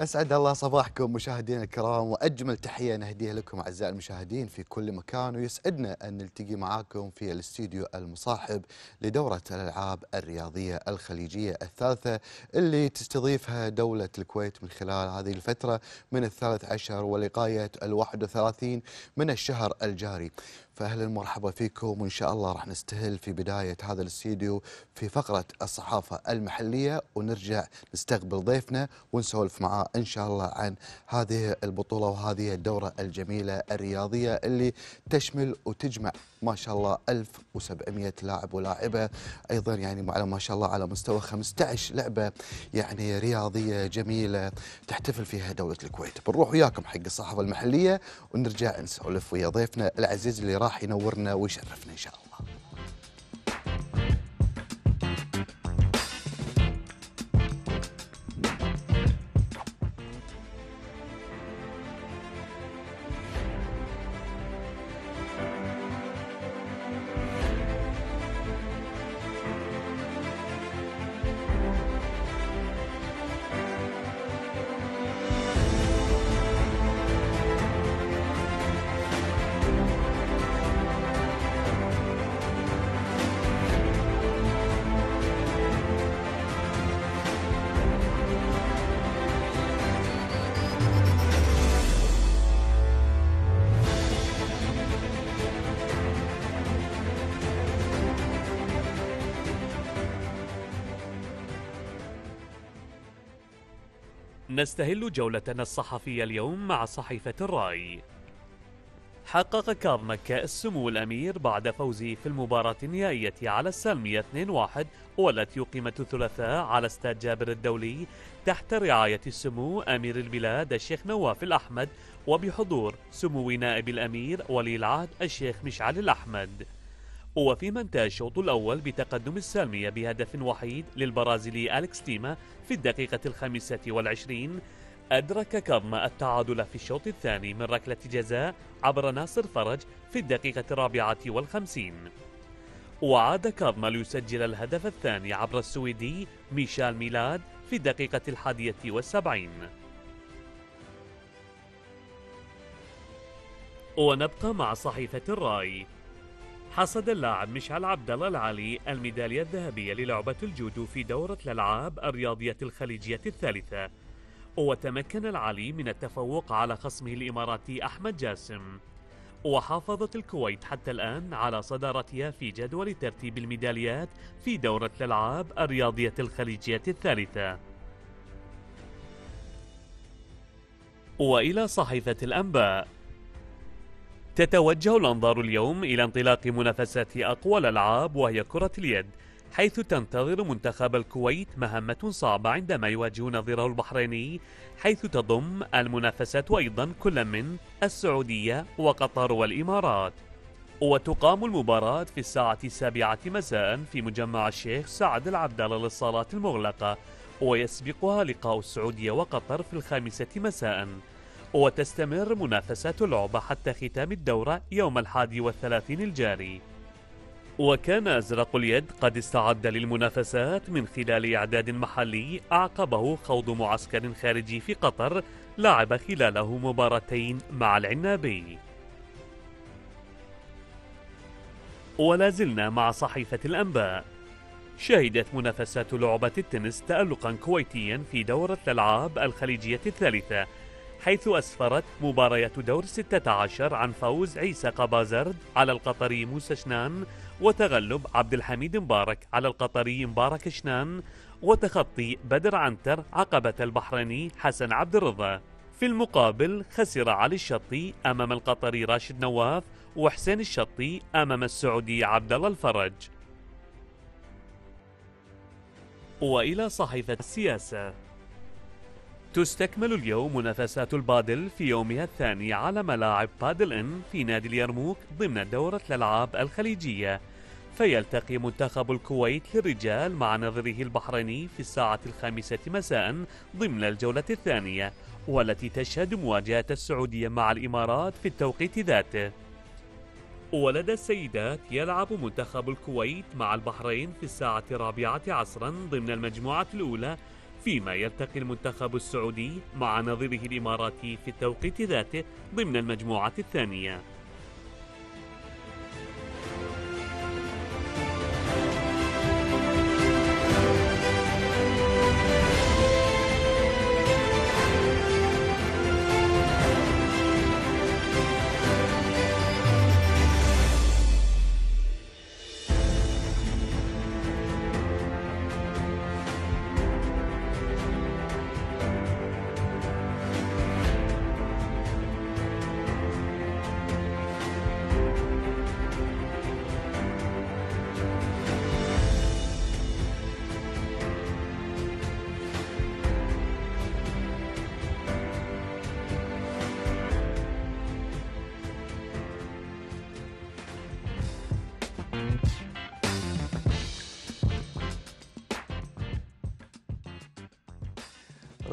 اسعد الله صباحكم مشاهدينا الكرام واجمل تحيه نهديها لكم اعزائي المشاهدين في كل مكان ويسعدنا ان نلتقي معاكم في الاستديو المصاحب لدوره الالعاب الرياضيه الخليجيه الثالثه اللي تستضيفها دوله الكويت من خلال هذه الفتره من الثالث عشر ولغايه ال 31 من الشهر الجاري. فاهلا ومرحبا فيكم وان شاء الله راح نستهل في بدايه هذا الاستديو في فقره الصحافه المحليه ونرجع نستقبل ضيفنا ونسولف معاه ان شاء الله عن هذه البطوله وهذه الدوره الجميله الرياضيه اللي تشمل وتجمع ما شاء الله 1700 لاعب ولاعبه ايضا يعني على ما شاء الله على مستوى 15 لعبه يعني رياضيه جميله تحتفل فيها دوله الكويت بنروح وياكم حق الصحافه المحليه ونرجع نسولف ويا ضيفنا العزيز اللي راح ينورنا ويشرفنا ان شاء الله نستهل جولتنا الصحفية اليوم مع صحيفة الرأي حقق كارنك كأس سمو الأمير بعد فوزه في المباراة النهائية على السلمية 2-1 والتي أقيمت الثلاثاء على استاد جابر الدولي تحت رعاية السمو أمير البلاد الشيخ نواف الأحمد وبحضور سمو نائب الأمير ولي العهد الشيخ مشعل الأحمد وفيما منتهى الشوط الأول بتقدم السالمية بهدف وحيد للبرازيلي أليكس تيما في الدقيقة الخامسة والعشرين أدرك كارما التعادل في الشوط الثاني من ركلة جزاء عبر ناصر فرج في الدقيقة الرابعة والخمسين وعاد كارما ليسجل الهدف الثاني عبر السويدي ميشال ميلاد في الدقيقة الحادية والسبعين ونبقى مع صحيفة الرأي حصد اللاعب مشعل عبد الله العلي الميدالية الذهبية للعبة الجودو في دورة الألعاب الرياضية الخليجية الثالثة وتمكن العلي من التفوق على خصمه الإماراتي أحمد جاسم وحافظت الكويت حتى الآن على صدارتها في جدول ترتيب الميداليات في دورة الألعاب الرياضية الخليجية الثالثة وإلى صحيفة الأنباء تتوجه الأنظار اليوم إلى انطلاق منافسات أقوى الألعاب وهي كرة اليد حيث تنتظر منتخب الكويت مهمة صعبة عندما يواجه نظيره البحريني حيث تضم المنافسات أيضا كل من السعودية وقطر والإمارات وتقام المباراة في الساعة السابعة مساء في مجمع الشيخ سعد العبدالله للصلاة المغلقة ويسبقها لقاء السعودية وقطر في الخامسة مساءً وتستمر منافسات اللعبة حتى ختام الدورة يوم الحادي والثلاثين الجاري وكان أزرق اليد قد استعد للمنافسات من خلال إعداد محلي أعقبه خوض معسكر خارجي في قطر لعب خلاله مباراتين مع العنابي ولا زلنا مع صحيفة الأنباء شهدت منافسات لعبة التنس تألقا كويتيا في دورة الألعاب الخليجية الثالثة حيث أسفرت مباراة دور 16 عن فوز عيسى قبازرد على القطري موسى شنان وتغلب عبد الحميد مبارك على القطري مبارك شنان وتخطي بدر عنتر عقبة البحريني حسن عبد الرضا في المقابل خسر علي الشطي أمام القطري راشد نواف وحسين الشطي أمام السعودي عبد الله الفرج وإلى صحيفة السياسة تستكمل اليوم منافسات البادل في يومها الثاني على ملاعب بادل إن في نادي اليرموك ضمن دورة الألعاب الخليجية فيلتقي منتخب الكويت للرجال مع نظيره البحريني في الساعة الخامسة مساء ضمن الجولة الثانية والتي تشهد مواجهة السعودية مع الإمارات في التوقيت ذاته ولدى السيدات يلعب منتخب الكويت مع البحرين في الساعة الرابعة عصرا ضمن المجموعة الأولى فيما يلتقي المنتخب السعودي مع نظيره الإماراتي في التوقيت ذاته ضمن المجموعة الثانية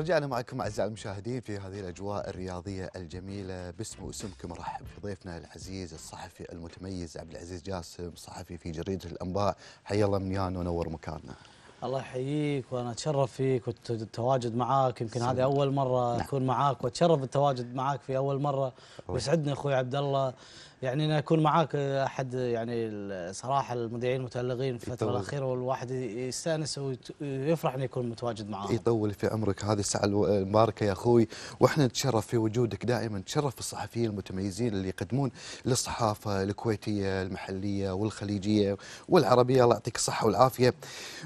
رجعنا معكم اعزائي المشاهدين في هذه الاجواء الرياضيه الجميله باسم واسمكم ارحب بضيفنا العزيز الصحفي المتميز عبد العزيز جاسم صحفي في جريده الانباء حيا الله منيان ونور مكاننا. الله يحييك وانا اتشرف فيك والتواجد معاك يمكن هذه اول مره نعم. اكون معاك واتشرف بالتواجد معاك في اول مره ويسعدني اخوي عبد الله يعني أنا أكون معاك أحد يعني صراحة المذيعين المتألقين في الفترة الأخيرة والواحد يستأنس ويفرح إنه يكون متواجد معاهم يطول في عمرك هذه الساعة المباركة يا أخوي وإحنا نتشرف في وجودك دائما نتشرف في الصحفيين المتميزين اللي يقدمون للصحافة الكويتية المحلية والخليجية والعربية الله يعطيك الصحة والعافية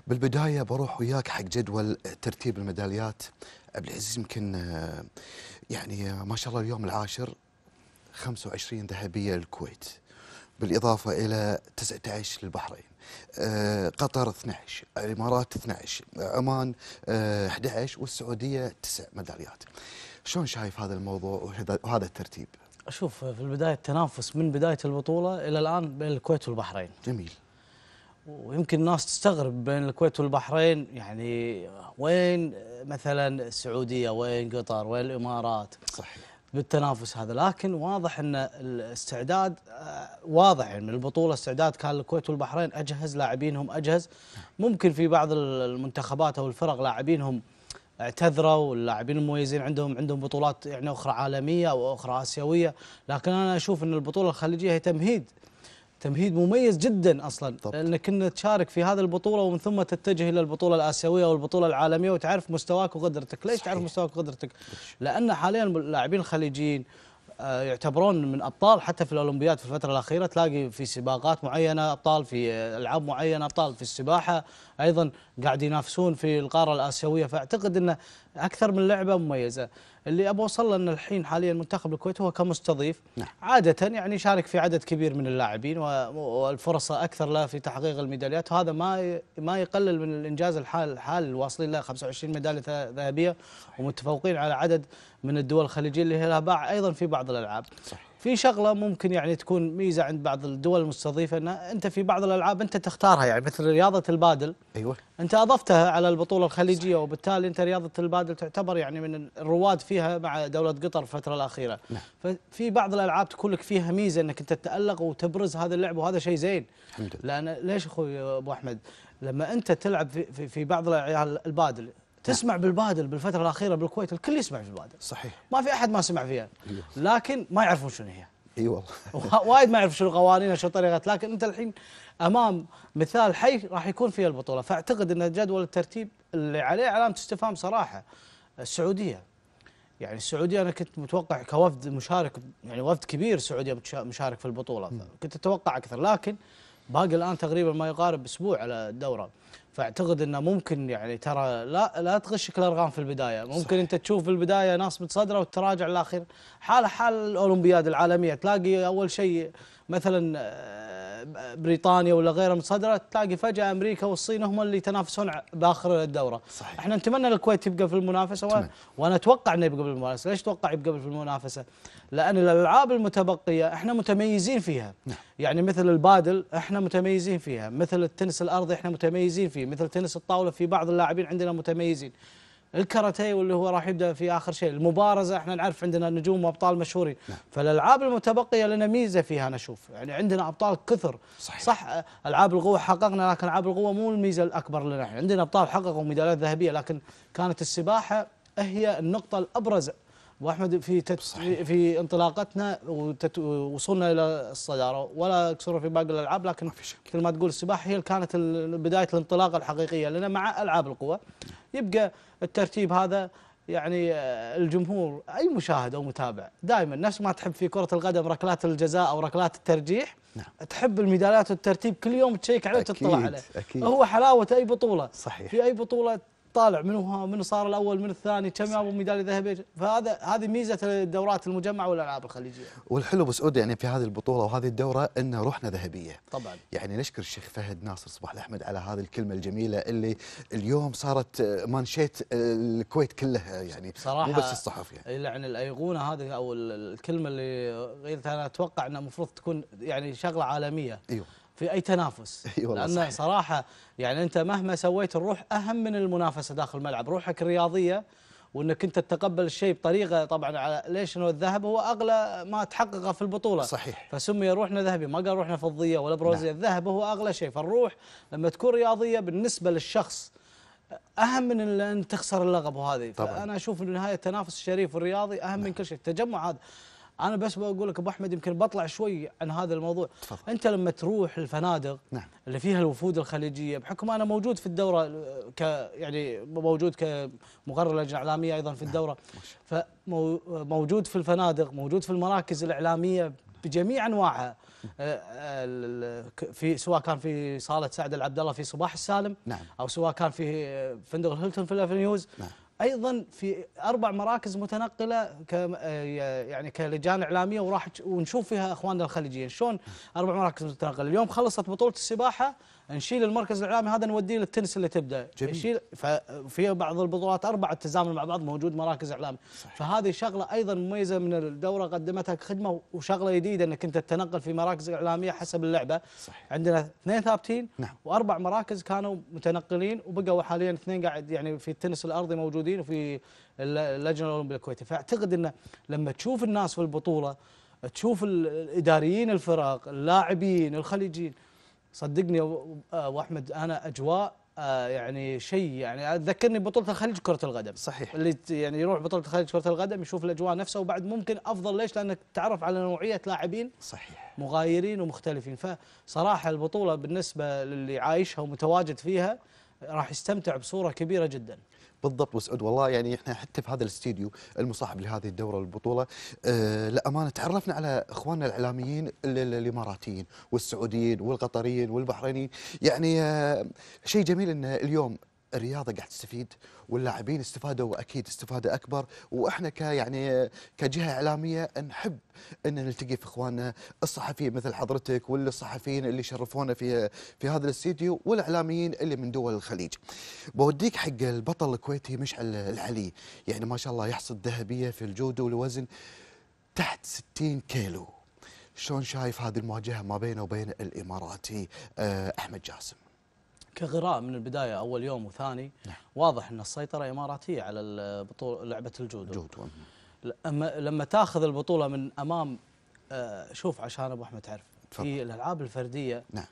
بالبداية بروح وياك حق جدول ترتيب الميداليات عبد العزيز يمكن يعني ما شاء الله اليوم العاشر 25 ذهبية للكويت بالإضافة إلى 19 للبحرين آه، قطر 12 الإمارات 12 عمان 11 آه، والسعودية 9 ميداليات شلون شايف هذا الموضوع وهذا الترتيب؟ أشوف في البداية التنافس من بداية البطولة إلى الآن بين الكويت والبحرين جميل ويمكن الناس تستغرب بين الكويت والبحرين يعني وين مثلا السعودية وين قطر وين الإمارات صحيح للتنافس هذا لكن واضح ان الاستعداد آه، واضح يعني من البطوله استعداد كان الكويت والبحرين اجهز لاعبينهم اجهز ممكن في بعض المنتخبات او الفرق لاعبينهم اعتذروا واللاعبين المميزين عندهم عندهم بطولات يعني اخرى عالميه او اخرى اسيويه لكن انا اشوف ان البطوله الخليجيه هي تمهيد تمهيد مميز جدا اصلا طبط. لانك انك تشارك في هذه البطوله ومن ثم تتجه الى البطوله الاسيويه والبطوله العالميه وتعرف مستواك وقدرتك، ليش صحيح. تعرف مستواك وقدرتك؟ لان حاليا اللاعبين الخليجيين آه، يعتبرون من ابطال حتى في الاولمبياد في الفتره الاخيره تلاقي في سباقات معينه ابطال في العاب معينه ابطال في السباحه ايضا قاعد ينافسون في القاره الاسيويه فاعتقد انه اكثر من لعبه مميزه اللي ابغى اوصل ان الحين حاليا منتخب الكويت هو كمستضيف نعم. عاده يعني يشارك في عدد كبير من اللاعبين والفرص اكثر له في تحقيق الميداليات وهذا ما ما يقلل من الانجاز الحال الحال واصلين له 25 ميداليه ذهبيه ومتفوقين على عدد من الدول الخليجيه اللي لها باع ايضا في بعض الالعاب صح. في شغله ممكن يعني تكون ميزه عند بعض الدول المستضيفه ان انت في بعض الالعاب انت تختارها يعني مثل رياضه البادل ايوه انت اضفتها على البطوله الخليجيه صح. وبالتالي انت رياضه البادل تعتبر يعني من الرواد فيها مع دوله قطر الفتره الاخيره نعم. ففي بعض الالعاب تكون لك فيها ميزه انك انت تتالق وتبرز هذا اللعب وهذا شيء زين الحمد لله لان ليش اخوي ابو احمد لما انت تلعب في, في بعض البادل نعم. تسمع بالبادل بالفتره الاخيره بالكويت الكل يسمع في البادل صحيح ما في احد ما سمع فيها أيوه. لكن ما يعرفون شنو هي اي والله وايد ما يعرف شنو القوانين شنو طريقه لكن انت الحين امام مثال حي راح يكون فيها البطوله فاعتقد ان جدول الترتيب اللي عليه علامه استفهام صراحه السعوديه يعني السعوديه انا كنت متوقع كوفد مشارك يعني وفد كبير سعوديه مشارك في البطوله كنت اتوقع اكثر لكن باقي الان تقريبا ما يقارب اسبوع على الدوره فاعتقد انه ممكن يعني ترى لا لا تغشك الارقام في البدايه ممكن صحيح. انت تشوف في البدايه ناس متصدره وتراجع الاخير حال حال الاولمبياد العالميه تلاقي اول شيء مثلا بريطانيا ولا غيرها متصدره تلاقي فجاه امريكا والصين هم اللي يتنافسون باخر الدوره صحيح. احنا نتمنى الكويت يبقى في المنافسه و... وانا اتوقع انه يبقى في المنافسه ليش اتوقع يبقى في المنافسه لان الالعاب المتبقيه احنا متميزين فيها نعم. يعني مثل البادل احنا متميزين فيها مثل التنس الارضي احنا متميزين فيه مثل تنس الطاوله في بعض اللاعبين عندنا متميزين الكاراتيه واللي هو راح يبدا في اخر شيء المبارزه احنا نعرف عندنا نجوم وابطال مشهورين نعم. فالالعاب المتبقيه لنا ميزه فيها انا اشوف يعني عندنا ابطال كثر صحيح. صح العاب القوه حققنا لكن العاب القوه مو الميزه الاكبر لنا عندنا ابطال حققوا ميداليات ذهبيه لكن كانت السباحه هي النقطه الابرز واحمد في تت... في انطلاقتنا وتت... وصلنا الى الصداره ولا كسروا في باقي الالعاب لكن ما مثل ما تقول السباحه هي كانت بدايه الانطلاقه الحقيقيه لان مع العاب القوى يبقى الترتيب هذا يعني آه، الجمهور اي مشاهد او متابع دائما نفس ما تحب في كره القدم ركلات الجزاء او ركلات الترجيح نعم. تحب الميداليات والترتيب كل يوم تشيك عليه وتطلع عليه أكيد. هو حلاوه اي بطوله صحيح في اي بطوله طالع منو منو صار الاول من الثاني كم جابوا ميداليه ذهبيه فهذا هذه ميزه الدورات المجمعه والالعاب الخليجيه والحلو ابو سعود يعني في هذه البطوله وهذه الدوره ان روحنا ذهبيه طبعا يعني نشكر الشيخ فهد ناصر صباح الاحمد على هذه الكلمه الجميله اللي اليوم صارت آه، مانشيت آه، الكويت كلها آه، يعني صراحة مو بس الصحف يعني يعني الايقونه هذه او الكلمه اللي انا اتوقع انها المفروض تكون يعني شغله عالميه ايوه في أي تنافس أيوة، لأن صحيح. صراحة يعني أنت مهما سويت الروح أهم من المنافسة داخل الملعب روحك الرياضية وانك انت تتقبل الشيء بطريقه طبعا على ليش انه الذهب هو اغلى ما تحققه في البطوله صحيح فسمي روحنا ذهبي ما قال روحنا فضيه ولا برونزيه نعم. الذهب هو اغلى شيء فالروح لما تكون رياضيه بالنسبه للشخص اهم من ان تخسر اللقب وهذه طبعا. فانا اشوف ان نهايه التنافس الشريف والرياضي اهم نعم. من كل شيء التجمع هذا انا بس بقول لك ابو احمد يمكن بطلع شوي عن هذا الموضوع تفضل. انت لما تروح الفنادق نعم. اللي فيها الوفود الخليجيه بحكم انا موجود في الدوره آه، ك يعني موجود كمقرر لجنه اعلاميه ايضا في نعم. الدوره نعم. فموجود في الفنادق موجود في المراكز الاعلاميه بجميع انواعها نعم. آه، في سواء كان في صاله سعد العبد الله في صباح السالم نعم. او سواء كان في فندق الهيلتون في الافنيوز نعم. ايضا في اربع مراكز متنقله ك آه، يعني كلجان اعلاميه وراح ونشوف فيها اخواننا الخليجيين شلون اربع مراكز متنقله اليوم خلصت بطوله السباحه نشيل المركز الاعلامي هذا نوديه للتنس اللي تبدا جميل. نشيل ففي بعض البطولات اربعه تزامن مع بعض موجود مراكز اعلام فهذه شغله ايضا مميزه من الدوره قدمتها خدمه وشغله جديده انك انت تتنقل في مراكز اعلاميه حسب اللعبه صحيح. عندنا اثنين ثابتين نعم. واربع مراكز كانوا متنقلين وبقوا حاليا اثنين قاعد يعني في التنس الارضي موجودين وفي اللجنه الاولمبيه الكويتيه فاعتقد انه لما تشوف الناس في البطوله تشوف الاداريين الفرق اللاعبين الخليجيين صدقني ابو احمد انا اجواء آه، يعني شيء يعني ذكرني ببطوله الخليج كره القدم صحيح اللي يعني يروح بطوله الخليج كره القدم يشوف الاجواء نفسها وبعد ممكن افضل ليش لانك تعرف على نوعيه لاعبين صحيح مغايرين ومختلفين فصراحه البطوله بالنسبه للي عايشها ومتواجد فيها راح يستمتع بصوره كبيره جدا بالضبط وسعود والله يعني احنا حتى في هذا الاستديو المصاحب لهذه الدوره والبطوله آه لامانه تعرفنا على اخواننا الاعلاميين الاماراتيين والسعوديين والقطريين والبحرينيين يعني آه شيء جميل ان اليوم الرياضه قاعد تستفيد واللاعبين استفادوا واكيد استفاده اكبر واحنا ك يعني كجهه اعلاميه نحب ان نلتقي في اخواننا الصحفيين مثل حضرتك والصحفيين اللي شرفونا في في هذا الاستديو والاعلاميين اللي من دول الخليج. بوديك حق البطل الكويتي مشعل العلي يعني ما شاء الله يحصد ذهبيه في الجودو والوزن تحت 60 كيلو. شلون شايف هذه المواجهه ما بينه وبين الاماراتي آه، احمد جاسم؟ كغراء من البدايه اول يوم وثاني نعم. واضح ان السيطره اماراتيه على البطوله لعبه الجودو جودو نعم. لما لما تاخذ البطوله من امام آه، شوف عشان ابو احمد تعرف في الالعاب الفرديه نعم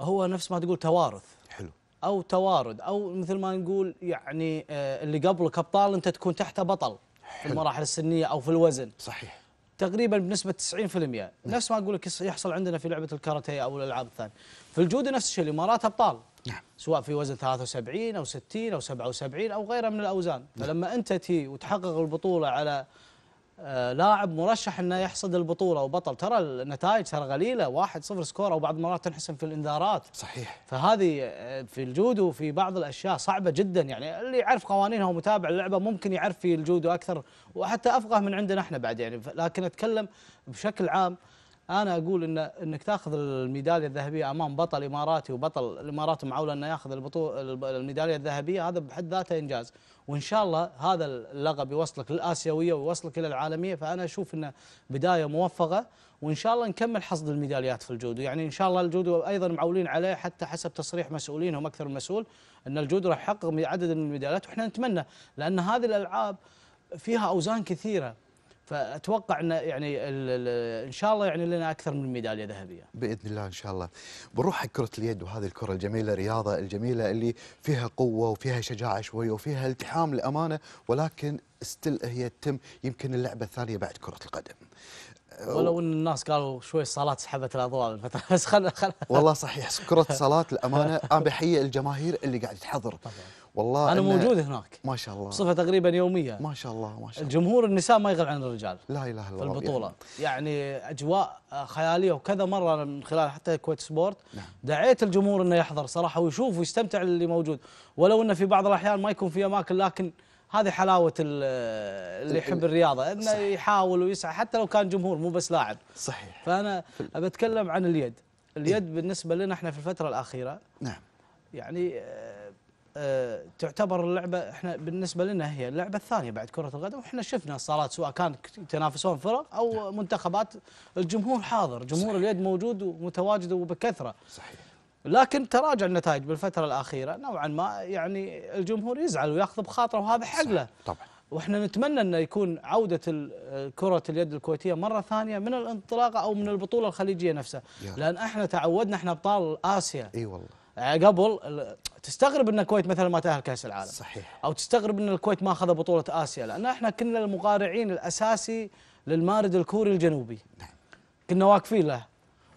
هو نفس ما تقول توارث حلو او توارد او مثل ما نقول يعني آه، اللي قبلك ابطال انت تكون تحته بطل في المراحل السنيه او في الوزن صحيح تقريبا بنسبه 90% نعم. نفس ما اقول لك يحصل عندنا في لعبه الكاراتيه او الالعاب الثانيه في الجودو نفس الشيء الامارات ابطال نعم سواء في وزن 73 او 60 او 77 او غيرها من الاوزان نعم. فلما انت تي وتحقق البطوله على آه، لاعب مرشح انه يحصد البطوله وبطل ترى النتائج ترى قليله 1 0 سكور او بعض المرات تنحسم في الانذارات صحيح فهذه آه، في الجودو في بعض الاشياء صعبه جدا يعني اللي يعرف قوانينها ومتابع اللعبه ممكن يعرف في الجودو اكثر وحتى افقه من عندنا احنا بعد يعني لكن اتكلم بشكل عام انا اقول ان انك تاخذ الميداليه الذهبيه امام بطل اماراتي وبطل الامارات معول انه ياخذ البطوله الميداليه الذهبيه هذا بحد ذاته انجاز وان شاء الله هذا اللقب يوصلك للاسيويه ويوصلك الى العالميه فانا اشوف انه بدايه موفقه وان شاء الله نكمل حصد الميداليات في الجودو يعني ان شاء الله الجودو ايضا معولين عليه حتى حسب تصريح مسؤولينهم اكثر اكثر مسؤول ان الجودو راح يحقق عدد من الميداليات واحنا نتمنى لان هذه الالعاب فيها اوزان كثيره فاتوقع ان يعني ان شاء الله يعني لنا اكثر من ميداليه ذهبيه. باذن الله ان شاء الله. بنروح حق كره اليد وهذه الكره الجميله الرياضه الجميله اللي فيها قوه وفيها شجاعه شوي وفيها التحام للامانه ولكن ستيل هي تتم يمكن اللعبه الثانيه بعد كره القدم. ولو ان الناس قالوا شوي الصالات سحبت الاضواء الفتره بس خلنا خلنا والله صحيح كره الصالات للامانه انا بحيي الجماهير اللي قاعد تحضر. طبعا. والله انا موجود هناك ما شاء الله بصفه تقريبا يوميه ما شاء الله ما شاء الله الجمهور النساء ما يغلب عن الرجال لا اله الا الله في البطوله يعني, يعني اجواء خياليه وكذا مره من خلال حتى كويت سبورت نعم. دعيت الجمهور انه يحضر صراحه ويشوف ويستمتع اللي موجود ولو انه في بعض الاحيان ما يكون في اماكن لكن هذه حلاوه اللي يحب الرياضه انه صحيح. يحاول ويسعى حتى لو كان جمهور مو بس لاعب صحيح فانا بتكلم عن اليد اليد بالنسبه لنا احنا في الفتره الاخيره نعم يعني آه، آه، تعتبر اللعبه احنا بالنسبه لنا هي اللعبه الثانيه بعد كره القدم واحنا شفنا الصالات سواء كان يتنافسون فرق او نعم. منتخبات الجمهور حاضر جمهور اليد موجود ومتواجد وبكثره صحيح لكن تراجع النتائج بالفتره الاخيره نوعا ما يعني الجمهور يزعل وياخذ بخاطره وهذا حق له طبعا واحنا نتمنى انه يكون عوده كره اليد الكويتيه مره ثانيه من الانطلاقه او من البطوله الخليجيه نفسها لان احنا تعودنا احنا ابطال اسيا اي والله آه، قبل تستغرب ان الكويت مثلا ما تاهل كاس العالم صحيح او تستغرب ان الكويت ما اخذ بطوله اسيا لان احنا كنا المقارعين الاساسي للمارد الكوري الجنوبي نعم كنا واقفين له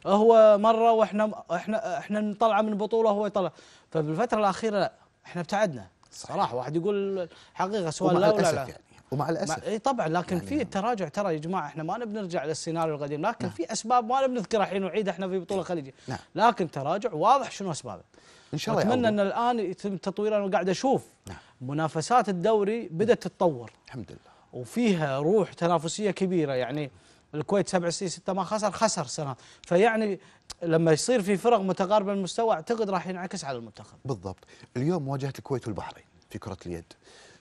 هو مره واحنا احنا احنا نطلع من بطوله وهو يطلع فبالفتره الاخيره لا احنا ابتعدنا صراحه واحد يقول حقيقه سؤال لا ولا لا يعني. ومع الاسف اي طبعا لكن يعني في تراجع ترى يا جماعه احنا ما نبي نرجع للسيناريو القديم لكن نعم. في اسباب ما نبي نذكرها الحين نعيد احنا في بطوله نعم. خليجيه نعم. لكن تراجع واضح شنو اسبابه ان شاء الله اتمنى ان الان يتم تطوير انا قاعد اشوف نعم. منافسات الدوري بدات تتطور الحمد لله وفيها روح تنافسيه كبيره يعني الكويت سبع سنين ستة ما خسر خسر سنة فيعني لما يصير في فرق متقاربة المستوى أعتقد راح ينعكس على المنتخب بالضبط اليوم مواجهة الكويت والبحرين في كرة اليد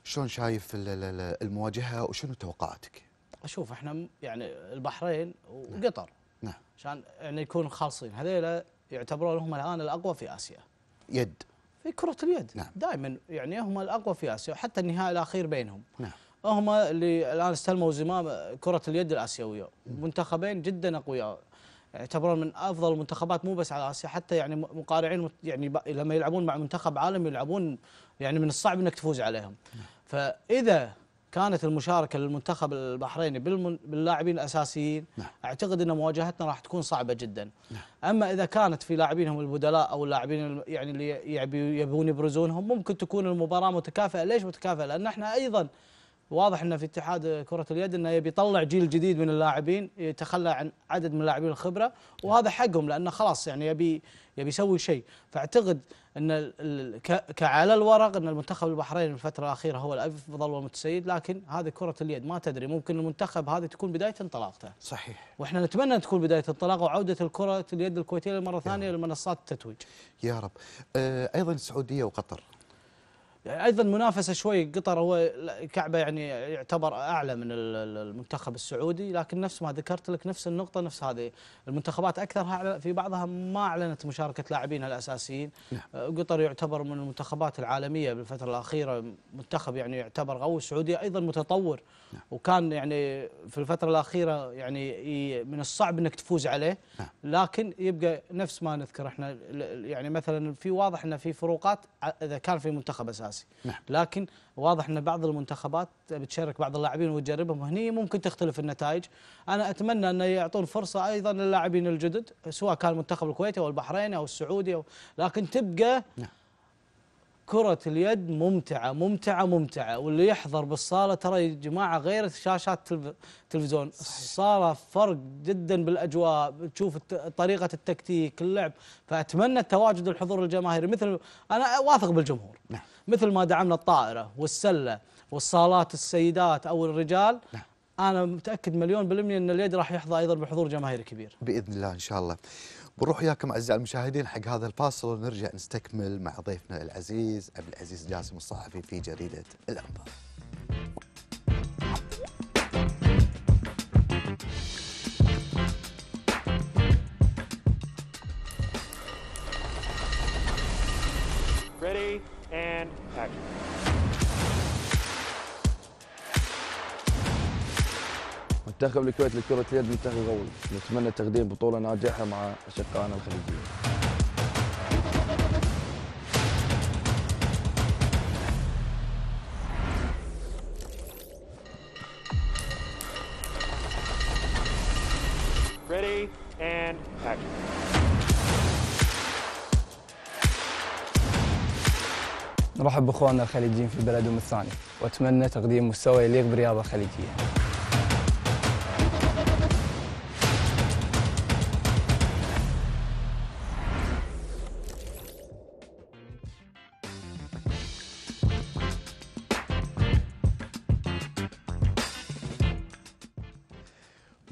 شلون شايف المواجهه وشنو توقعاتك؟ اشوف احنا يعني البحرين وقطر نعم, نعم. عشان يعني يكون خالصين هذيلا يعتبرون هم الان الاقوى في اسيا يد في كره اليد نعم دائما يعني هم الاقوى في اسيا وحتى النهائي الاخير بينهم نعم هم اللي الان استلموا زمام كره اليد الاسيويه منتخبين جدا اقوياء يعتبرون من افضل المنتخبات مو بس على اسيا حتى يعني مقارعين يعني لما يلعبون مع منتخب عالمي يلعبون يعني من الصعب انك تفوز عليهم نعم. فاذا كانت المشاركه للمنتخب البحريني باللاعبين الاساسيين نعم. اعتقد ان مواجهتنا راح تكون صعبه جدا نعم. اما اذا كانت في لاعبينهم البدلاء او اللاعبين يعني اللي يبون يبرزونهم ممكن تكون المباراه متكافئه ليش متكافئه لان احنا ايضا واضح ان في اتحاد كره اليد انه يبي يطلع جيل جديد من اللاعبين يتخلى عن عدد من اللاعبين الخبره وهذا حقهم لانه خلاص يعني يبي يبي يسوي شيء فاعتقد ان كعلى الورق ان المنتخب البحريني الفتره الاخيره هو الافضل والمتسيد لكن هذه كره اليد ما تدري ممكن المنتخب هذه تكون بدايه انطلاقته صحيح واحنا نتمنى ان تكون بدايه انطلاقه وعوده الكره اليد الكويتيه مره ثانيه لمنصات التتويج يا رب آه، ايضا السعوديه وقطر ايضا منافسه شوي قطر هو كعبه يعني يعتبر اعلى من المنتخب السعودي لكن نفس ما ذكرت لك نفس النقطه نفس هذه المنتخبات اكثرها في بعضها ما اعلنت مشاركه لاعبينها الاساسيين نعم. أه، قطر يعتبر من المنتخبات العالميه بالفتره الاخيره منتخب يعني يعتبر قوي السعوديه ايضا متطور نعم. وكان يعني في الفتره الاخيره يعني من الصعب انك تفوز عليه نعم. لكن يبقى نفس ما نذكر احنا يعني مثلا في واضح ان في فروقات اذا كان في منتخب اساسي نعم. لكن واضح ان بعض المنتخبات بتشارك بعض اللاعبين وتجربهم هني ممكن تختلف النتائج انا اتمنى انه يعطون فرصه ايضا للاعبين الجدد سواء كان المنتخب الكويتي او البحريني او السعودي أو لكن تبقى نعم. كرة اليد ممتعة ممتعة ممتعة واللي يحضر بالصالة ترى يا جماعة غير شاشات التلفزيون الصالة فرق جدا بالأجواء تشوف طريقة التكتيك اللعب فأتمنى التواجد الحضور الجماهيري مثل أنا واثق بالجمهور نعم. مثل ما دعمنا الطائرة والسلة والصالات السيدات أو الرجال نعم. أنا متأكد مليون بالمئة أن اليد راح يحظى أيضا بحضور جماهيري كبير بإذن الله إن شاء الله بنروح وياكم اعزائي المشاهدين حق هذا الفاصل ونرجع نستكمل مع ضيفنا العزيز عبد العزيز جاسم الصحفي في جريده الانباء. Ready and action. منتخب الكويت لكرة اليد منتخب قوي نتمنى تقديم بطولة ناجحة مع أشقائنا الخليجيين Ready and action. نرحب باخواننا الخليجيين في بلدهم الثاني واتمنى تقديم مستوى يليق بالرياضه الخليجيه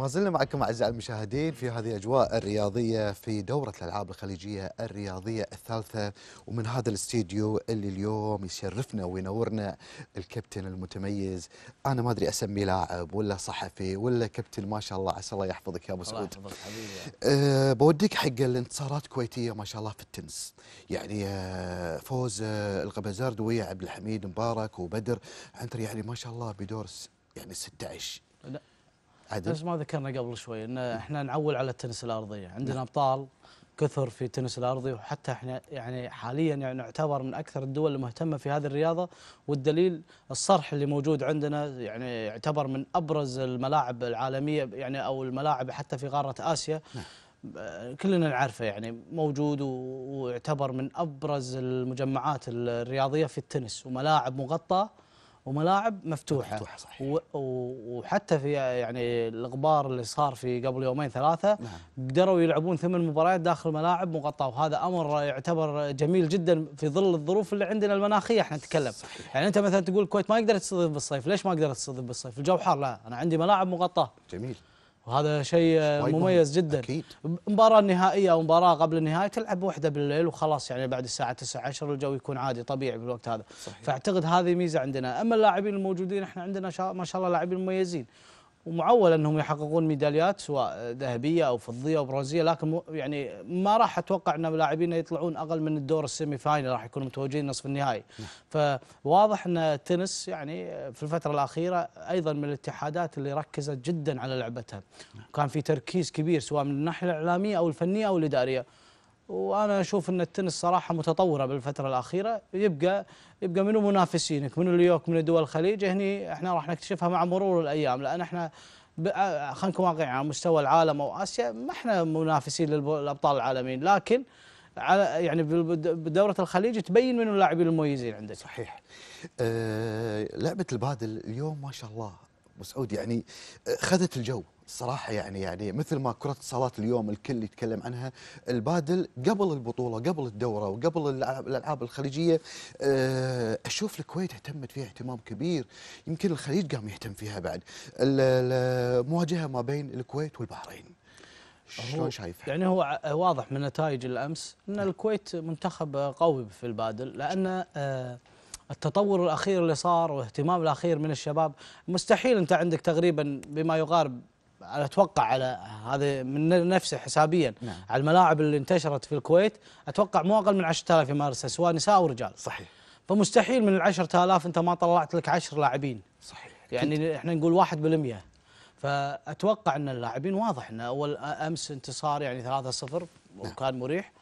زلنا معكم أعزائي المشاهدين في هذه الأجواء الرياضية في دورة الألعاب الخليجية الرياضية الثالثة ومن هذا الاستديو اللي اليوم يشرفنا وينورنا الكابتن المتميز أنا ما أدري أسمي لاعب ولا صحفي ولا كابتن ما شاء الله عسى الله يحفظك يا أبو سعود الله حبيبي أه بوديك حق الانتصارات الكويتية ما شاء الله في التنس يعني أه، فوز أه، الغبازرد ويا عبد الحميد مبارك وبدر عنتر يعني ما شاء الله بدور يعني 16 لا عدل نفس ما ذكرنا قبل شوي ان احنا نعول على التنس الارضي عندنا نعم. ابطال كثر في التنس الارضي وحتى احنا يعني حاليا يعني نعتبر من اكثر الدول المهتمه في هذه الرياضه والدليل الصرح اللي موجود عندنا يعني يعتبر من ابرز الملاعب العالميه يعني او الملاعب حتى في قاره اسيا نعم. كلنا نعرفه يعني موجود ويعتبر من ابرز المجمعات الرياضيه في التنس وملاعب مغطاه وملاعب مفتوحه مفتوحه صحيح وحتى في يعني الاغبار اللي صار في قبل يومين ثلاثه نعم. قدروا يلعبون ثمان مباريات داخل ملاعب مغطاه وهذا امر يعتبر جميل جدا في ظل الظروف اللي عندنا المناخيه احنا نتكلم صحيح. يعني انت مثلا تقول الكويت ما يقدر تستضيف بالصيف ليش ما يقدر تستضيف بالصيف الجو حار لا انا عندي ملاعب مغطاه جميل وهذا شيء مميز جدا أكيد. مباراة نهائية أو مباراة قبل النهائي تلعب وحده بالليل وخلاص يعني بعد الساعة 9 10 الجو يكون عادي طبيعي بالوقت هذا صحيح. فأعتقد هذه ميزة عندنا أما اللاعبين الموجودين احنا عندنا شا... ما شاء الله لاعبين مميزين ومعول انهم يحققون ميداليات سواء ذهبيه او فضيه او برونزيه لكن يعني ما راح اتوقع ان لاعبينا يطلعون اقل من الدور السيمي فاينل راح يكونوا متواجدين نصف النهائي فواضح ان التنس يعني في الفتره الاخيره ايضا من الاتحادات اللي ركزت جدا على لعبتها وكان في تركيز كبير سواء من الناحيه الاعلاميه او الفنيه او الاداريه وانا اشوف ان التنس صراحه متطوره بالفتره الاخيره يبقى يبقى منو منافسينك من اليوك من دول الخليج هني احنا راح نكتشفها مع مرور الايام لان احنا خلينا نكون واقعيين على مستوى العالم او اسيا ما احنا منافسين للابطال العالميين لكن على يعني بدورة الخليج تبين من اللاعبين المميزين عندك صحيح أه لعبة البادل اليوم ما شاء الله مسعود يعني آه، خذت الجو صراحة يعني يعني مثل ما كرة الصالات اليوم الكل يتكلم عنها البادل قبل البطولة قبل الدورة وقبل الألعاب الخليجية آه، أشوف الكويت اهتمت فيها اهتمام كبير يمكن الخليج قام يهتم فيها بعد المواجهة ما بين الكويت والبحرين شلون شايفها؟ يعني هو واضح من نتائج الأمس أن نعم. الكويت منتخب قوي في البادل لأن آه، التطور الأخير اللي صار واهتمام الأخير من الشباب مستحيل أنت عندك تقريبا بما يقارب على اتوقع على هذا من نفسه حسابيا نعم. على الملاعب اللي انتشرت في الكويت اتوقع مو اقل من 10000 يمارسها سواء نساء او رجال صحيح فمستحيل من ال 10000 انت ما طلعت لك 10 لاعبين صحيح يعني كنت. احنا نقول 1% فاتوقع ان اللاعبين واضح ان اول امس انتصار يعني 3-0 نعم. وكان مريح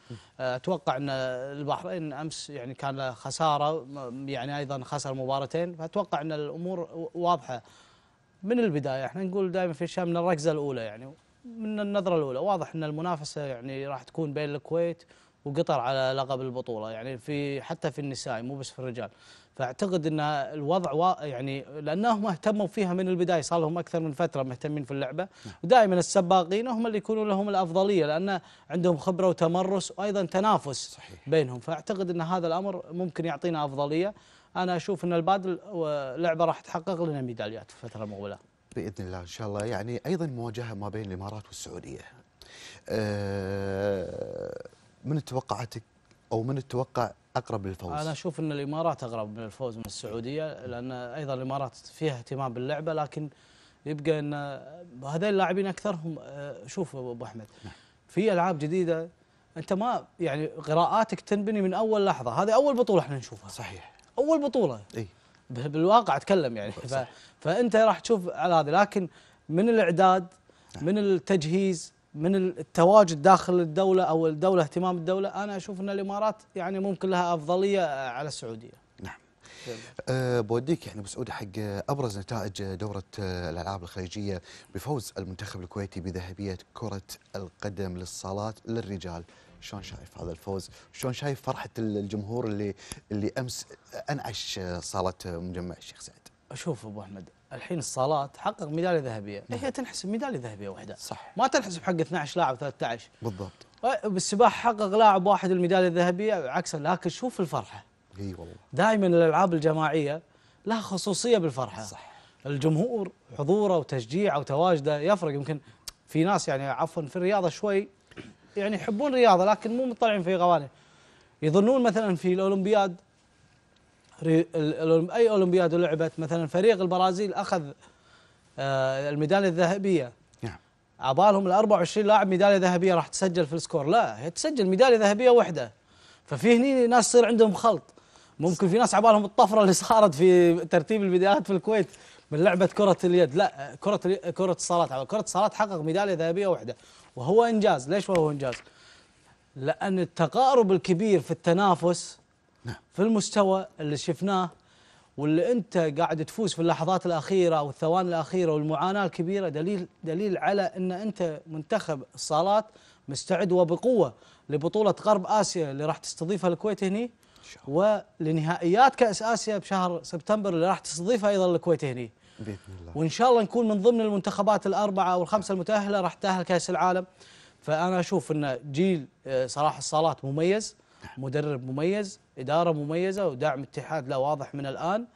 اتوقع ان البحرين امس يعني كان خساره يعني ايضا خسر مباراتين فاتوقع ان الامور واضحه من البدايه احنا نقول دائما في الشام من الركزه الاولى يعني من النظره الاولى واضح ان المنافسه يعني راح تكون بين الكويت وقطر على لقب البطوله يعني في حتى في النساء مو بس في الرجال فاعتقد ان الوضع يعني لانهم اهتموا فيها من البدايه صار لهم اكثر من فتره مهتمين في اللعبه نعم. ودائما السباقين هم اللي يكونوا لهم الافضليه لان عندهم خبره وتمرس وايضا تنافس صحيح. بينهم فاعتقد ان هذا الامر ممكن يعطينا افضليه انا اشوف ان البادل لعبه راح تحقق لنا ميداليات في الفتره المقبله. باذن الله ان شاء الله يعني ايضا مواجهه ما بين الامارات والسعوديه. آه، من توقعاتك او من التوقع اقرب للفوز؟ انا اشوف ان الامارات اقرب من الفوز من السعوديه لان ايضا الامارات فيها اهتمام باللعبه لكن يبقى ان هذين اللاعبين اكثرهم آه، شوف ابو احمد نعم. في العاب جديده انت ما يعني قراءاتك تنبني من اول لحظه هذه اول بطوله احنا نشوفها صحيح اول بطوله اي بالواقع اتكلم يعني ف... فانت راح تشوف على هذا لكن من الاعداد نعم. من التجهيز من التواجد داخل الدوله او الدوله اهتمام الدوله انا اشوف ان الامارات يعني ممكن لها افضليه آه، على السعوديه نعم أه بوديك يعني بسعود حق ابرز نتائج دوره آه، الالعاب الخليجيه بفوز المنتخب الكويتي بذهبيه كره القدم للصالات للرجال شلون شايف هذا الفوز شلون شايف فرحه الجمهور اللي اللي امس انعش صاله مجمع الشيخ سعد شوف ابو احمد الحين الصالات حقق ميداليه ذهبيه نعم. هي تنحسب ميداليه ذهبيه واحده صح ما تنحسب حق 12 لاعب 13 بالضبط أه، بالسباحه حقق لاعب واحد الميداليه الذهبيه عكسه لكن شوف الفرحه اي والله دائما الالعاب الجماعيه لها خصوصيه بالفرحه صح الجمهور حضوره وتشجيعه وتواجده يفرق يمكن في ناس يعني عفوا في الرياضه شوي يعني يحبون رياضه لكن مو مطلعين في قوانين يظنون مثلا في الاولمبياد اي اولمبياد لعبت مثلا فريق البرازيل اخذ آه، الميداليه الذهبيه نعم عبالهم ال 24 لاعب ميداليه ذهبيه راح تسجل في السكور لا هي تسجل ميداليه ذهبيه واحده ففي هني ناس يصير عندهم خلط ممكن في ناس عبالهم الطفره اللي صارت في ترتيب البدايات في الكويت من لعبه كره اليد لا كره كره الصالات كره الصالات حقق ميداليه ذهبيه واحده وهو إنجاز ليش وهو إنجاز لأن التقارب الكبير في التنافس نعم. في المستوى اللي شفناه واللي انت قاعد تفوز في اللحظات الاخيره او الثواني الاخيره والمعاناه الكبيره دليل دليل على ان انت منتخب الصالات مستعد وبقوه لبطوله غرب اسيا اللي راح تستضيفها الكويت هني ولنهائيات كاس اسيا بشهر سبتمبر اللي راح تستضيفها ايضا الكويت هني باذن الله وان شاء الله نكون من ضمن المنتخبات الاربعه او الخمسه المتاهله راح تاهل كاس العالم فانا اشوف ان جيل آه، صلاح الصالات مميز نعم. مدرب مميز اداره مميزه ودعم اتحاد له واضح من الان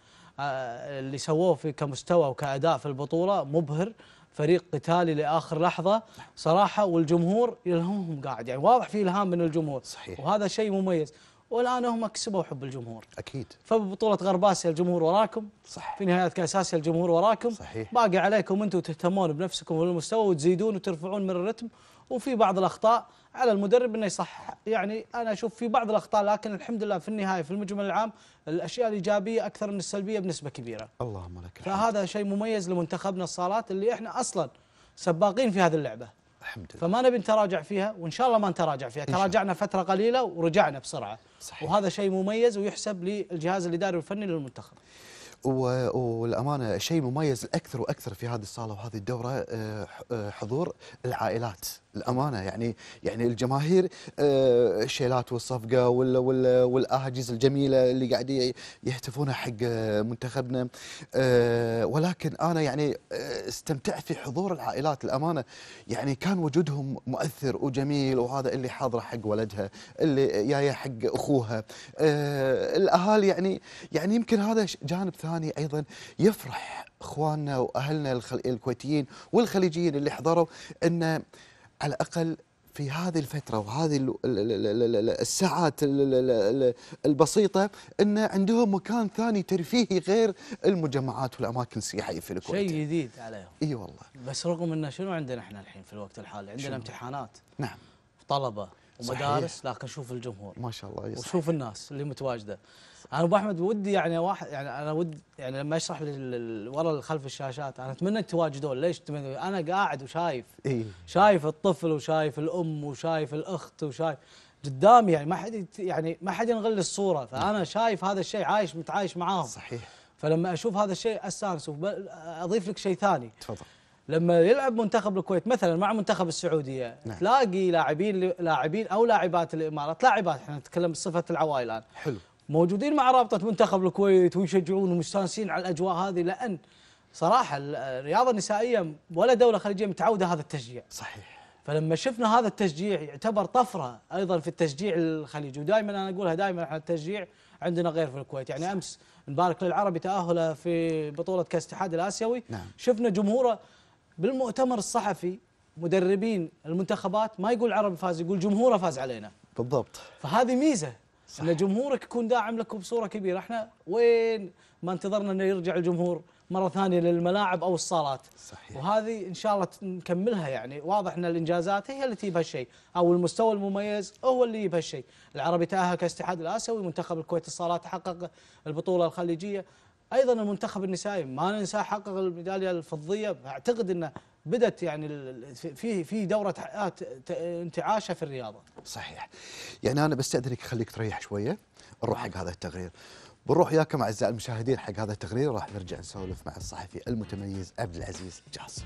آه، اللي سووه في كمستوى وكاداء في البطوله مبهر فريق قتالي لاخر لحظه نعم. صراحه والجمهور يلهمهم قاعد يعني واضح في الهام من الجمهور صحيح. وهذا شيء مميز والان هم كسبوا حب الجمهور اكيد فببطوله غرب اسيا الجمهور وراكم صح في نهايه كاس اسيا الجمهور وراكم صحيح باقي عليكم انتم تهتمون بنفسكم والمستوى وتزيدون وترفعون من الرتم وفي بعض الاخطاء على المدرب انه يصح يعني انا اشوف في بعض الاخطاء لكن الحمد لله في النهايه في المجمل العام الاشياء الايجابيه اكثر من السلبيه بنسبه كبيره اللهم لك الحمد فهذا شيء مميز لمنتخبنا الصالات اللي احنا اصلا سباقين في هذه اللعبه الحمد لله فما نبي نتراجع فيها وان شاء الله ما نتراجع فيها تراجعنا فتره قليله ورجعنا بسرعه صحيح. وهذا شيء مميز ويحسب للجهاز الاداري والفني للمنتخب والامانه شيء مميز اكثر واكثر في هذه الصاله وهذه الدوره آه، آه، حضور العائلات الامانه يعني يعني الجماهير الشيلات آه، والصفقه والاهاجيز الجميله اللي قاعد يهتفونها حق آه، منتخبنا آه، ولكن انا يعني استمتعت في حضور العائلات الامانه يعني كان وجودهم مؤثر وجميل وهذا اللي حاضره حق ولدها اللي جايه حق اخوها الاهالي يعني يعني يمكن هذا جانب ثاني ايضا يفرح اخواننا واهلنا الكويتيين والخليجيين اللي حضروا انه على الاقل في هذه الفترة وهذه الساعات البسيطة أن عندهم مكان ثاني ترفيهي غير المجمعات والأماكن السياحية في الكويت شيء جديد عليهم إي والله بس رغم أنه شنو عندنا إحنا الحين في الوقت الحالي عندنا شنو. امتحانات نعم طلبة ومدارس صحيح. لكن شوف الجمهور ما شاء الله يصحيح. وشوف الناس اللي متواجدة انا ابو احمد ودي يعني واحد يعني انا ودي يعني لما اشرح ورا خلف الشاشات انا اتمنى تواجدون ليش انا قاعد وشايف إيه؟ شايف الطفل وشايف الام وشايف الاخت وشايف قدامي يعني ما حد يعني ما حد ينغل الصوره نعم. فانا شايف هذا الشيء عايش متعايش معاهم صحيح فلما اشوف هذا الشيء استانس اضيف لك شيء ثاني تفضل لما يلعب منتخب الكويت مثلا مع منتخب السعوديه نعم. تلاقي لاعبين لاعبين او لاعبات الامارات لاعبات احنا نتكلم بصفه العوائل الان حلو موجودين مع رابطه منتخب الكويت ويشجعون ومستانسين على الاجواء هذه لان صراحه الرياضه النسائيه ولا دوله خليجيه متعوده هذا التشجيع. صحيح. فلما شفنا هذا التشجيع يعتبر طفره ايضا في التشجيع الخليجي ودائما انا اقولها دائما احنا التشجيع عندنا غير في الكويت يعني امس نبارك للعربي تاهله في بطوله كاس الاتحاد الاسيوي نعم. شفنا جمهوره بالمؤتمر الصحفي مدربين المنتخبات ما يقول العربي فاز يقول جمهوره فاز علينا بالضبط فهذه ميزه صح. ان جمهورك يكون داعم لك بصوره كبيره احنا وين ما انتظرنا انه يرجع الجمهور مره ثانيه للملاعب او الصالات صحيح. وهذه ان شاء الله نكملها يعني واضح ان الانجازات هي اللي تجيب هالشيء او المستوى المميز هو اللي يجيب هالشيء العربي تاهل كاستحاد الاسيوي منتخب الكويت الصالات حقق البطوله الخليجيه ايضا المنتخب النسائي ما ننساه حقق الميداليه الفضيه اعتقد انه بدات يعني في في دوره انتعاشه في الرياضه. صحيح. يعني انا بستاذنك خليك تريح شويه نروح نعم. حق هذا التقرير. بنروح وياكم اعزائي المشاهدين حق هذا التقرير راح نرجع نسولف مع الصحفي المتميز عبد العزيز جاسم.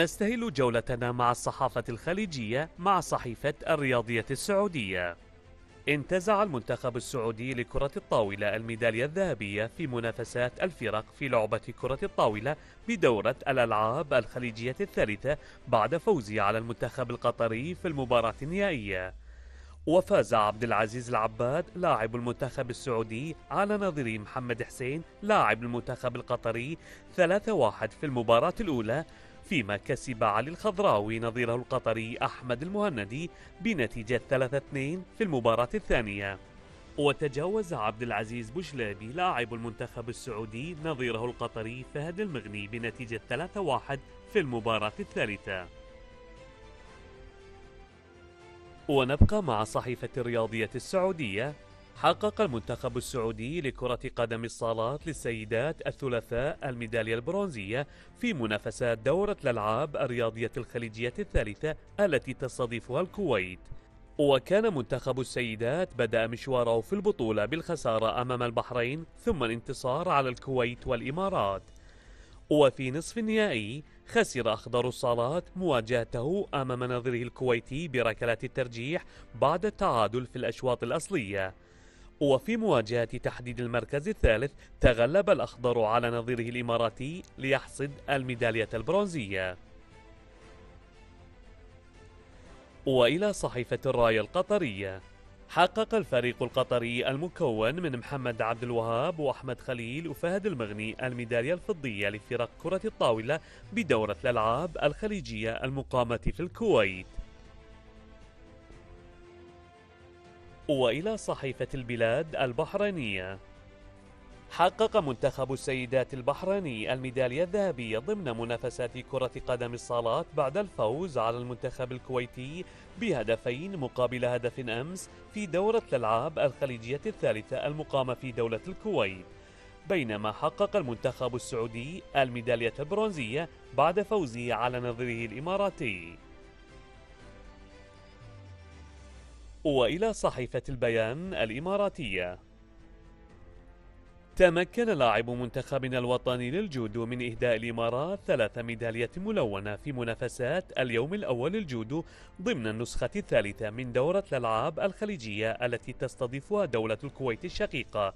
نستهل جولتنا مع الصحافة الخليجية مع صحيفة الرياضية السعودية انتزع المنتخب السعودي لكرة الطاولة الميدالية الذهبية في منافسات الفرق في لعبة كرة الطاولة بدورة الألعاب الخليجية الثالثة بعد فوزه على المنتخب القطري في المباراة النهائية وفاز عبد العزيز العباد لاعب المنتخب السعودي على نظيره محمد حسين لاعب المنتخب القطري 3-1 في المباراة الأولى فيما كسب علي الخضراوي نظيره القطري أحمد المهندي بنتيجة 3-2 في المباراة الثانية وتجاوز عبد العزيز بوشلابي لاعب المنتخب السعودي نظيره القطري فهد المغني بنتيجة 3-1 في المباراة الثالثة ونبقى مع صحيفة الرياضية السعودية حقق المنتخب السعودي لكرة قدم الصالات للسيدات الثلاثاء الميدالية البرونزية في منافسات دورة الألعاب الرياضية الخليجية الثالثة التي تستضيفها الكويت وكان منتخب السيدات بدأ مشواره في البطولة بالخسارة أمام البحرين ثم الانتصار على الكويت والإمارات وفي نصف النهائي خسر أخضر الصالات مواجهته أمام نظيره الكويتي بركلات الترجيح بعد التعادل في الأشواط الأصلية وفي مواجهة تحديد المركز الثالث تغلب الأخضر على نظيره الإماراتي ليحصد الميدالية البرونزية وإلى صحيفة الراية القطرية حقق الفريق القطري المكون من محمد عبد الوهاب وأحمد خليل وفهد المغني الميدالية الفضية لفرق كرة الطاولة بدورة الألعاب الخليجية المقامة في الكويت والى صحيفه البلاد البحرينيه حقق منتخب السيدات البحريني الميدالية الذهبية ضمن منافسات كرة قدم الصالات بعد الفوز على المنتخب الكويتي بهدفين مقابل هدف أمس في دورة الألعاب الخليجية الثالثة المقامة في دولة الكويت بينما حقق المنتخب السعودي الميدالية البرونزية بعد فوزه على نظيره الإماراتي والى صحيفه البيان الاماراتيه تمكن لاعب منتخبنا الوطني للجودو من إهداء الإمارات ثلاث ميداليات ملونة في منافسات اليوم الأول للجودو ضمن النسخة الثالثة من دورة الألعاب الخليجية التي تستضيفها دولة الكويت الشقيقة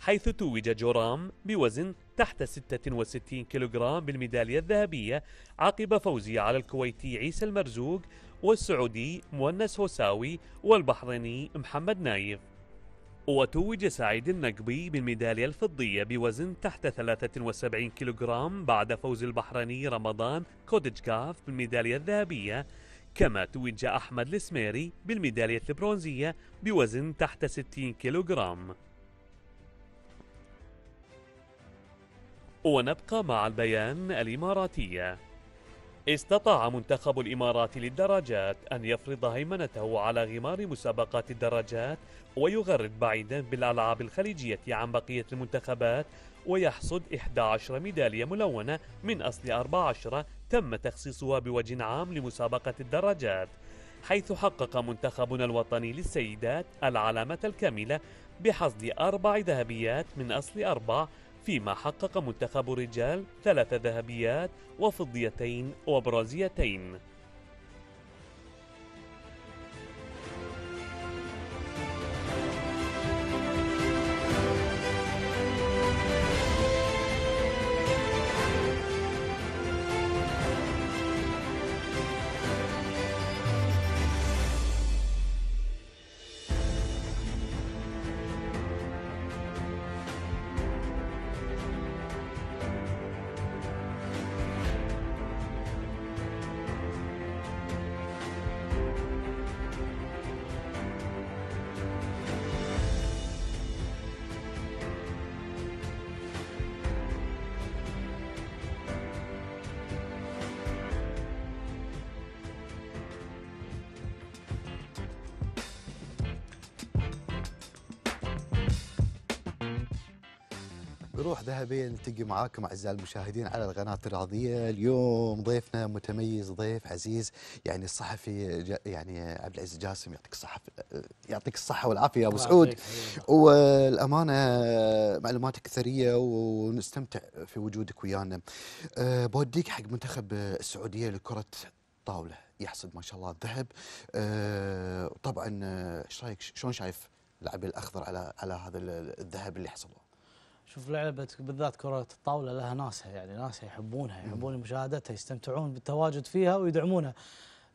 حيث توج جورام بوزن تحت 66 كيلوغرام بالميدالية الذهبية عقب فوزه على الكويتي عيسى المرزوق والسعودي مؤنس هوساوي والبحريني محمد نايف وتوج سعيد النقبي بالميدالية الفضية بوزن تحت 73 كيلوغرام بعد فوز البحريني رمضان كودجكاف بالميدالية الذهبية كما توج أحمد السميري بالميدالية البرونزية بوزن تحت 60 كيلوغرام ونبقى مع البيان الإماراتية استطاع منتخب الإمارات للدراجات أن يفرض هيمنته على غمار مسابقات الدراجات ويغرد بعيدا بالألعاب الخليجية عن بقية المنتخبات ويحصد 11 ميدالية ملونة من أصل 14 تم تخصيصها بوجه عام لمسابقة الدراجات حيث حقق منتخبنا الوطني للسيدات العلامة الكاملة بحصد أربع ذهبيات من أصل أربع فيما حقق منتخب الرجال ثلاث ذهبيات وفضيتين وبرازيتين ذهبية نلتقي معاكم أعزائي المشاهدين على القناة الرياضية اليوم ضيفنا متميز ضيف عزيز يعني الصحفي يعني عبد العزيز جاسم يعطيك الصحة يعطيك الصحة والعافية أبو سعود والأمانة معلوماتك ثريه ونستمتع في وجودك ويانا أه، بوديك حق منتخب السعودية لكرة طاولة يحصد ما شاء الله الذهب أه، طبعا أه، ايش رايك شلون شايف لاعبي الاخضر على على هذا الذهب اللي حصلوه؟ شوف لعبه بالذات كرة الطاولة لها ناسها يعني ناسها يحبونها يحبون مشاهدتها يستمتعون بالتواجد فيها ويدعمونها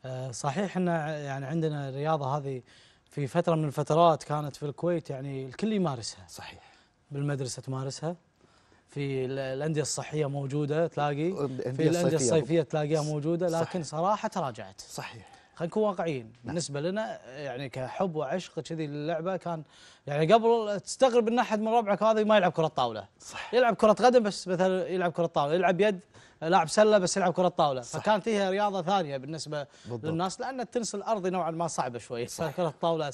آه، صحيح ان يعني عندنا الرياضة هذه في فترة من الفترات كانت في الكويت يعني الكل يمارسها صحيح بالمدرسة تمارسها في الأندية الصحية موجودة تلاقي في الأندية الصيفية تلاقيها موجودة لكن صراحة تراجعت صحيح خلينا نكون واقعيين نعم. بالنسبه لنا يعني كحب وعشق كذي للعبه كان يعني قبل تستغرب ان احد من ربعك هذا ما يلعب كره طاوله صح يلعب كره قدم بس مثلا يلعب كره طاوله يلعب يد لاعب سله بس يلعب كره طاوله صح. فكان فيها رياضه ثانيه بالنسبه بالضبط. للناس لان التنس الارضي نوعا ما صعبه شوي صح. كره الطاوله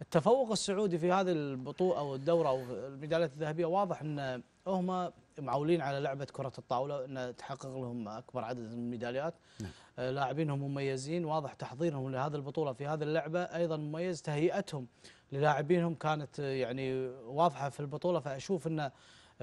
التفوق السعودي في هذه البطوله او الدوره او الميداليات الذهبيه واضح ان هم معولين على لعبه كره الطاوله ان تحقق لهم اكبر عدد من الميداليات نعم. آه، لاعبينهم مميزين واضح تحضيرهم لهذه البطوله في هذه اللعبه ايضا مميز تهيئتهم للاعبينهم كانت آه، يعني واضحه في البطوله فاشوف انه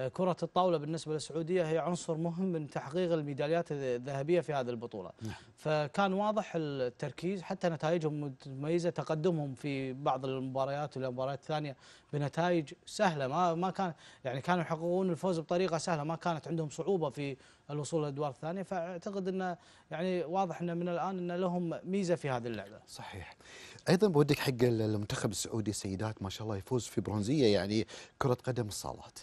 كرة الطاولة بالنسبة للسعودية هي عنصر مهم من تحقيق الميداليات الذهبية في هذه البطولة نعم. فكان واضح التركيز حتى نتائجهم متميزة تقدمهم في بعض المباريات والمباريات الثانية بنتائج سهلة ما ما كان يعني كانوا يحققون الفوز بطريقة سهلة ما كانت عندهم صعوبة في الوصول للادوار الثانيه فاعتقد انه يعني واضح انه من الان أن لهم ميزه في هذه اللعبه. صحيح. ايضا بودك حق المنتخب السعودي السيدات ما شاء الله يفوز في برونزيه يعني كره قدم الصالات.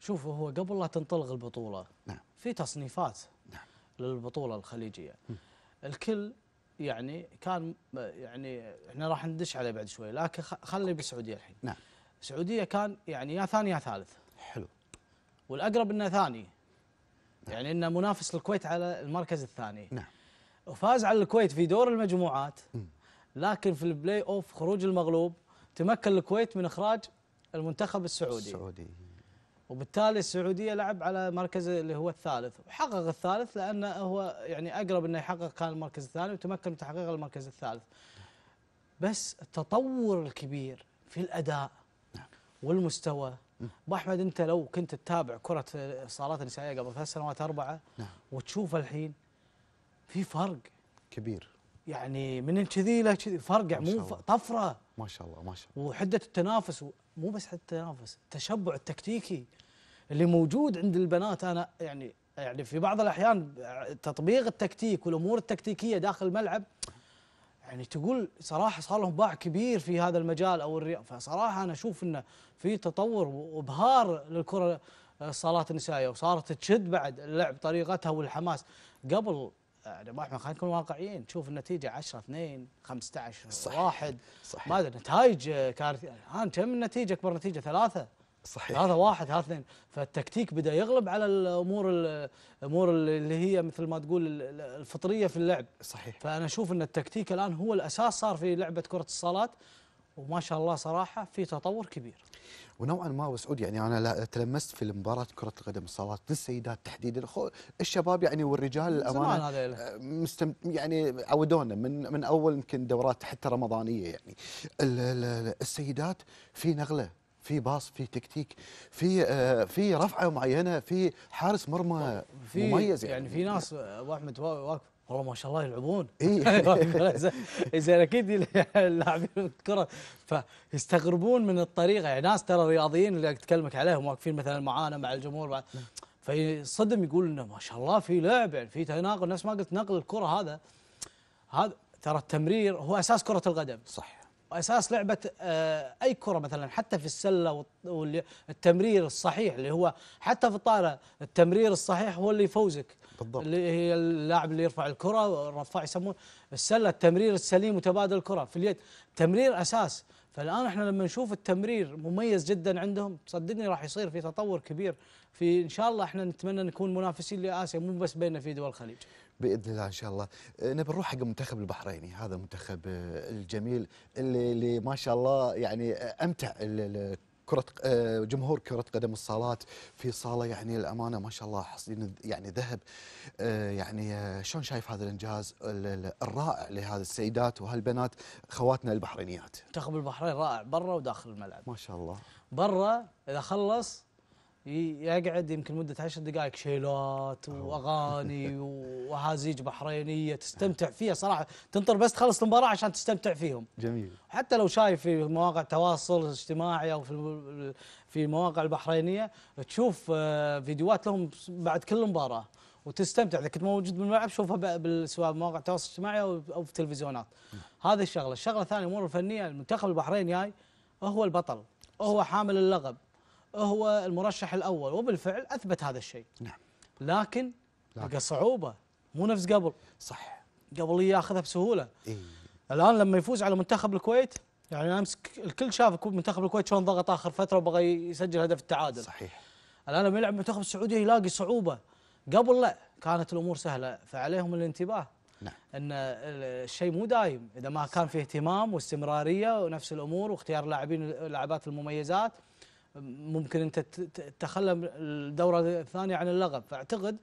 شوفوا هو قبل لا تنطلق البطوله نعم في تصنيفات نعم للبطوله الخليجيه الكل يعني كان يعني احنا راح ندش عليه بعد شوي لكن خلي بالسعوديه الحين نعم السعوديه كان يعني يا ثاني يا ثالث حلو والاقرب انه ثاني نعم. يعني انه منافس الكويت على المركز الثاني نعم وفاز على الكويت في دور المجموعات لكن في البلاي اوف خروج المغلوب تمكن الكويت من اخراج المنتخب السعودي السعودي وبالتالي السعوديه لعب على مركز اللي هو الثالث وحقق الثالث لانه هو يعني اقرب انه يحقق كان المركز الثاني وتمكن من تحقيق المركز الثالث بس التطور الكبير في الاداء والمستوى ابو احمد انت لو كنت تتابع كره الصالات النسائيه قبل ثلاث سنوات اربعه نعم. وتشوف الحين في فرق كبير يعني من كذي الى كذي فرق مو طفره ما شاء الله ما شاء الله وحده التنافس مو بس حتى التنافس التشبع التكتيكي اللي موجود عند البنات انا يعني يعني في بعض الاحيان تطبيق التكتيك والامور التكتيكيه داخل الملعب يعني تقول صراحه صار لهم باع كبير في هذا المجال او الرياض فصراحه انا اشوف انه في تطور وابهار للكره الصالات آه، النسائيه وصارت تشد بعد اللعب طريقتها والحماس قبل ابو آه، احمد خلينا نكون واقعيين تشوف النتيجه 10 2 15 صحيح. 1 صحيح. ما ادري نتائج آه، كارثيه ها كم النتيجه اكبر نتيجه ثلاثه صحيح هذا واحد هذا اثنين فالتكتيك بدا يغلب على الامور الامور اللي هي مثل ما تقول الفطريه في اللعب صحيح فانا اشوف ان التكتيك الان هو الاساس صار في لعبه كره الصالات وما شاء الله صراحة في تطور كبير ونوعا ما وسعود يعني انا تلمست في مباراه كره القدم الصالات للسيدات تحديدا الشباب يعني والرجال الامانه آه، مستم يعني عودونا من من اول يمكن دورات حتى رمضانيه يعني السيدات في نغله في باص في تكتيك في آه، في رفعه معينه في حارس مرمى مميز يعني, يعني في ناس ابو آه، احمد واقف والله ما شاء الله يلعبون اي زين إيه، اكيد اللاعبين الكره فيستغربون من الطريقه يعني ناس ترى رياضيين اللي اتكلمك عليهم واقفين مثلا معانا مع الجمهور مع نعم. فيصدم يقول انه ما شاء الله في لعب يعني في تناقل نفس ما قلت نقل الكره هذا هذا ترى التمرير هو اساس كره القدم صح واساس لعبه آه، اي كره مثلا حتى في السله والتمرير الصحيح اللي هو حتى في الطائره التمرير الصحيح هو اللي يفوزك بالضبط. اللي هي اللاعب اللي يرفع الكره رفع يسمون السله التمرير السليم وتبادل الكره في اليد تمرير اساس فالان احنا لما نشوف التمرير مميز جدا عندهم صدقني راح يصير في تطور كبير في ان شاء الله احنا نتمنى نكون منافسين لاسيا مو بس بيننا في دول الخليج باذن الله ان شاء الله أه، نبي نروح حق المنتخب البحريني هذا المنتخب أه، الجميل اللي, اللي ما شاء الله يعني أه، امتع كرة آه، جمهور كرة قدم الصالات في صالة يعني الأمانة ما شاء الله حصلين يعني ذهب آه، يعني آه، شلون شايف هذا الإنجاز الرائع لهذه السيدات وهالبنات خواتنا البحرينيات منتخب البحرين رائع برا وداخل الملعب ما شاء الله برا إذا خلص يقعد يمكن مدة عشر دقائق شيلات وأغاني وأهازيج بحرينية تستمتع فيها صراحة تنطر بس تخلص المباراة عشان تستمتع فيهم جميل حتى لو شايف في مواقع التواصل الاجتماعي أو في في مواقع البحرينية تشوف آه، فيديوهات لهم بعد كل مباراة وتستمتع اذا كنت موجود بالملعب شوفها سواء مواقع التواصل الاجتماعي او في التلفزيونات. هذه الشغله، الشغله الثانيه الامور الفنيه المنتخب البحريني هاي هو البطل، هو حامل اللقب، هو المرشح الأول وبالفعل أثبت هذا الشيء نعم لكن لقى صعوبة مو نفس قبل صح قبل ياخذها بسهولة إيه؟ الآن لما يفوز على منتخب الكويت يعني امس الكل شاف منتخب الكويت شلون ضغط اخر فتره وبغى يسجل هدف التعادل صحيح الان لما يلعب منتخب السعوديه يلاقي صعوبه قبل لا كانت الامور سهله فعليهم الانتباه نعم. ان الشيء مو دايم اذا ما كان في اهتمام واستمراريه ونفس الامور واختيار لاعبين اللاعبات المميزات ممكن انت تتخلى الدوره الثانيه عن اللغب فاعتقد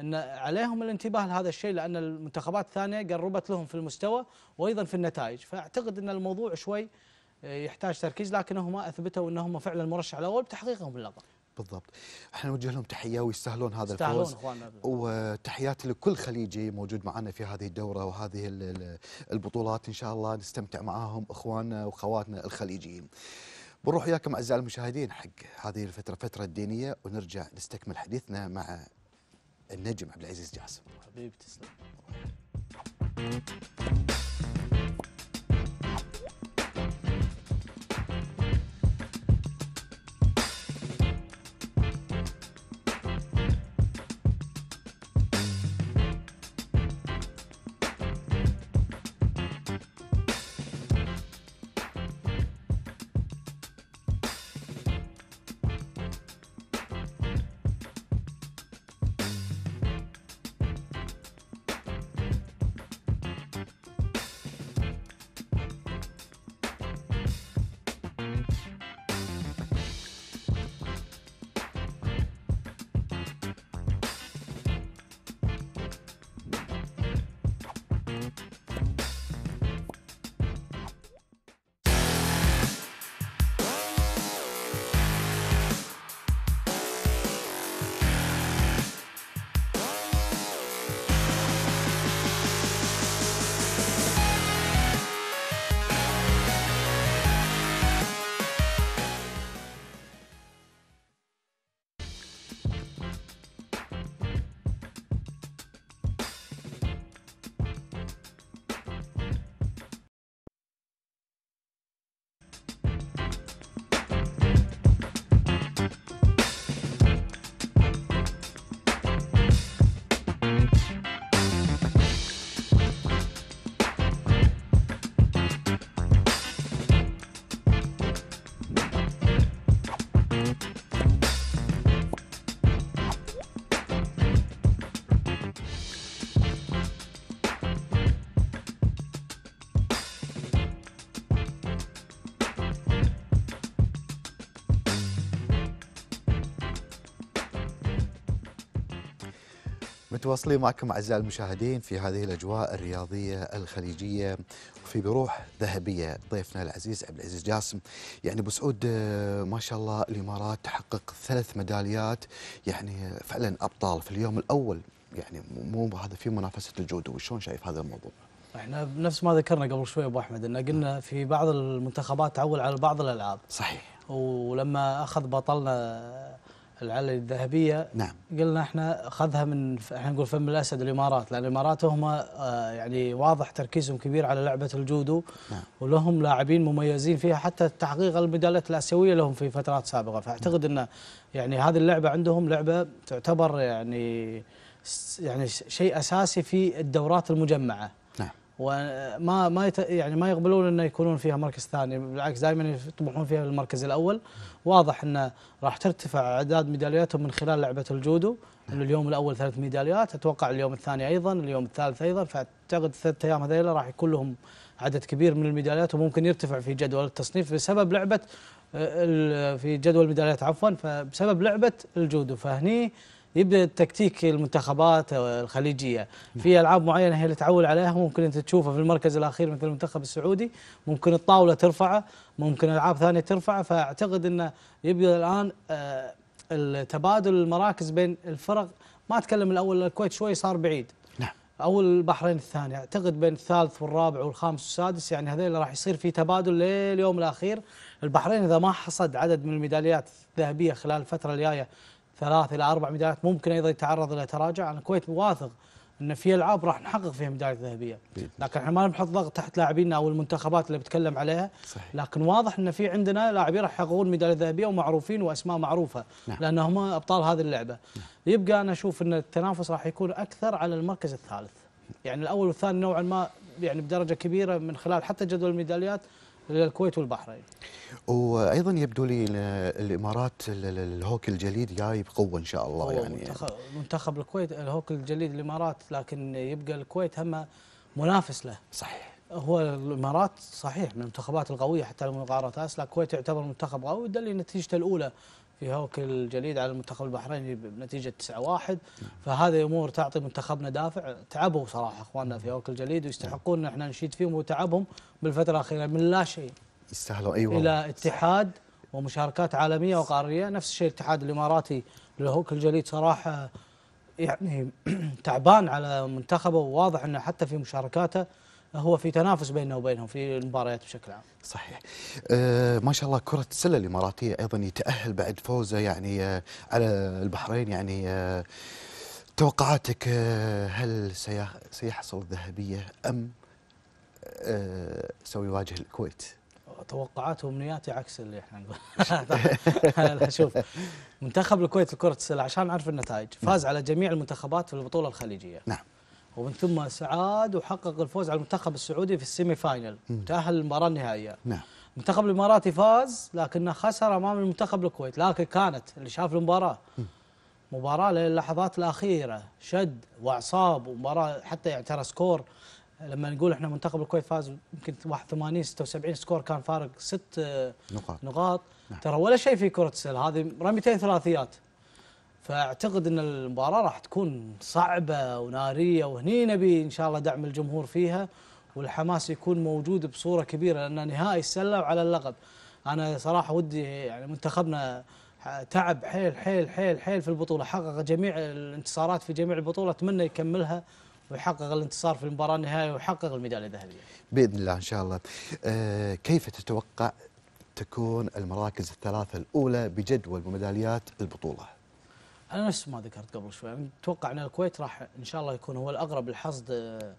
ان عليهم الانتباه لهذا الشيء لان المنتخبات الثانيه قربت لهم في المستوى وايضا في النتائج فاعتقد ان الموضوع شوي آه، يحتاج تركيز لكنهم اثبتوا انهم فعلا المرشح الاول بتحقيقهم اللقب بالضبط احنا نوجه لهم تحيه ويستاهلون هذا الفوز وتحياتي لكل خليجي موجود معنا في هذه الدوره وهذه البطولات ان شاء الله نستمتع معاهم اخواننا واخواتنا الخليجيين بنروح وياكم اعزائي المشاهدين حق هذه الفتره فتره دينيه ونرجع نستكمل حديثنا مع النجم عبد العزيز جاسم حبيبي تسلم متواصلين معكم اعزائي المشاهدين في هذه الاجواء الرياضيه الخليجيه وفي بروح ذهبيه ضيفنا العزيز عبد العزيز جاسم يعني ابو سعود آه، ما شاء الله الامارات تحقق ثلاث ميداليات يعني فعلا ابطال في اليوم الاول يعني مو هذا في منافسه الجودو وشلون شايف هذا الموضوع؟ احنا نفس ما ذكرنا قبل شوي ابو احمد ان قلنا في بعض المنتخبات تعول على بعض الالعاب صحيح ولما اخذ بطلنا العلل الذهبية نعم قلنا احنا خذها من احنا نقول فم الاسد الامارات لان الامارات هم آه، يعني واضح تركيزهم كبير على لعبة الجودو نعم ولهم لاعبين مميزين فيها حتى تحقيق الميداليات الاسيوية لهم في فترات سابقة فاعتقد نعم. ان يعني هذه اللعبة عندهم لعبة تعتبر يعني يعني شيء اساسي في الدورات المجمعة وما ما يعني ما يقبلون انه يكونون فيها مركز ثاني بالعكس دائما يطمحون فيها للمركز الاول واضح انه راح ترتفع اعداد ميدالياتهم من خلال لعبه الجودو انه اليوم الاول ثلاث ميداليات اتوقع اليوم الثاني ايضا اليوم الثالث ايضا فاعتقد الثلاث ايام هذيلا راح يكون لهم عدد كبير من الميداليات وممكن يرتفع في جدول التصنيف بسبب لعبه آه، في جدول الميداليات عفوا فبسبب لعبه الجودو فهني يبدا تكتيك المنتخبات الخليجيه في العاب معينه هي اللي تعول عليها ممكن انت تشوفها في المركز الاخير مثل المنتخب السعودي ممكن الطاوله ترفعه ممكن العاب ثانيه ترفعه فاعتقد انه يبدا الان آه، التبادل المراكز بين الفرق ما اتكلم الاول الكويت شوي صار بعيد نعم او البحرين الثاني اعتقد بين الثالث والرابع والخامس والسادس يعني هذول راح يصير في تبادل لليوم الاخير البحرين اذا ما حصد عدد من الميداليات الذهبيه خلال الفتره الجايه ثلاث الى اربع ميداليات ممكن ايضا يتعرض الى تراجع انا الكويت واثق ان في العاب راح نحقق فيها ميداليات ذهبيه لكن احنا ما نحط ضغط تحت لاعبينا او المنتخبات اللي بتكلم عليها لكن واضح ان في عندنا لاعبين راح يحققون ميداليه ذهبيه ومعروفين واسماء معروفه نعم. لانهم ابطال هذه اللعبه نعم. يبقى انا اشوف ان التنافس راح يكون اكثر على المركز الثالث يعني الاول والثاني نوعا ما يعني بدرجه كبيره من خلال حتى جدول الميداليات للكويت والبحرين وايضا يبدو لي الامارات الهوكي الجليد جاي بقوه ان شاء الله يعني منتخب, يعني منتخب الكويت الهوكي الجليد الامارات لكن يبقى الكويت هم منافس له صحيح هو الامارات صحيح من المنتخبات القويه حتى لو مقارنه الكويت يعتبر منتخب قوي والدليل نتيجته الاولى في يهوك الجليد على المنتخب البحريني بنتيجه 9-1 فهذه امور تعطي منتخبنا دافع تعبوا صراحه اخواننا في هوك الجليد ويستحقون ان احنا نشيد فيهم وتعبهم بالفتره الاخيره من لا شيء يستاهلوا اي الى اتحاد ومشاركات عالميه وقاريه نفس الشيء الاتحاد الاماراتي للهوك الجليد صراحه يعني تعبان على منتخبه وواضح انه حتى في مشاركاته هو في تنافس بيننا وبينهم في المباريات بشكل عام صحيح آه ما شاء الله كرة السلة الإماراتية أيضا يتأهل بعد فوزه يعني آه، على البحرين يعني آه، توقعاتك آه، هل سيحصل الذهبية أم آه سيواجه الكويت؟ توقعات وامنياتي عكس اللي احنا نقول شوف منتخب الكويت لكره السله عشان نعرف النتائج فاز على جميع المنتخبات في البطوله الخليجيه نعم ومن ثم سعاد وحقق الفوز على المنتخب السعودي في السيمي فاينل تأهل المباراة النهائية نعم المنتخب الاماراتي فاز لكنه خسر امام المنتخب الكويت لكن كانت اللي شاف المباراه مباراه للحظات الاخيره شد واعصاب ومباراه حتى يعني ترى سكور لما نقول احنا منتخب الكويت فاز يمكن 81 76 سكور كان فارق ست نقاط نقاط نعم. ترى ولا شيء في كره السله هذه رميتين ثلاثيات فاعتقد ان المباراه راح تكون صعبه وناريه وهني نبي ان شاء الله دعم الجمهور فيها والحماس يكون موجود بصوره كبيره لان نهائي السله وعلى اللقب انا صراحه ودي يعني منتخبنا تعب حيل حيل حيل حيل في البطوله حقق جميع الانتصارات في جميع البطوله اتمنى يكملها ويحقق الانتصار في المباراه النهائيه ويحقق الميداليه الذهبيه باذن الله ان شاء الله أه كيف تتوقع تكون المراكز الثلاثه الاولى بجدول بميداليات البطوله انا نفس ما ذكرت قبل شوي يعني اتوقع ان الكويت راح ان شاء الله يكون هو الاقرب للحصد آه،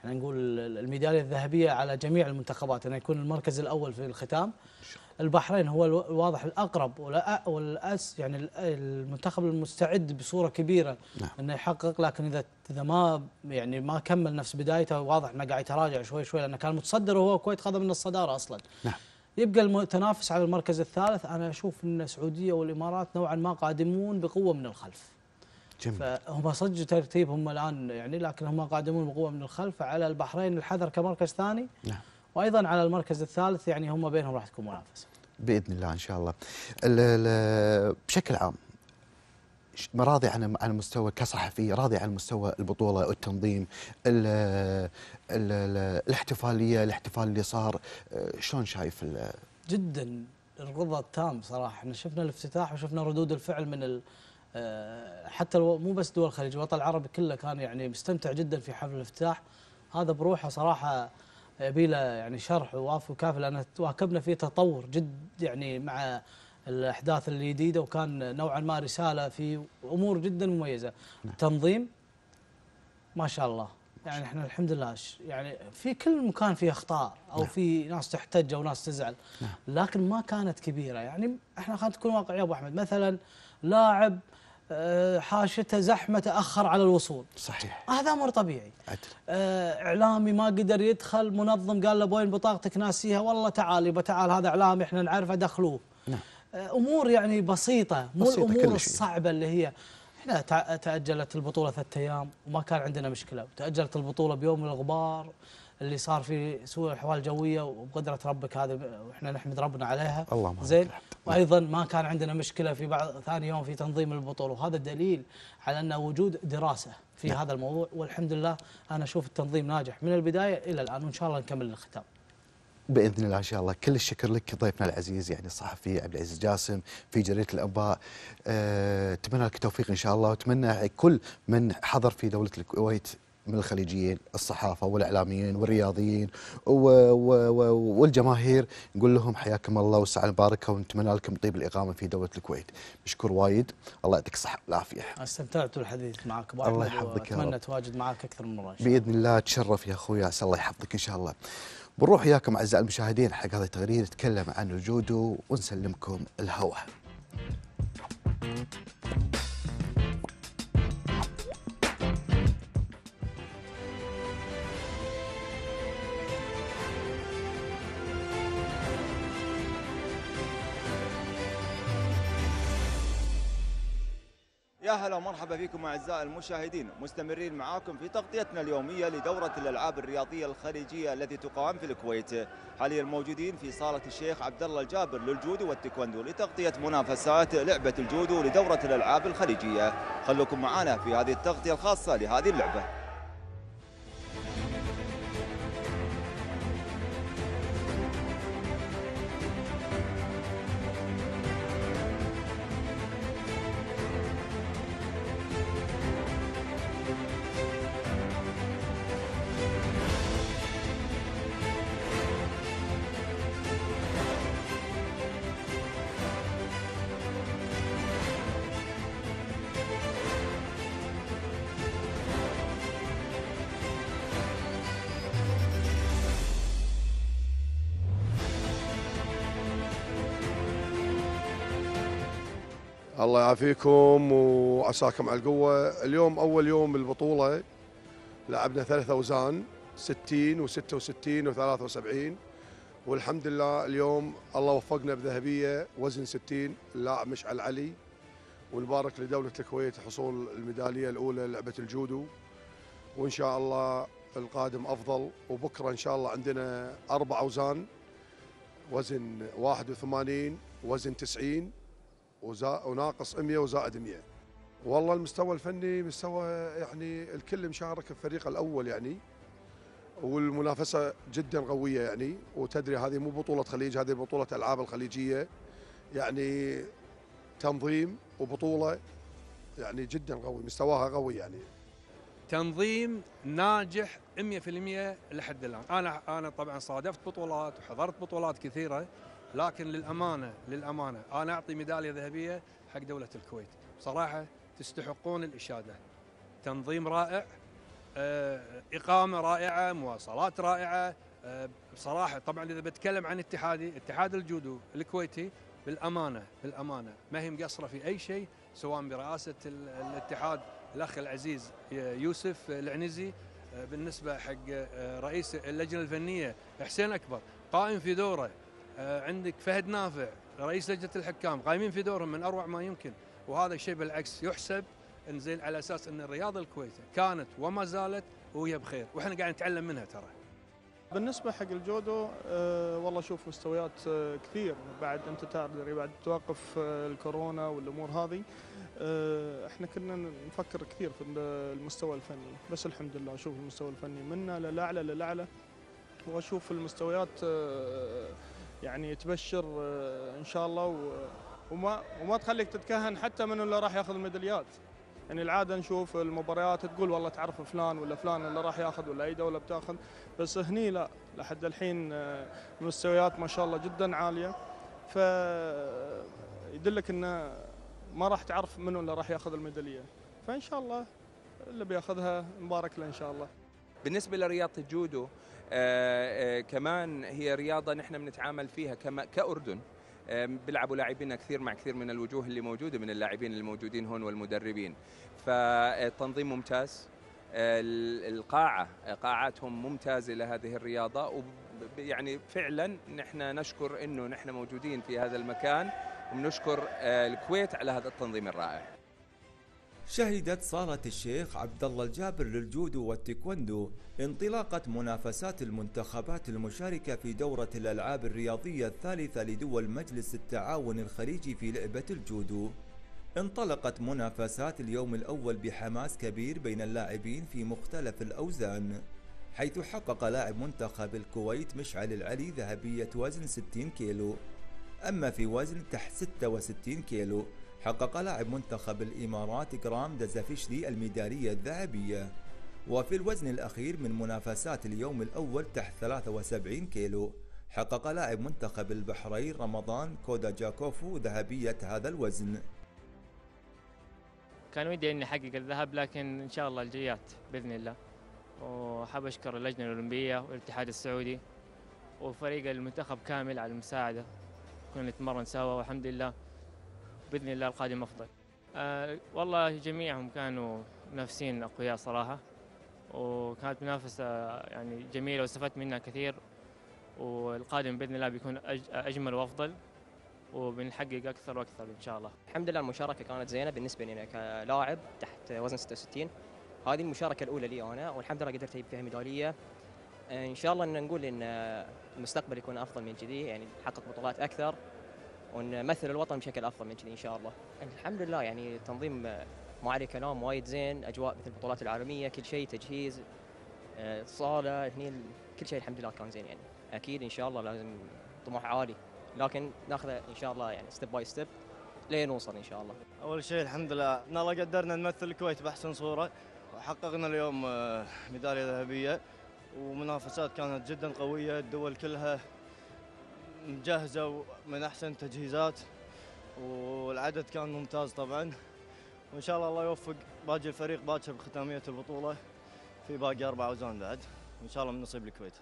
احنا نقول الميداليه الذهبيه على جميع المنتخبات انه يكون المركز الاول في الختام البحرين هو الواضح الاقرب والاس يعني المنتخب المستعد بصوره كبيره نعم. انه يحقق لكن اذا اذا ما يعني ما كمل نفس بدايته واضح انه قاعد يتراجع شوي شوي لانه كان متصدر وهو الكويت خذ منه الصداره اصلا نعم. يبقى المتنافس على المركز الثالث انا اشوف ان السعوديه والامارات نوعا ما قادمون بقوه من الخلف. جميل. فهم صج ترتيبهم الان يعني لكن هم قادمون بقوه من الخلف على البحرين الحذر كمركز ثاني. نعم. وايضا على المركز الثالث يعني هم بينهم راح تكون منافسه. باذن الله ان شاء الله. بشكل عام راضي عن عن مستوى كصحفي راضي عن مستوى البطوله التنظيم الـ الـ الـ الاحتفاليه الاحتفال اللي صار آه، شلون شايف جدا الرضا التام صراحه احنا شفنا الافتتاح وشفنا ردود الفعل من آه، حتى مو بس دول الخليج الوطن العربي كله كان يعني مستمتع جدا في حفل الافتتاح هذا بروحه صراحه يبي له يعني شرح ووافي وكافي لان واكبنا فيه تطور جد يعني مع الاحداث الجديده وكان نوعا ما رساله في امور جدا مميزه نعم. تنظيم ما شاء الله يعني احنا الحمد لله يعني في كل مكان في اخطاء او نعم. في ناس تحتج او ناس تزعل نعم. لكن ما كانت كبيره يعني احنا خلينا نكون يا ابو احمد مثلا لاعب آه، حاشته زحمه تاخر على الوصول صحيح هذا امر طبيعي عدل. آه، اعلامي ما قدر يدخل منظم قال له بوين بطاقتك ناسيها والله تعال يبا تعال هذا اعلامي احنا نعرفه دخلوه آه، امور يعني بسيطه مو بسيطة الامور الصعبه اللي هي احنا تاجلت البطوله ثلاث ايام وما كان عندنا مشكله وتاجلت البطوله بيوم الغبار اللي صار في سوء الاحوال الجويه وبقدره ربك هذا واحنا نحمد ربنا عليها اللهم زين وايضا ما كان عندنا مشكله في بعض ثاني يوم في تنظيم البطوله وهذا دليل على ان وجود دراسه في نعم. هذا الموضوع والحمد لله انا اشوف التنظيم ناجح من البدايه الى الان وان شاء الله نكمل الختام باذن الله ان شاء الله كل الشكر لك ضيفنا العزيز يعني الصحفي عبد العزيز جاسم في جريده الانباء آه، اتمنى لك التوفيق ان شاء الله واتمنى كل من حضر في دوله الكويت من الخليجيين الصحافه والاعلاميين والرياضيين و و و والجماهير نقول لهم حياكم الله والساعه المباركه ونتمنى لكم طيب الاقامه في دوله الكويت مشكور وايد الله يعطيك الصحه والعافيه استمتعت بالحديث معك ابو الله يحفظك اتمنى تواجد معك اكثر من مره باذن الله تشرف يا اخوي عسى الله يحفظك ان شاء الله بنروح وياكم اعزائي المشاهدين حق هذا التقرير نتكلم عن وجوده ونسلمكم الهواء. يا هلا ومرحبا فيكم اعزائي المشاهدين مستمرين معاكم في تغطيتنا اليوميه لدوره الالعاب الرياضيه الخليجيه التي تقام في الكويت حاليا موجودين في صاله الشيخ عبد الله الجابر للجودو والتيكوندو لتغطيه منافسات لعبه الجودو لدوره الالعاب الخليجيه خلوكم معنا في هذه التغطيه الخاصه لهذه اللعبه الله يعافيكم وعساكم على القوة اليوم أول يوم بالبطولة لعبنا ثلاث أوزان 60 و66 و73 والحمد لله اليوم الله وفقنا بذهبية وزن 60 اللاعب مشعل علي ونبارك لدولة الكويت حصول الميدالية الأولى لعبة الجودو وإن شاء الله القادم أفضل وبكرة إن شاء الله عندنا أربع أوزان وزن 81 وزن 90 وناقص 100 وزائد 100 والله المستوى الفني مستوى يعني الكل مشارك في الفريق الاول يعني والمنافسه جدا قويه يعني وتدري هذه مو بطوله خليج هذه بطوله العاب الخليجيه يعني تنظيم وبطوله يعني جدا قوي مستواها قوي يعني تنظيم ناجح 100% لحد الان انا انا طبعا صادفت بطولات وحضرت بطولات كثيره لكن للامانه للامانه انا اعطي ميداليه ذهبيه حق دوله الكويت بصراحه تستحقون الاشاده تنظيم رائع آه، اقامه رائعه مواصلات رائعه آه، بصراحه طبعا اذا بتكلم عن اتحادي اتحاد الجودو الكويتي بالامانه بالامانه ما هي مقصره في اي شيء سواء برئاسه الاتحاد الاخ العزيز آه، يوسف العنزي بالنسبه حق رئيس اللجنه الفنيه حسين اكبر قائم في دوره آه، عندك فهد نافع رئيس لجنه الحكام قايمين في دورهم من اروع ما يمكن وهذا الشيء بالعكس يحسب انزين على اساس ان الرياضه الكويتيه كانت وما زالت وهي بخير واحنا قاعد نتعلم منها ترى. بالنسبه حق الجودو أه والله شوف مستويات أه كثير بعد انت تعرف بعد توقف أه الكورونا والامور هذه آه، احنا كنا نفكر كثير في المستوى الفني بس الحمد لله اشوف المستوى الفني منا للاعلى للاعلى واشوف المستويات آه، يعني تبشر آه، ان شاء الله وما وما تخليك تتكهن حتى من اللي راح ياخذ الميداليات يعني العاده نشوف المباريات تقول والله تعرف فلان ولا فلان اللي راح ياخذ ولا اي دوله بتاخذ بس هني لا لحد الحين آه، مستويات ما شاء الله جدا عاليه ف يدلك انه ما راح تعرف منو اللي راح ياخذ الميداليه فان شاء الله اللي بياخذها مبارك له ان شاء الله بالنسبه لرياضه الجودو آه، آه، كمان هي رياضه نحن بنتعامل فيها كما كاردن بيلعبوا لاعبينا كثير مع كثير من الوجوه اللي موجوده من اللاعبين الموجودين هون والمدربين فالتنظيم ممتاز آه، القاعه قاعاتهم ممتازه لهذه الرياضه يعني فعلا نحن نشكر انه نحن موجودين في هذا المكان ونشكر الكويت على هذا التنظيم الرائع شهدت صالة الشيخ عبد الله الجابر للجودو والتيكوندو انطلاقة منافسات المنتخبات المشاركة في دورة الألعاب الرياضية الثالثة لدول مجلس التعاون الخليجي في لعبة الجودو. انطلقت منافسات اليوم الأول بحماس كبير بين اللاعبين في مختلف الأوزان، حيث حقق لاعب منتخب الكويت مشعل العلي ذهبية وزن 60 كيلو، أما في وزن تحت 66 كيلو حقق لاعب منتخب الإمارات كرام دزافيشلي الميدالية الذهبية وفي الوزن الأخير من منافسات اليوم الأول تحت 73 كيلو حقق لاعب منتخب البحرين رمضان كودا جاكوفو ذهبية هذا الوزن كان ودي اني احقق الذهب لكن ان شاء الله الجيات باذن الله وحاب اشكر اللجنه الاولمبيه والاتحاد السعودي وفريق المنتخب كامل على المساعده كنا نتمرن سوا والحمد لله باذن الله القادم افضل. أه والله جميعهم كانوا منافسين اقوياء صراحه وكانت منافسه يعني جميله واستفدت منها كثير والقادم باذن الله بيكون اجمل وافضل وبنحقق اكثر واكثر ان شاء الله. الحمد لله المشاركه كانت زينه بالنسبه لي كلاعب تحت وزن 66 هذه المشاركه الاولى لي انا والحمد لله قدرت اجيب فيها ميداليه ان شاء الله ان نقول ان المستقبل يكون افضل من كذي يعني نحقق بطولات اكثر ونمثل الوطن بشكل افضل من كذي ان شاء الله. الحمد لله يعني تنظيم آه، ما عليه كلام وايد زين، اجواء مثل البطولات العالميه، كل شيء تجهيز الصاله آه، هني كل شيء الحمد لله كان زين يعني. اكيد ان شاء الله لازم طموح عالي لكن ناخذه ان شاء الله يعني ستيب باي ستيب لين نوصل ان شاء الله. اول شيء الحمد لله ان الله قدرنا نمثل الكويت باحسن صوره وحققنا اليوم آه، ميداليه ذهبيه ومنافسات كانت جدا قويه الدول كلها مجهزه من احسن تجهيزات والعدد كان ممتاز طبعا وان شاء الله الله يوفق باقي الفريق باكر بختاميه البطوله في باقي اربع اوزان بعد وان شاء الله من نصيب الكويت.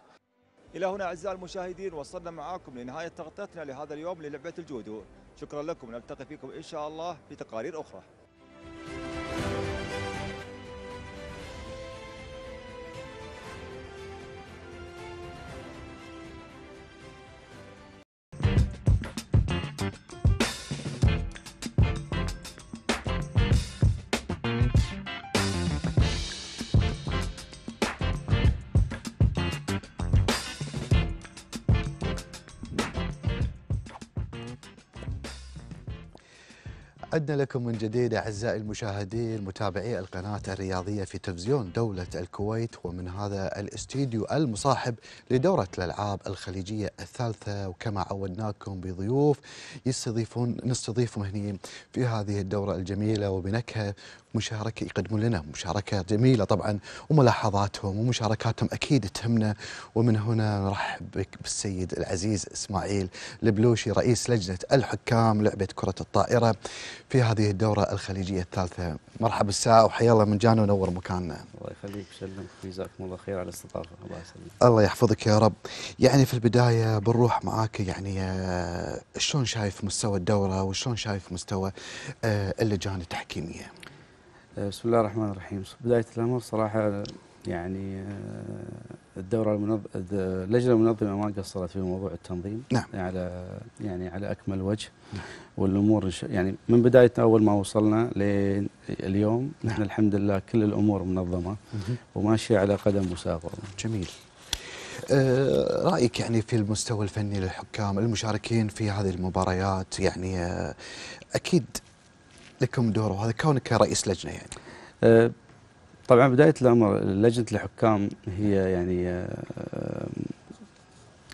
الى هنا اعزائي المشاهدين وصلنا معاكم لنهايه تغطيتنا لهذا اليوم للعبه الجودو، شكرا لكم نلتقي فيكم ان شاء الله في تقارير اخرى. عدنا لكم من جديد أعزائي المشاهدين متابعي القناة الرياضية في تلفزيون دولة الكويت ومن هذا الاستديو المصاحب لدورة الألعاب الخليجية الثالثة وكما عودناكم بضيوف يستضيفون نستضيفهم هني في هذه الدورة الجميلة وبنكهة مشاركة يقدمون لنا مشاركة جميلة طبعا وملاحظاتهم ومشاركاتهم أكيد تهمنا ومن هنا نرحب بك بالسيد العزيز إسماعيل البلوشي رئيس لجنة الحكام لعبة كرة الطائرة في هذه الدورة الخليجية الثالثة مرحبا الساعة وحيا الله من جانا ونور مكاننا الله يخليك وسلمك جزاكم الله خير على الاستضافة الله يسلمك الله يحفظك يا رب يعني في البداية بنروح معاك يعني آه، شلون شايف مستوى الدورة وشلون شايف مستوى آه، اللجان التحكيمية بسم الله الرحمن الرحيم بداية الأمر صراحة يعني آه، الدورة المنظمة اللجنة المنظمة ما قصرت في موضوع التنظيم نعم. على يعني على أكمل وجه نعم. والأمور يعني من بداية أول ما وصلنا لليوم نعم. نحن الحمد لله كل الأمور منظمة وماشية على قدم وساق جميل آه، رايك يعني في المستوى الفني للحكام المشاركين في هذه المباريات يعني آه، اكيد لكم دور وهذا كونك رئيس لجنه يعني. أه، طبعا بدايه الامر لجنه الحكام هي يعني أه،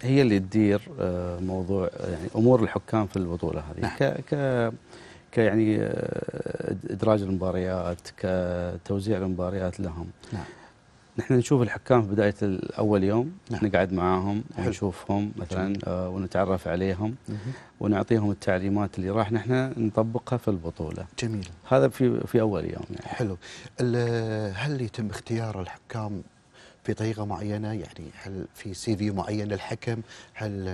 هي اللي تدير أه، موضوع يعني امور الحكام في البطوله هذه نعم. ك ك ك يعني ادراج المباريات كتوزيع المباريات لهم نعم. نحن نشوف الحكام في بدايه اول يوم نعم. نقعد معاهم ونشوفهم مثلا آه ونتعرف عليهم مه. ونعطيهم التعليمات اللي راح نحن نطبقها في البطوله جميل هذا في في اول يوم يعني. حلو هل يتم اختيار الحكام في طريقه معينه يعني هل في سي في معين للحكم هل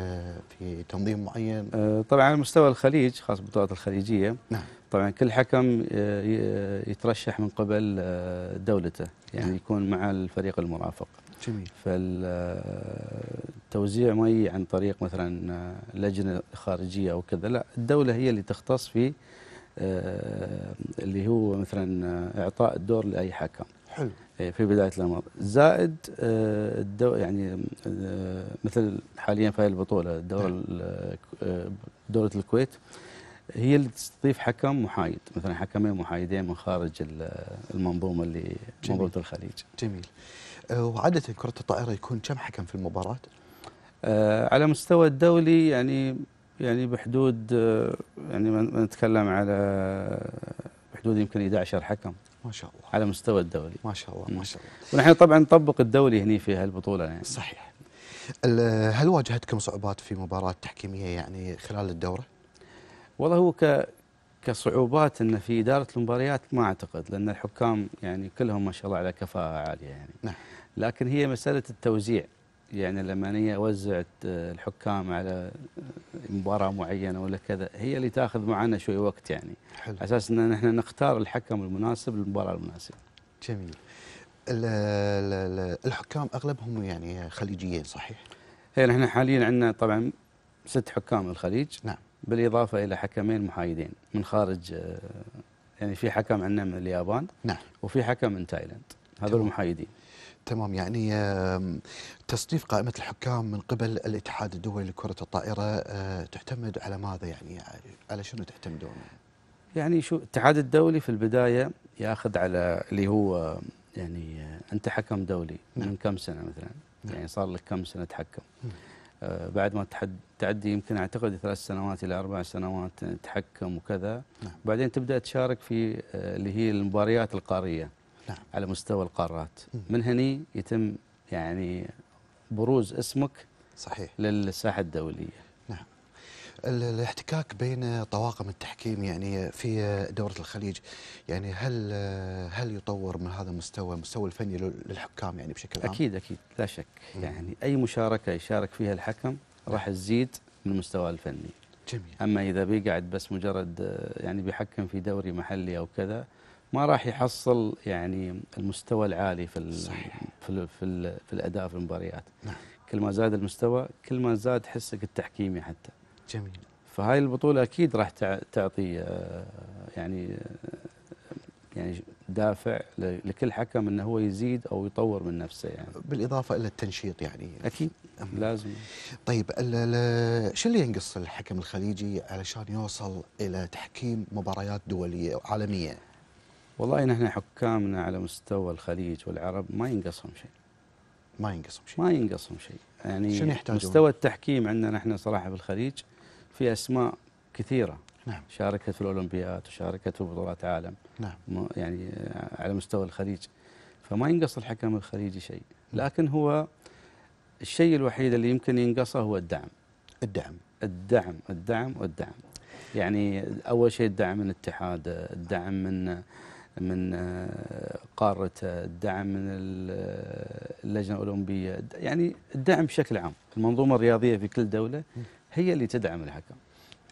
في تنظيم معين آه طبعا على مستوى الخليج خاصه البطولات الخليجيه نعم طبعا كل حكم آه، يترشح من قبل آه، دولته يعني نعم. يكون مع الفريق المرافق جميل فالتوزيع آه، ما يجي عن طريق مثلا لجنه خارجيه او كذا لا الدوله هي اللي تختص في اللي هو مثلا اعطاء الدور لاي حكم حلو إيه، في بدايه الامر زائد الدو يعني مثل حاليا في هذه البطوله دور نعم. دوله الكويت هي اللي تستضيف حكم محايد مثلا حكمين محايدين من خارج المنظومه اللي منظومه الخليج جميل أه، وعاده كره الطائره يكون كم حكم في المباراه آه على مستوى الدولي يعني يعني بحدود أه، يعني نتكلم على بحدود يمكن 11 حكم ما شاء الله على مستوى الدولي ما شاء الله ما شاء الله ونحن طبعا نطبق الدولي هنا في هالبطوله يعني صحيح هل واجهتكم صعوبات في مباراه تحكيميه يعني خلال الدوره؟ والله هو ك كصعوبات ان في اداره المباريات ما اعتقد لان الحكام يعني كلهم ما شاء الله على كفاءه عاليه يعني نعم. لكن هي مساله التوزيع يعني لما انا اوزع الحكام على مباراه معينه ولا كذا هي اللي تاخذ معنا شوي وقت يعني حلو. اساس ان احنا نختار الحكم المناسب للمباراه المناسبه جميل الحكام اغلبهم يعني خليجيين صحيح؟ اي نحن حاليا عندنا طبعا ست حكام من الخليج نعم بالإضافة إلى حكمين محايدين من خارج آه، يعني في حكم عندنا من اليابان نعم وفي حكم من تايلاند هذول محايدين تمام يعني تصنيف قائمة الحكام من قبل الاتحاد الدولي لكرة الطائرة آه، تعتمد على ماذا يعني على شنو تعتمدون؟ يعني شو الاتحاد الدولي في البداية ياخذ على اللي هو يعني آه، أنت حكم دولي نعم. من كم سنة مثلا نعم. يعني صار لك كم سنة تحكم نعم. آه، بعد ما تعدي يمكن اعتقد ثلاث سنوات الى اربع سنوات تحكم وكذا نعم. بعدين تبدا تشارك في آه، اللي هي المباريات القاريه نعم. على مستوى القارات مم. من هني يتم يعني بروز اسمك صحيح للساحه الدوليه الاحتكاك بين طواقم التحكيم يعني في دورة الخليج يعني هل هل يطور من هذا المستوى المستوى الفني للحكام يعني بشكل عام؟ اكيد اكيد لا شك يعني اي مشاركة يشارك فيها الحكم نعم. راح تزيد من مستواه الفني. جميل. اما اذا بيقعد بس مجرد يعني بيحكم في دوري محلي او كذا ما راح يحصل يعني المستوى العالي في صحيح. في في, في الاداء في المباريات نعم. كل ما زاد المستوى كل ما زاد حسك التحكيمي حتى جميل فهاي البطولة أكيد راح تعطي آه، يعني آه، يعني دافع لكل حكم انه هو يزيد او يطور من نفسه يعني بالاضافه الى التنشيط يعني اكيد لازم طيب شو اللي ينقص الحكم الخليجي علشان يوصل الى تحكيم مباريات دوليه عالميه؟ والله نحن حكامنا على مستوى الخليج والعرب ما ينقصهم شيء ما ينقصهم شيء ما ينقصهم شيء يعني شنو يحتاجون؟ مستوى التحكيم عندنا نحن صراحه في الخليج في أسماء كثيرة نعم. شاركت في الأولمبياد وشاركت في بطولات عالم نعم. يعني على مستوى الخليج فما ينقص الحكم الخليجي شيء نعم. لكن هو الشيء الوحيد اللي يمكن ينقصه هو الدعم الدعم الدعم الدعم والدعم يعني أول شيء الدعم من الاتحاد الدعم من من آه، قارة الدعم من آه، اللجنة الأولمبية يعني الدعم بشكل عام المنظومة الرياضية في كل دولة هي اللي تدعم الحكم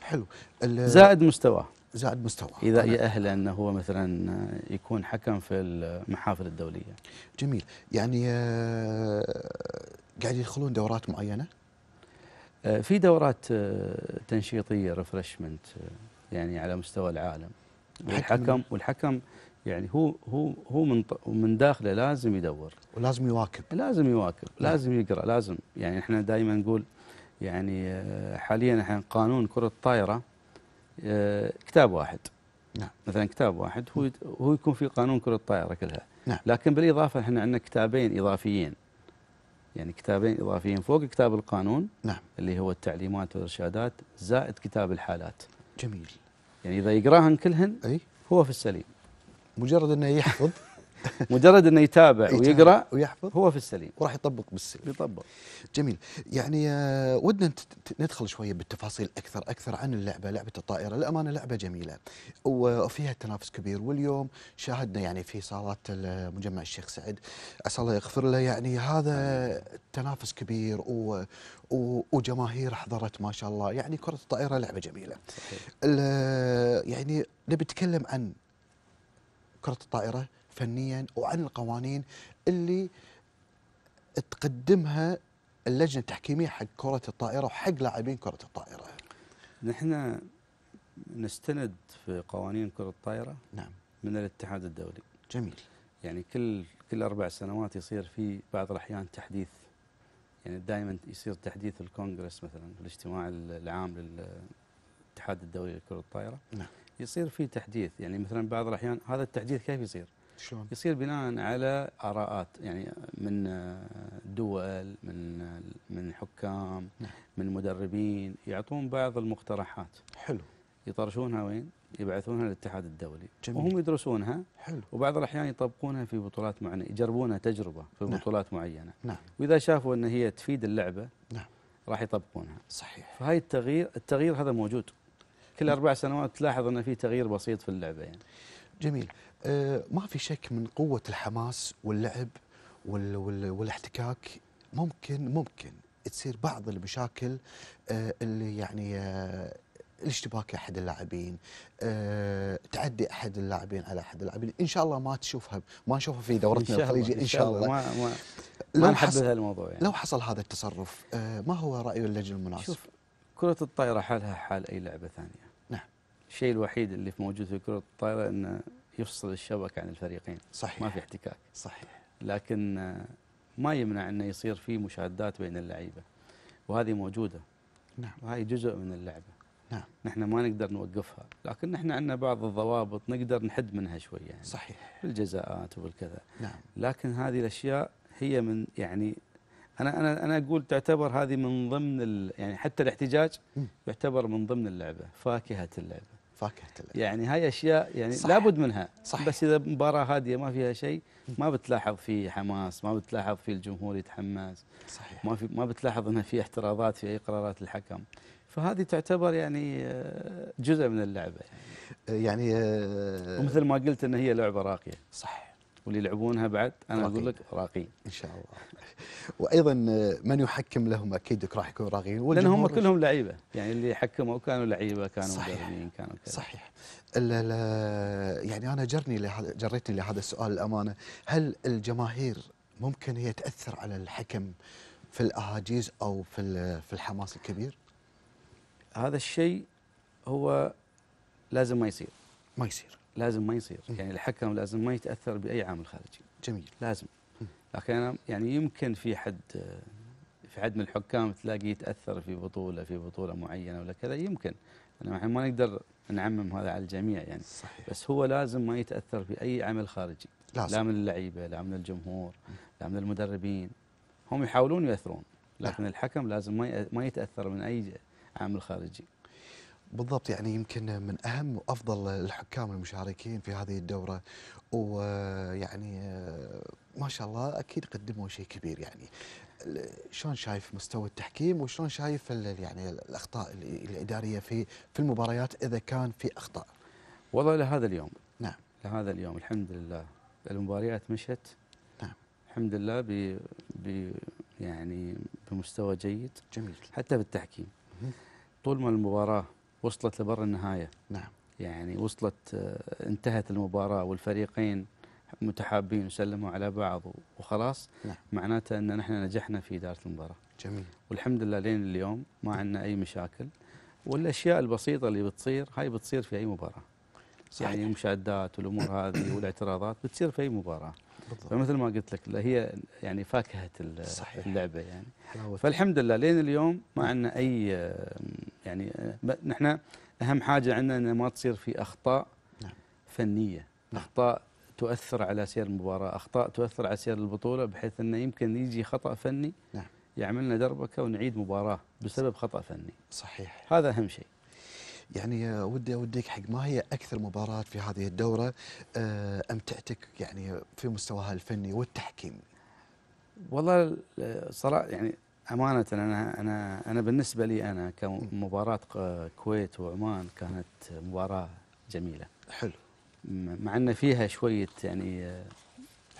حلو زائد مستواه زائد مستواه اذا يأهله انه هو مثلا يكون حكم في المحافل الدوليه جميل يعني آه، قاعد يدخلون دورات معينه آه، في دورات آه، تنشيطيه ريفرشمنت يعني على مستوى العالم والحكم والحكم يعني هو هو هو من من داخله لازم يدور ولازم يواكب لازم يواكب نعم. لازم يقرا لازم يعني احنا دائما نقول يعني آه، حاليا الحين قانون كرة الطائرة آه، كتاب واحد نعم. مثلا كتاب واحد هو هو يكون في قانون كرة الطائرة كلها نعم. لكن بالإضافة احنا عندنا كتابين إضافيين يعني كتابين إضافيين فوق كتاب القانون نعم. اللي هو التعليمات والإرشادات زائد كتاب الحالات جميل يعني إذا يقراهن كلهن أي؟ هو في السليم مجرد أنه يحفظ مجرد انه يتابع ويقرا ويحفظ هو في السليم وراح يطبق بالسليم يطبق جميل يعني آه، ودنا ندخل شويه بالتفاصيل اكثر اكثر عن اللعبه لعبه الطائره للامانه لعبه جميله وفيها تنافس كبير واليوم شاهدنا يعني في صالات مجمع الشيخ سعد عسى الله يغفر له يعني هذا تنافس كبير و وجماهير حضرت ما شاء الله يعني كرة الطائرة لعبة جميلة صحيح. يعني نبي نتكلم عن كرة الطائرة فنيا وعن القوانين اللي تقدمها اللجنه التحكيميه حق كره الطائره وحق لاعبين كره الطائره. نحن نستند في قوانين كره الطائره نعم من الاتحاد الدولي. جميل. يعني كل كل اربع سنوات يصير في بعض الاحيان تحديث يعني دائما يصير تحديث الكونغرس مثلا في الاجتماع العام للاتحاد الدولي لكره الطائره نعم. يصير في تحديث يعني مثلا بعض الاحيان هذا التحديث كيف يصير؟ شلون؟ يصير بناء على اراءات يعني من دول من من حكام نعم. من مدربين يعطون بعض المقترحات حلو يطرشونها وين؟ يبعثونها للاتحاد الدولي جميل. وهم يدرسونها حلو وبعض الاحيان يطبقونها في بطولات معينه يجربونها تجربه في نعم. بطولات معينه نعم واذا شافوا ان هي تفيد اللعبه نعم راح يطبقونها صحيح فهاي التغيير التغيير هذا موجود كل نعم. اربع سنوات تلاحظ ان في تغيير بسيط في اللعبه يعني جميل آه، ما في شك من قوة الحماس واللعب وال وال والاحتكاك ممكن ممكن تصير بعض المشاكل آه، اللي يعني آه، الاشتباك احد اللاعبين أه، تعدي احد اللاعبين على احد اللاعبين ان شاء الله ما تشوفها ما نشوفها في دورتنا الخليجيه ان شاء الله ما ما, ما نحدد هالموضوع يعني لو حصل هذا التصرف أه، ما هو راي اللجنه المناسب شوف كره الطائره حالها حال اي لعبه ثانيه نعم الشيء الوحيد اللي في موجود في كره الطائره انه يفصل الشبكة عن الفريقين صحيح ما في احتكاك صحيح لكن آه، ما يمنع أنه يصير في مشادات بين اللعيبة وهذه موجودة نعم وهي جزء من اللعبة نعم نحن ما نقدر نوقفها لكن نحن عندنا بعض الضوابط نقدر نحد منها شوية يعني صحيح بالجزاءات وبالكذا نعم لكن هذه الأشياء هي من يعني انا انا انا اقول تعتبر هذه من ضمن يعني حتى الاحتجاج يعتبر من ضمن اللعبه فاكهه اللعبه فاكهه يعني هاي اشياء يعني صح. لابد منها صح. بس اذا مباراه هاديه ما فيها شيء ما بتلاحظ في حماس ما بتلاحظ في الجمهور يتحمس صحيح ما في ما بتلاحظ انه في اعتراضات في اي قرارات الحكم فهذه تعتبر يعني آه، جزء من اللعبه يعني, آه، يعني آه، ومثل ما قلت ان هي لعبه راقيه صح واللي يلعبونها بعد انا اقول لك راقي ان شاء الله وايضا آه، من يحكم لهم اكيد راح يكون راقي لان هم كلهم لعيبه يعني اللي حكموا كانوا لعيبه كانوا مدربين كانوا كذا صحيح الـ الـ يعني انا جرني جريتني لهذا السؤال الامانه هل الجماهير ممكن هي تاثر على الحكم في الاهاجيز او في في الحماس الكبير هذا الشيء هو لازم ما يصير ما يصير لازم ما يصير يعني الحكم لازم ما يتاثر باي عامل خارجي جميل لازم لكن انا يعني يمكن في حد في حد من الحكام تلاقيه يتاثر في بطوله في بطوله معينه ولا كذا يمكن احنا يعني ما نقدر نعمم هذا على الجميع يعني صحيح. بس هو لازم ما يتاثر باي عمل خارجي لازم. لا من اللعيبه لا من الجمهور لا من المدربين هم يحاولون ياثرون نعم. لكن لا. الحكم لازم ما يتاثر من اي عامل خارجي بالضبط يعني يمكن من اهم وافضل الحكام المشاركين في هذه الدوره ويعني آه، ما شاء الله اكيد قدموا شيء كبير يعني شلون شايف مستوى التحكيم وشلون شايف يعني الاخطاء الاداريه في في المباريات اذا كان في اخطاء والله لهذا اليوم نعم لهذا اليوم الحمد لله المباريات مشت نعم الحمد لله ب يعني بمستوى جيد جميل حتى بالتحكيم طول ما المباراه وصلت لبر النهاية نعم يعني وصلت آه، انتهت المباراة والفريقين متحابين وسلموا على بعض وخلاص نعم. معناته أن نحن نجحنا في إدارة المباراة جميل والحمد لله لين اليوم ما عندنا أي مشاكل والأشياء البسيطة اللي بتصير هاي بتصير في أي مباراة صحيح. يعني المشادات والأمور هذه والاعتراضات بتصير في أي مباراة فمثل ما قلت لك هي يعني فاكهه اللعبه يعني فالحمد لله لين اليوم ما عندنا اي يعني نحن اهم حاجه عندنا انه ما تصير في اخطاء نعم. فنيه نعم. اخطاء تؤثر على سير المباراه اخطاء تؤثر على سير البطوله بحيث انه يمكن يجي خطا فني نعم. يعملنا دربكه ونعيد مباراه بسبب خطا فني صحيح هذا اهم شيء يعني ودي اوديك حق ما هي اكثر مباراه في هذه الدوره آه، امتعتك يعني في مستواها الفني والتحكيم؟ والله صراحه يعني امانه انا انا انا بالنسبه لي انا كمباراه الكويت وعمان كانت مباراه جميله. حلو. مع ان فيها شويه يعني آه،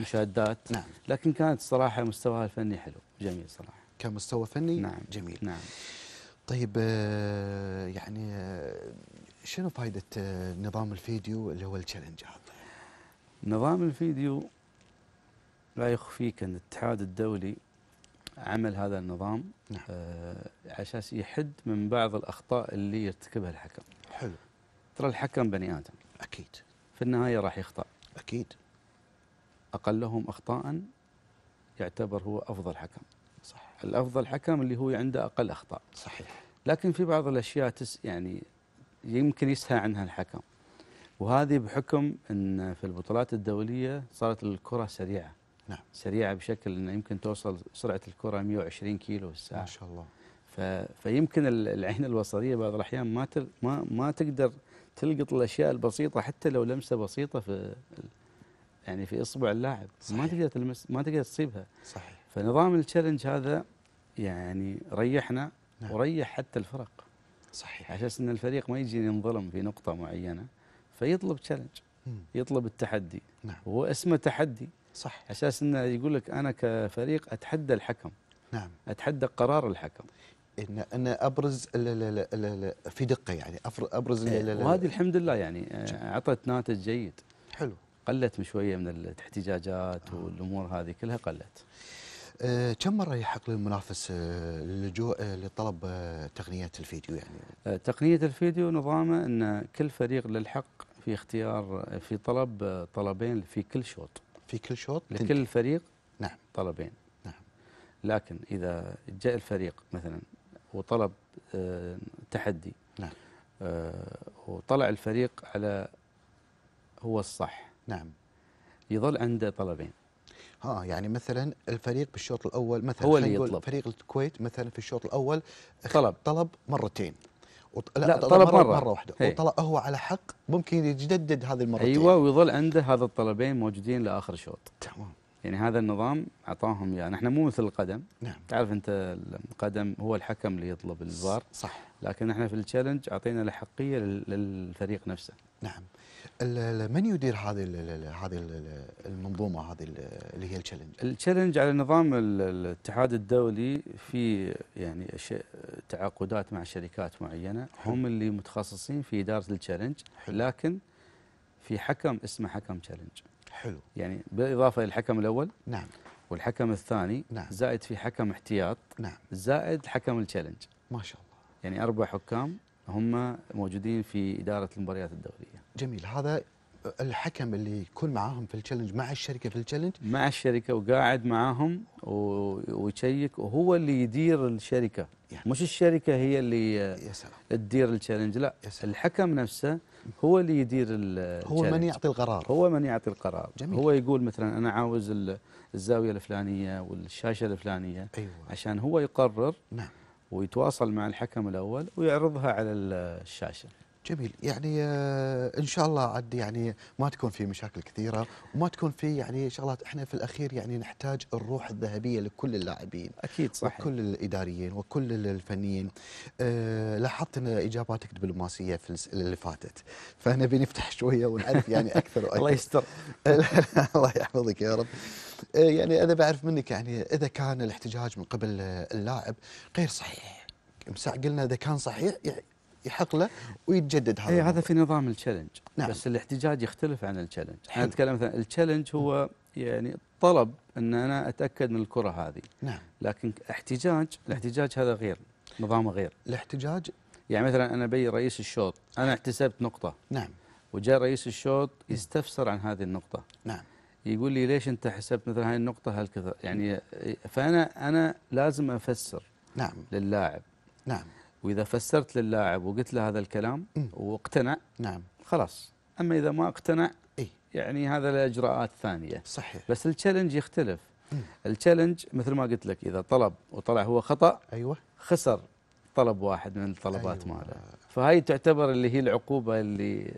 مشادات نعم لكن كانت صراحه مستواها الفني حلو جميل صراحه كمستوى فني نعم جميل نعم طيب آه، يعني آه، شنو فائدة آه، نظام الفيديو اللي هو التشالنج هذا؟ نظام الفيديو لا يخفيك أن الاتحاد الدولي عمل هذا النظام نعم. اساس عشان يحد من بعض الأخطاء اللي يرتكبها الحكم حلو ترى الحكم بني آدم أكيد في النهاية راح يخطأ أكيد أقلهم أخطاء يعتبر هو أفضل حكم الافضل حكم اللي هو عنده اقل اخطاء صحيح لكن في بعض الاشياء تس يعني يمكن يسهى عنها الحكم وهذه بحكم ان في البطولات الدوليه صارت الكره سريعه نعم سريعه بشكل انه يمكن توصل سرعه الكره 120 كيلو في الساعه ما شاء الله ف... فيمكن العين البصريه بعض الاحيان ما تل... ما ما تقدر تلقط الاشياء البسيطه حتى لو لمسه بسيطه في يعني في اصبع اللاعب صحيح. ما تقدر تلمس ما تقدر تصيبها صحيح فنظام التشالنج هذا يعني ريحنا نعم. وريح حتى الفرق صحيح على اساس ان الفريق ما يجي ينظلم في نقطه معينه فيطلب تشالنج يطلب التحدي نعم. وهو اسمه تحدي صح على اساس انه يقول لك انا كفريق اتحدى الحكم نعم اتحدى قرار الحكم ان انا ابرز لا لا لا لا في دقه يعني ابرز لا إيه، لا لا وهذه الحمد لله يعني اعطت آه، ناتج جيد حلو قلت شويه من الاحتجاجات آه. والامور هذه كلها قلت آه، كم مره يحق للمنافس اللجوء آه، آه، لطلب تقنيه الفيديو يعني؟ تقنيه الفيديو نظامه ان كل فريق للحق في اختيار في طلب طلبين في كل شوط. في كل شوط؟ لكل فريق نعم طلبين. نعم. لكن اذا جاء الفريق مثلا وطلب تحدي نعم وطلع الفريق على هو الصح نعم يظل عنده طلبين ها يعني مثلا الفريق بالشوط الاول مثلا هو اللي يطلب فريق الكويت مثلا في الشوط الاول طلب طلب مرتين وط... لا, لا طلب مرة, مرة, مرة واحدة هي. إيه. وطلب هو على حق ممكن يجدد هذه المرتين ايوه ويظل عنده هذا الطلبين موجودين لاخر شوط تمام يعني هذا النظام اعطاهم اياه يعني مو مثل القدم نعم تعرف انت القدم هو الحكم اللي يطلب الفار صح لكن احنا في التشالنج اعطينا الاحقيه للفريق نفسه نعم من يدير هذه هذه المنظومه هذه اللي هي التشالنج؟ التشالنج على نظام الاتحاد الدولي في يعني تعاقدات مع شركات معينه هم اللي متخصصين في اداره التشالنج لكن في حكم اسمه حكم تشالنج حلو يعني بالاضافه للحكم الاول نعم والحكم الثاني نعم زائد في حكم احتياط نعم زائد حكم التشالنج ما شاء الله يعني اربع حكام هم موجودين في اداره المباريات الدوليه جميل هذا الحكم اللي يكون معاهم في التشالنج مع الشركه في التشالنج مع الشركه وقاعد معاهم ويشيك وهو اللي يدير الشركه يعني. مش الشركه هي اللي يا سلام. تدير التشالنج لا يا سلام. الحكم نفسه هو اللي يدير هو من يعطي القرار هو من يعطي القرار جميل. هو يقول مثلا انا عاوز الزاويه الفلانيه والشاشه الفلانيه أيوة. عشان هو يقرر نعم ويتواصل مع الحكم الاول ويعرضها على الشاشه جميل يعني آه، ان شاء الله عد يعني ما تكون في مشاكل كثيره وما تكون في يعني شغلات احنا في الاخير يعني نحتاج الروح الذهبيه لكل اللاعبين اكيد صحيح وكل الاداريين وكل الفنيين أه لاحظت ان اجاباتك دبلوماسيه في اللي فاتت فنبي نفتح شويه ونعرف يعني اكثر واكثر الله يستر الله يحفظك يا رب آه، يعني انا بعرف منك يعني اذا كان الاحتجاج من قبل آه، اللاعب غير صحيح مساع قلنا اذا كان صحيح يعني يحق له ويتجدد هذا إيه، هذا في نظام التشالنج نعم. بس الاحتجاج يختلف عن التشالنج انا اتكلم مثلا التشالنج هو يعني طلب ان انا اتاكد من الكره هذه نعم لكن احتجاج الاحتجاج هذا غير نظامه غير الاحتجاج يعني مثلا انا بي رئيس الشوط انا احتسبت نقطه نعم وجاء رئيس الشوط يستفسر عن هذه النقطه نعم يقول لي ليش انت حسبت مثلا هاي النقطه هالكذا يعني فانا انا لازم افسر نعم للاعب نعم واذا فسرت للاعب وقلت له هذا الكلام واقتنع نعم خلاص اما اذا ما اقتنع إيه؟ يعني هذا لاجراءات ثانيه صحيح بس التشالنج يختلف التشالنج مثل ما قلت لك اذا طلب وطلع هو خطا ايوه خسر طلب واحد من الطلبات أيوة. ماله فهاي تعتبر اللي هي العقوبه اللي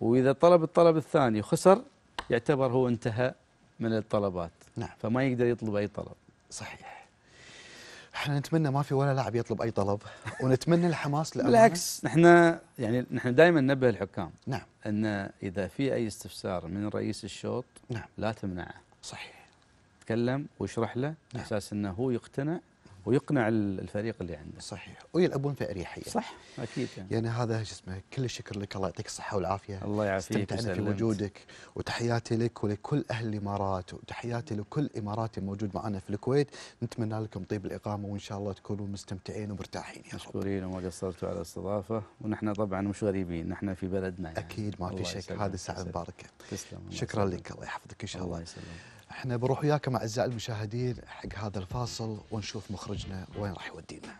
واذا طلب الطلب الثاني وخسر يعتبر هو انتهى من الطلبات نعم فما يقدر يطلب اي طلب صحيح احنا نتمنى ما في ولا لاعب يطلب اي طلب ونتمنى الحماس بالعكس نحن يعني نحن دائما ننبه الحكام نعم ان اذا في اي استفسار من رئيس الشوط نعم لا تمنعه صحيح تكلم واشرح له نعم. اساس انه هو يقتنع ويقنع الفريق اللي عنده صحيح ويلعبون في اريحيه صح اكيد يعني, يعني هذا شو اسمه كل الشكر لك الله يعطيك الصحه والعافيه الله يعافيك استمتعنا في وجودك وتحياتي لك ولكل اهل الامارات وتحياتي لكل اماراتي موجود معنا في الكويت نتمنى لكم طيب الاقامه وان شاء الله تكونوا مستمتعين ومرتاحين يا رب مشكورين وما قصرتوا على الاستضافه ونحن طبعا مش غريبين نحن في بلدنا يعني اكيد ما في شك هذه ساعه مباركه تسلم شكرا لك الله يحفظك ان شاء الله الله يسلمك احنا بروح وياكم اعزائي المشاهدين حق هذا الفاصل ونشوف مخرجنا وين راح يودينا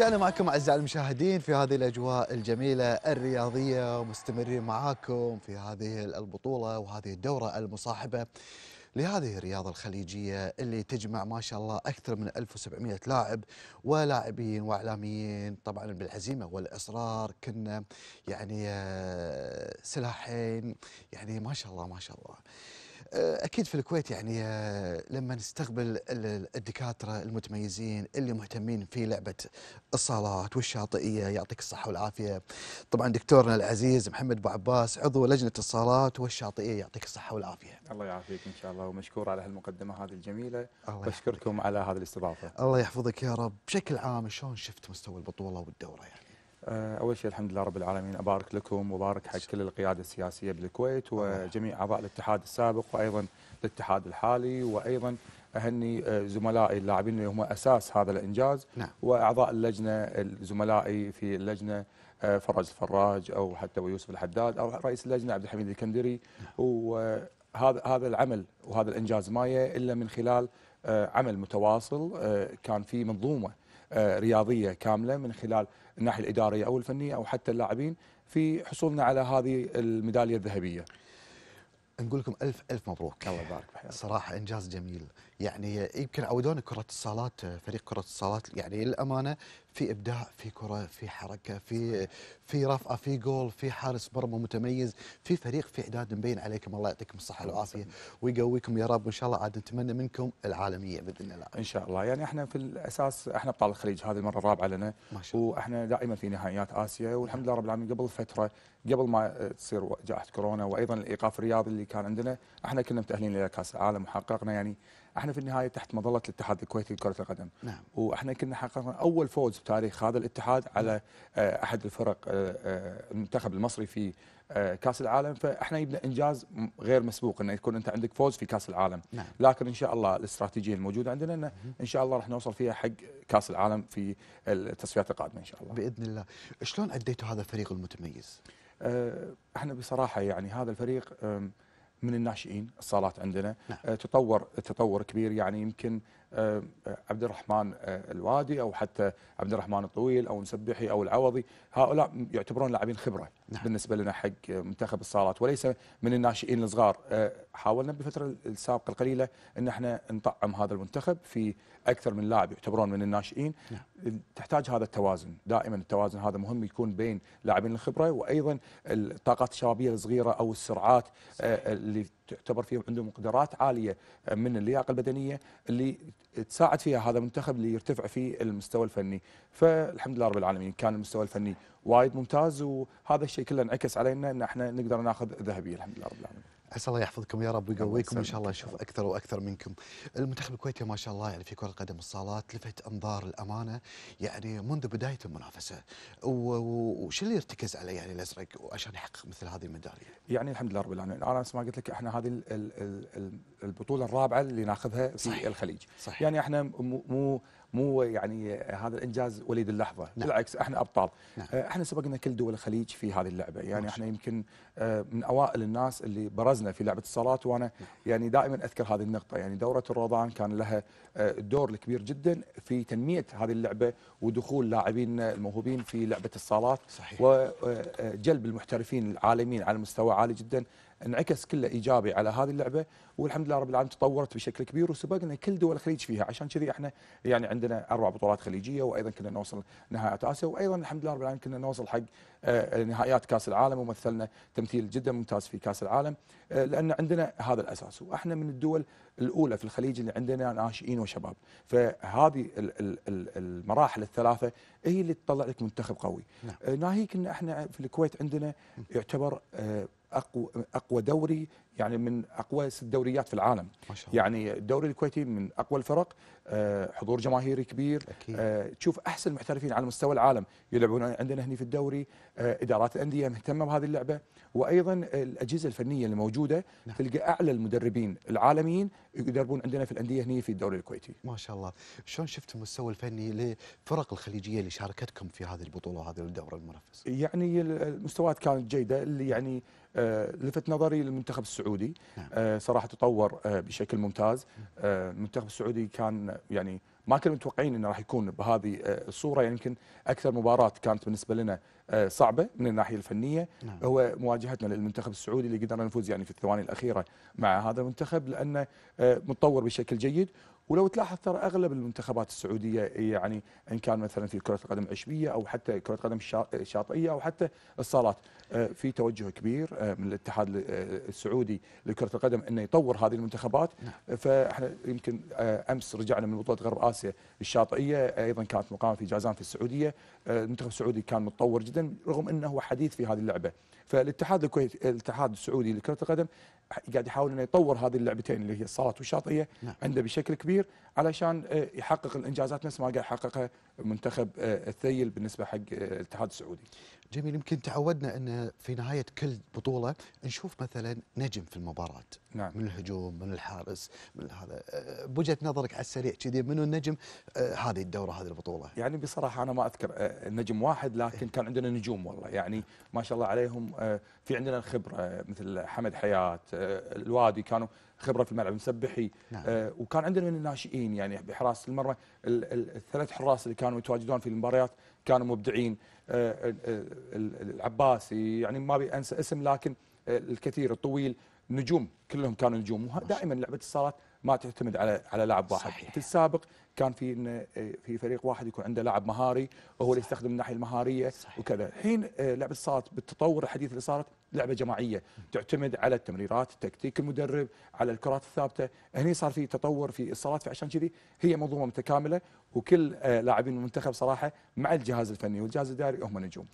رجعنا معكم اعزائي المشاهدين في هذه الاجواء الجميله الرياضيه ومستمرين معاكم في هذه البطوله وهذه الدوره المصاحبه لهذه الرياضة الخليجية اللي تجمع ما شاء الله أكثر من 1700 لاعب ولاعبين وإعلاميين طبعا بالعزيمة والإصرار كنا يعني آه، سلاحين يعني ما شاء الله ما شاء الله آه، اكيد في الكويت يعني آه، لما نستقبل الدكاتره المتميزين اللي مهتمين في لعبه الصالات والشاطئيه يعطيك الصحه والعافيه طبعا دكتورنا العزيز محمد ابو عباس عضو لجنه الصالات والشاطئيه يعطيك الصحه والعافيه الله يعافيك ان شاء الله ومشكور على هالمقدمه هذه الجميله واشكركم على هذه الاستضافه الله يحفظك يا رب بشكل عام شلون شفت مستوى البطوله والدوره يعني آه، أول شيء الحمد لله رب العالمين أبارك لكم وبارك حق كل القيادة السياسية بالكويت وجميع أعضاء الاتحاد السابق وأيضا الاتحاد الحالي وأيضا أهني آه، زملائي اللاعبين اللي هم أساس هذا الإنجاز نعم. وأعضاء اللجنة زملائي في اللجنة آه، فرج الفراج أو حتى يوسف الحداد أو رئيس اللجنة عبد الحميد الكندري نعم. وهذا هذا العمل وهذا الإنجاز ما إلا من خلال عمل متواصل كان في منظومة رياضية كاملة من خلال الناحيه الاداريه او الفنيه او حتى اللاعبين في حصولنا على هذه الميداليه الذهبيه. نقول لكم الف الف مبروك. الله يبارك صراحه انجاز جميل. يعني يمكن عودونا كرة الصالات فريق كرة الصالات يعني للأمانة في إبداع في كرة في حركة في في رفعة في جول في حارس مرمى متميز في فريق في إعداد مبين عليكم الله يعطيكم الصحة والعافية ويقويكم يا رب وإن شاء الله عاد نتمنى منكم العالمية بإذن الله إن شاء الله يعني إحنا في الأساس إحنا ابطال الخليج هذه المرة الرابعة لنا ما شاء الله. وإحنا دائما في نهائيات آسيا نعم. والحمد لله رب العالمين قبل فترة قبل ما تصير جائحة كورونا وأيضا الإيقاف الرياضي اللي كان عندنا إحنا كنا متأهلين إلى كأس العالم وحققنا يعني احنا في النهايه تحت مظله الاتحاد الكويتي لكره القدم نعم. واحنا كنا حققنا اول فوز بتاريخ هذا الاتحاد على آه، احد الفرق آه، آه، المنتخب المصري في كاس العالم فاحنا يبدا انجاز غير مسبوق انه يكون انت عندك فوز في كاس العالم نعم. لكن ان شاء الله الاستراتيجيه الموجوده عندنا انه ان شاء الله راح نوصل فيها حق كاس العالم في التصفيات القادمه ان شاء الله باذن الله شلون اديتوا هذا الفريق المتميز احنا بصراحه يعني هذا الفريق من الناشئين الصالات عندنا نعم. آه، تطور تطور كبير يعني يمكن آه، آه، عبد الرحمن آه، الوادي او حتى عبد الرحمن الطويل او مسبحي او العوضي هؤلاء يعتبرون لاعبين خبره نعم. بالنسبه لنا حق منتخب الصالات وليس من الناشئين الصغار حاولنا بالفتره السابقه القليله ان احنا نطعم هذا المنتخب في اكثر من لاعب يعتبرون من الناشئين نعم. تحتاج هذا التوازن دائما التوازن هذا مهم يكون بين لاعبين الخبره وايضا الطاقات الشبابيه الصغيره او السرعات صحيح. اللي تعتبر فيهم عندهم قدرات عاليه من اللياقه البدنيه اللي تساعد فيها هذا المنتخب اللي يرتفع في المستوى الفني فالحمد لله رب العالمين كان المستوى الفني وايد ممتاز وهذا الشيء كله انعكس علينا ان احنا نقدر ناخذ ذهبيه الحمد لله رب العالمين عسى الله يحفظكم يا رب ويقويكم ان شاء الله نشوف اكثر واكثر منكم. المنتخب الكويتي ما شاء الله يعني في كره القدم الصالات لفت انظار الامانه يعني منذ بدايه المنافسه وش اللي ارتكز عليه يعني الازرق عشان يحقق مثل هذه الميداليه؟ يعني الحمد لله رب العالمين، انا مثل ما قلت لك احنا هذه البطوله الرابعه اللي ناخذها في صحيح. الخليج. صحيح. يعني احنا مو مو يعني هذا الانجاز وليد اللحظه نعم. بالعكس احنا ابطال نعم. آه، احنا سبقنا كل دول الخليج في هذه اللعبه يعني ماشي. احنا يمكن آه، من اوائل الناس اللي برزنا في لعبه الصالات وانا نعم. يعني دائما اذكر هذه النقطه يعني دوره الروضان كان لها آه، دور كبير جدا في تنميه هذه اللعبه ودخول لاعبين الموهوبين في لعبه الصالات صحيح. وجلب المحترفين العالميين على مستوى عالي جدا انعكس كله ايجابي على هذه اللعبه والحمد لله رب العالمين تطورت بشكل كبير وسبقنا كل دول الخليج فيها عشان كذي احنا يعني عندنا اربع بطولات خليجيه وايضا كنا نوصل نهائيات اسيا وايضا الحمد لله رب العالمين كنا نوصل حق آه، نهائيات كاس العالم ومثلنا تمثيل جدا ممتاز في كاس العالم آه، لان عندنا هذا الاساس واحنا من الدول الاولى في الخليج اللي عندنا ناشئين وشباب فهذه المراحل الثلاثه هي اللي تطلع لك منتخب قوي نعم. آه، ناهيك ان احنا في الكويت عندنا يعتبر اقوى دوري يعني من اقوى الدوريات في العالم ما شاء الله. يعني الدوري الكويتي من اقوى الفرق آه، حضور جماهيري كبير أكيد. آه، تشوف احسن المحترفين على مستوى العالم يلعبون عندنا هنا في الدوري آه، ادارات الانديه مهتمه بهذه اللعبه وايضا الاجهزه الفنيه الموجوده نعم. تلقى اعلى المدربين العالميين يدربون عندنا في الانديه هنا في الدوري الكويتي ما شاء الله شلون شفت المستوى الفني للفرق الخليجيه اللي شاركتكم في هذه البطوله وهذا الدوري المنافس يعني المستويات كانت جيده اللي يعني لفت نظري المنتخب السعودي السعودي نعم. آه، صراحه تطور آه، بشكل ممتاز آه، المنتخب السعودي كان يعني ما كنا متوقعين انه راح يكون بهذه الصوره يعني يمكن اكثر مباراه كانت بالنسبه لنا صعبه من الناحيه الفنيه نعم. هو مواجهتنا للمنتخب السعودي اللي قدرنا نفوز يعني في الثواني الاخيره مع هذا المنتخب لانه متطور بشكل جيد ولو تلاحظ ترى اغلب المنتخبات السعوديه يعني ان كان مثلا في كره القدم العشبيه او حتى كره القدم الشاطئيه او حتى الصالات آه، في توجه كبير آه، من الاتحاد آه، السعودي لكره القدم انه يطور هذه المنتخبات نعم. فاحنا يمكن امس رجعنا من بطوله غرب اسيا الشاطئيه ايضا كانت مقامه في جازان في السعوديه المنتخب السعودي كان متطور جدا رغم انه حديث في هذه اللعبه فالاتحاد الكويتي الاتحاد السعودي لكره القدم قاعد يحاول انه يطور هذه اللعبتين اللي هي الصالات والشاطئيه نعم. عنده بشكل كبير علشان آه، يحقق الانجازات نفس ما قاعد يحققها منتخب آه، الثيل بالنسبه حق آه، الاتحاد السعودي. جميل يمكن تعودنا ان في نهايه كل بطوله نشوف مثلا نجم في المباراه نعم. من الهجوم من الحارس من هذا أه، بوجهه نظرك على السريع كذي منو النجم أه، هذه الدوره هذه البطوله يعني بصراحه انا ما اذكر أه، نجم واحد لكن كان عندنا نجوم والله يعني ما شاء الله عليهم في عندنا الخبره مثل حمد حياه الوادي كانوا خبره في الملعب مسبحي نعم. وكان عندنا من الناشئين يعني بحراسه المرمى الثلاث حراس اللي كانوا يتواجدون في المباريات كانوا مبدعين آه، آه، آه، العباسي يعني ما ابي انسى اسم لكن الكثير الطويل نجوم كلهم كانوا نجوم دائما لعبه الصالات ما تعتمد على على لاعب واحد صحيح. في السابق كان في في فريق واحد يكون عنده لاعب مهاري وهو اللي يستخدم الناحيه المهاريه صحيح. وكذا الحين لعبه الصالات بالتطور الحديث اللي صارت لعبه جماعيه تعتمد على التمريرات تكتيك المدرب على الكرات الثابته هني صار في تطور في الصالات فعشان كذي هي منظومه متكامله وكل آه، لاعبين المنتخب صراحه مع الجهاز الفني والجهاز الاداري هم نجوم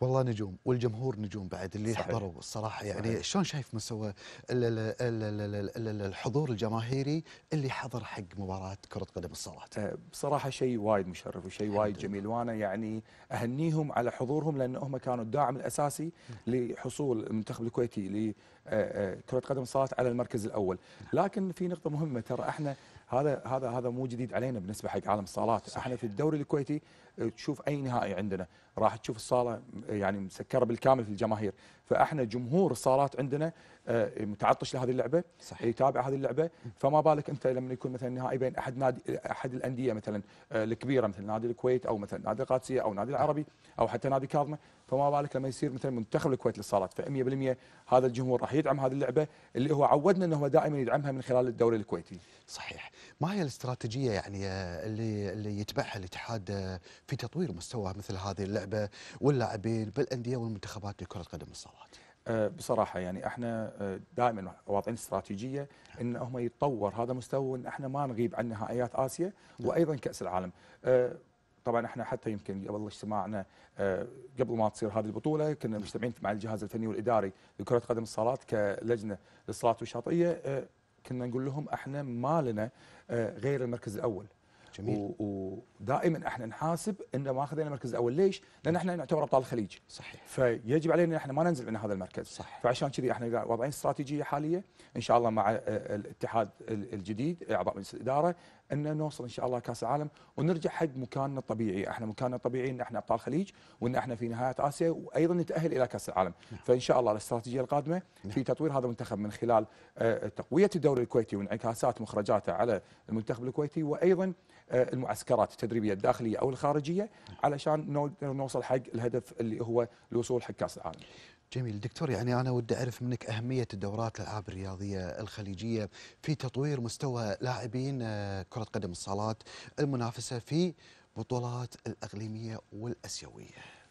والله نجوم والجمهور نجوم بعد اللي حضروا الصراحه يعني شلون شايف مستوى الحضور الجماهيري اللي حضر حق مباراه كره قدم الصالات أه، بصراحه شيء وايد مشرف وشيء وايد جميل وانا يعني اهنيهم على حضورهم لان هم كانوا الداعم الاساسي لحصول المنتخب الكويتي أه، أه، كره قدم الصالات على المركز الاول نعم. لكن في نقطه مهمه ترى احنا هذا هذا هذا مو جديد علينا بالنسبه حق عالم الصالات صحيح. احنا في الدوري الكويتي آه، تشوف اي نهائي عندنا راح تشوف الصاله آه، يعني مسكره بالكامل في الجماهير فاحنا جمهور الصالات عندنا آه، متعطش لهذه اللعبه صحيح. يتابع هذه اللعبه فما بالك انت لما يكون مثلا نهائي بين احد نادي احد الانديه مثلا آه، الكبيره مثل نادي الكويت او مثلا نادي القادسيه او نادي العربي او حتى نادي كاظمه فما بالك لما يصير مثلا منتخب الكويت للصالات ف100% هذا الجمهور راح يدعم هذه اللعبه اللي هو عودنا انه هو دائما يدعمها من خلال الدوري الكويتي. صحيح، ما هي الاستراتيجيه يعني آه، اللي اللي يتبعها الاتحاد في تطوير مستوى مثل هذه اللعبه واللاعبين بالانديه والمنتخبات لكره قدم الصالات؟ آه، بصراحه يعني احنا آه، دائما واضعين استراتيجيه ان هم يتطور هذا مستوى ان احنا ما نغيب عن نهائيات اسيا نعم. وايضا كاس العالم آه، طبعا احنا حتى يمكن قبل اجتماعنا قبل ما تصير هذه البطوله كنا نعم. مجتمعين مع الجهاز الفني والاداري لكره قدم الصالات كلجنه للصالات والشاطئيه كنا نقول لهم احنا ما لنا غير المركز الاول جميل ودائما احنا نحاسب ان ما اخذنا المركز الاول ليش؟ لان احنا نعتبر ابطال الخليج صحيح فيجب علينا ان احنا ما ننزل من هذا المركز صح فعشان كذي احنا واضعين استراتيجيه حاليه ان شاء الله مع الاتحاد الجديد اعضاء مجلس الاداره ان نوصل ان شاء الله كاس العالم ونرجع حق مكاننا الطبيعي، احنا مكاننا الطبيعي ان احنا ابطال خليج وان احنا في نهايه اسيا وايضا نتاهل الى كاس العالم، نعم. فان شاء الله الاستراتيجيه القادمه في نعم. تطوير هذا المنتخب من خلال آه، تقويه الدوري الكويتي وانعكاسات مخرجاته على المنتخب الكويتي وايضا آه، المعسكرات التدريبيه الداخليه او الخارجيه نعم. علشان نوصل حق الهدف اللي هو الوصول حق كاس العالم. جميل دكتور يعني أنا ودي أعرف منك أهمية الدورات الألعاب الرياضية الخليجية في تطوير مستوى لاعبين آه، كرة قدم الصالات المنافسة في بطولات الأقليمية والأسيوية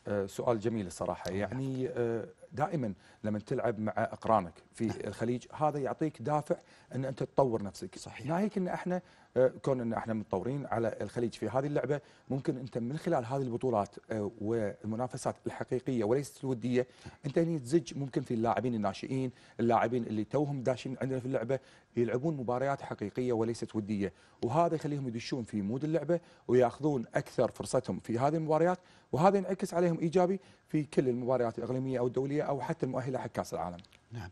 آه، سؤال جميل الصراحة يعني آه، دائما لما تلعب مع أقرانك في نعم. الخليج هذا يعطيك دافع أن أنت تطور نفسك صحيح ناهيك أن احنا آه، كون ان احنا متطورين على الخليج في هذه اللعبه ممكن انت من خلال هذه البطولات آه، والمنافسات الحقيقيه وليست الوديه انت هني تزج ممكن في اللاعبين الناشئين اللاعبين اللي توهم داشين عندنا في اللعبه يلعبون مباريات حقيقيه وليست وديه وهذا يخليهم يدشون في مود اللعبه وياخذون اكثر فرصتهم في هذه المباريات وهذا ينعكس عليهم ايجابي في كل المباريات الاقليميه او الدوليه او حتى المؤهله حق كاس العالم. نعم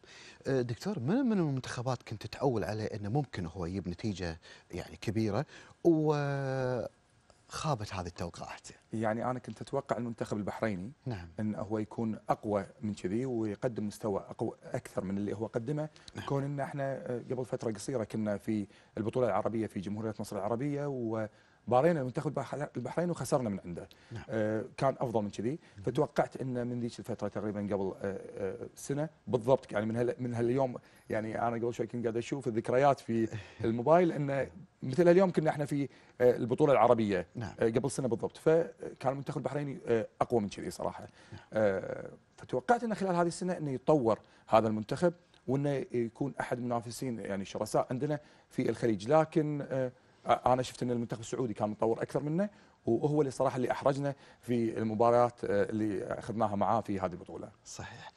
أه، دكتور من من المنتخبات كنت تعول عليه انه ممكن هو يجيب نتيجه يعني كبيره و خابت هذه التوقعات يعني أنا كنت أتوقع المنتخب البحريني نعم. أن هو يكون أقوى من كذي ويقدم مستوى أقوى أكثر من اللي هو قدمه نعم. كون أن احنا قبل فترة قصيرة كنا في البطولة العربية في جمهورية مصر العربية و بارينا منتخب البحرين وخسرنا من عنده نعم. آه، كان افضل من كذي فتوقعت انه من ذيك الفتره تقريبا قبل آه، آه، سنه بالضبط يعني من هل من هاليوم يعني انا قبل شوي كنت قاعد اشوف الذكريات في الموبايل انه مثل اليوم كنا احنا في البطوله العربيه نعم. قبل سنه بالضبط فكان المنتخب البحريني اقوى من كذي صراحه نعم. فتوقعت انه خلال هذه السنه انه يتطور هذا المنتخب وانه يكون احد المنافسين يعني الشرساء عندنا في الخليج لكن انا شفت ان المنتخب السعودي كان متطور اكثر منه وهو اللي صراحه اللي احرجنا في المباريات اللي اخذناها معاه في هذه البطوله. صحيح.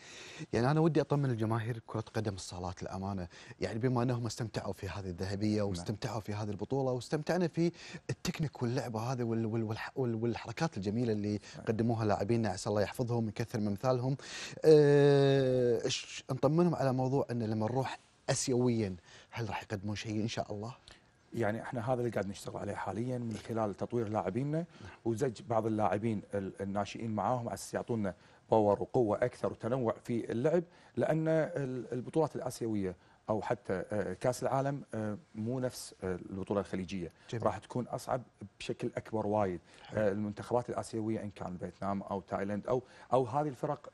يعني انا ودي اطمن الجماهير كره قدم الصالات الامانه، يعني بما انهم استمتعوا في هذه الذهبيه نعم. واستمتعوا في هذه البطوله واستمتعنا في التكنيك واللعبه هذه والحركات الجميله اللي نعم. قدموها لاعبينا عسى الله يحفظهم ويكثر من امثالهم. أه نطمنهم على موضوع ان لما نروح اسيويا هل راح يقدمون شيء ان شاء الله؟ يعني احنا هذا اللي قاعد نشتغل عليه حاليا من خلال تطوير لاعبينا وزج بعض اللاعبين الناشئين معاهم على يعطونا باور وقوه اكثر وتنوع في اللعب لان البطولات الاسيويه او حتى آه، كاس العالم آه، مو نفس آه، البطوله الخليجيه جميل. راح تكون اصعب بشكل اكبر وايد حلو. المنتخبات الاسيويه ان كان فيتنام او تايلاند او او هذه الفرق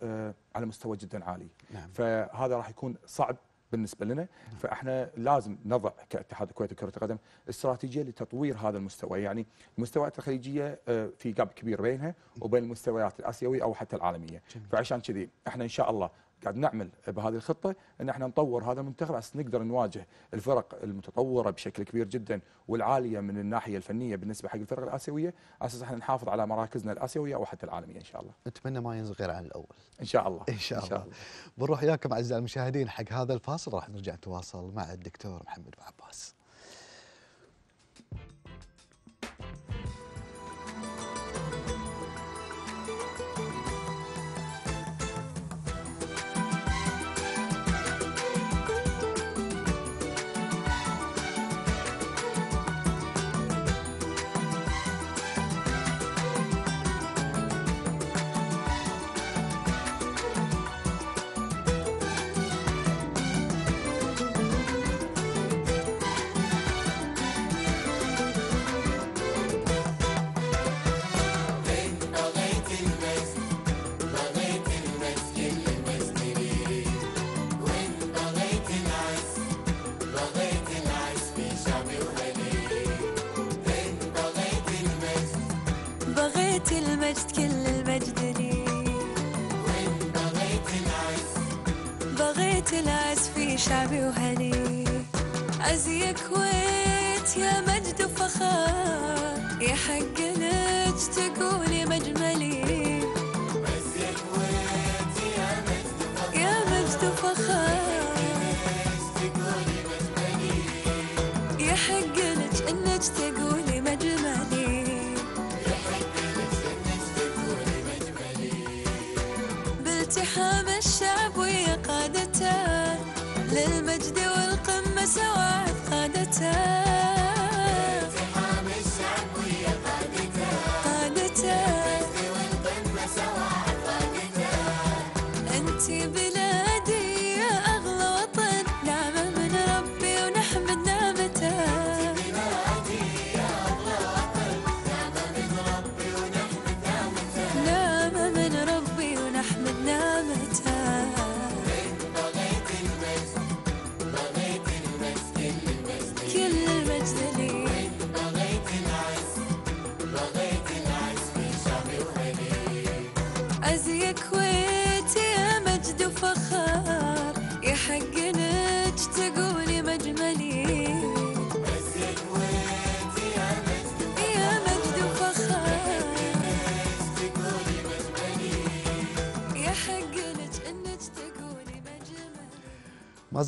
على مستوى جدا عالي نعم. فهذا راح يكون صعب بالنسبه لنا فاحنا لازم نضع كاتحاد الكويت لكره القدم استراتيجيه لتطوير هذا المستوى يعني المستويات الخليجيه آه، في جاب كبير بينها وبين المستويات الاسيويه او حتى العالميه جميل. فعشان كذي احنا ان شاء الله قاعد نعمل بهذه الخطه ان احنا نطور هذا المنتخب عشان نقدر نواجه الفرق المتطوره بشكل كبير جدا والعاليه من الناحيه الفنيه بالنسبه حق الفرق الاسيويه على اساس احنا نحافظ على مراكزنا الاسيويه وحتى العالميه ان شاء الله. اتمنى ما ينزل غير عن الاول. ان شاء الله. ان شاء, الله. بنروح وياكم اعزائي المشاهدين حق هذا الفاصل راح نرجع نتواصل مع الدكتور محمد عباس. شعبي وهلي أزيك كويت يا مجد وفخار يا حق نجتك ولمجمل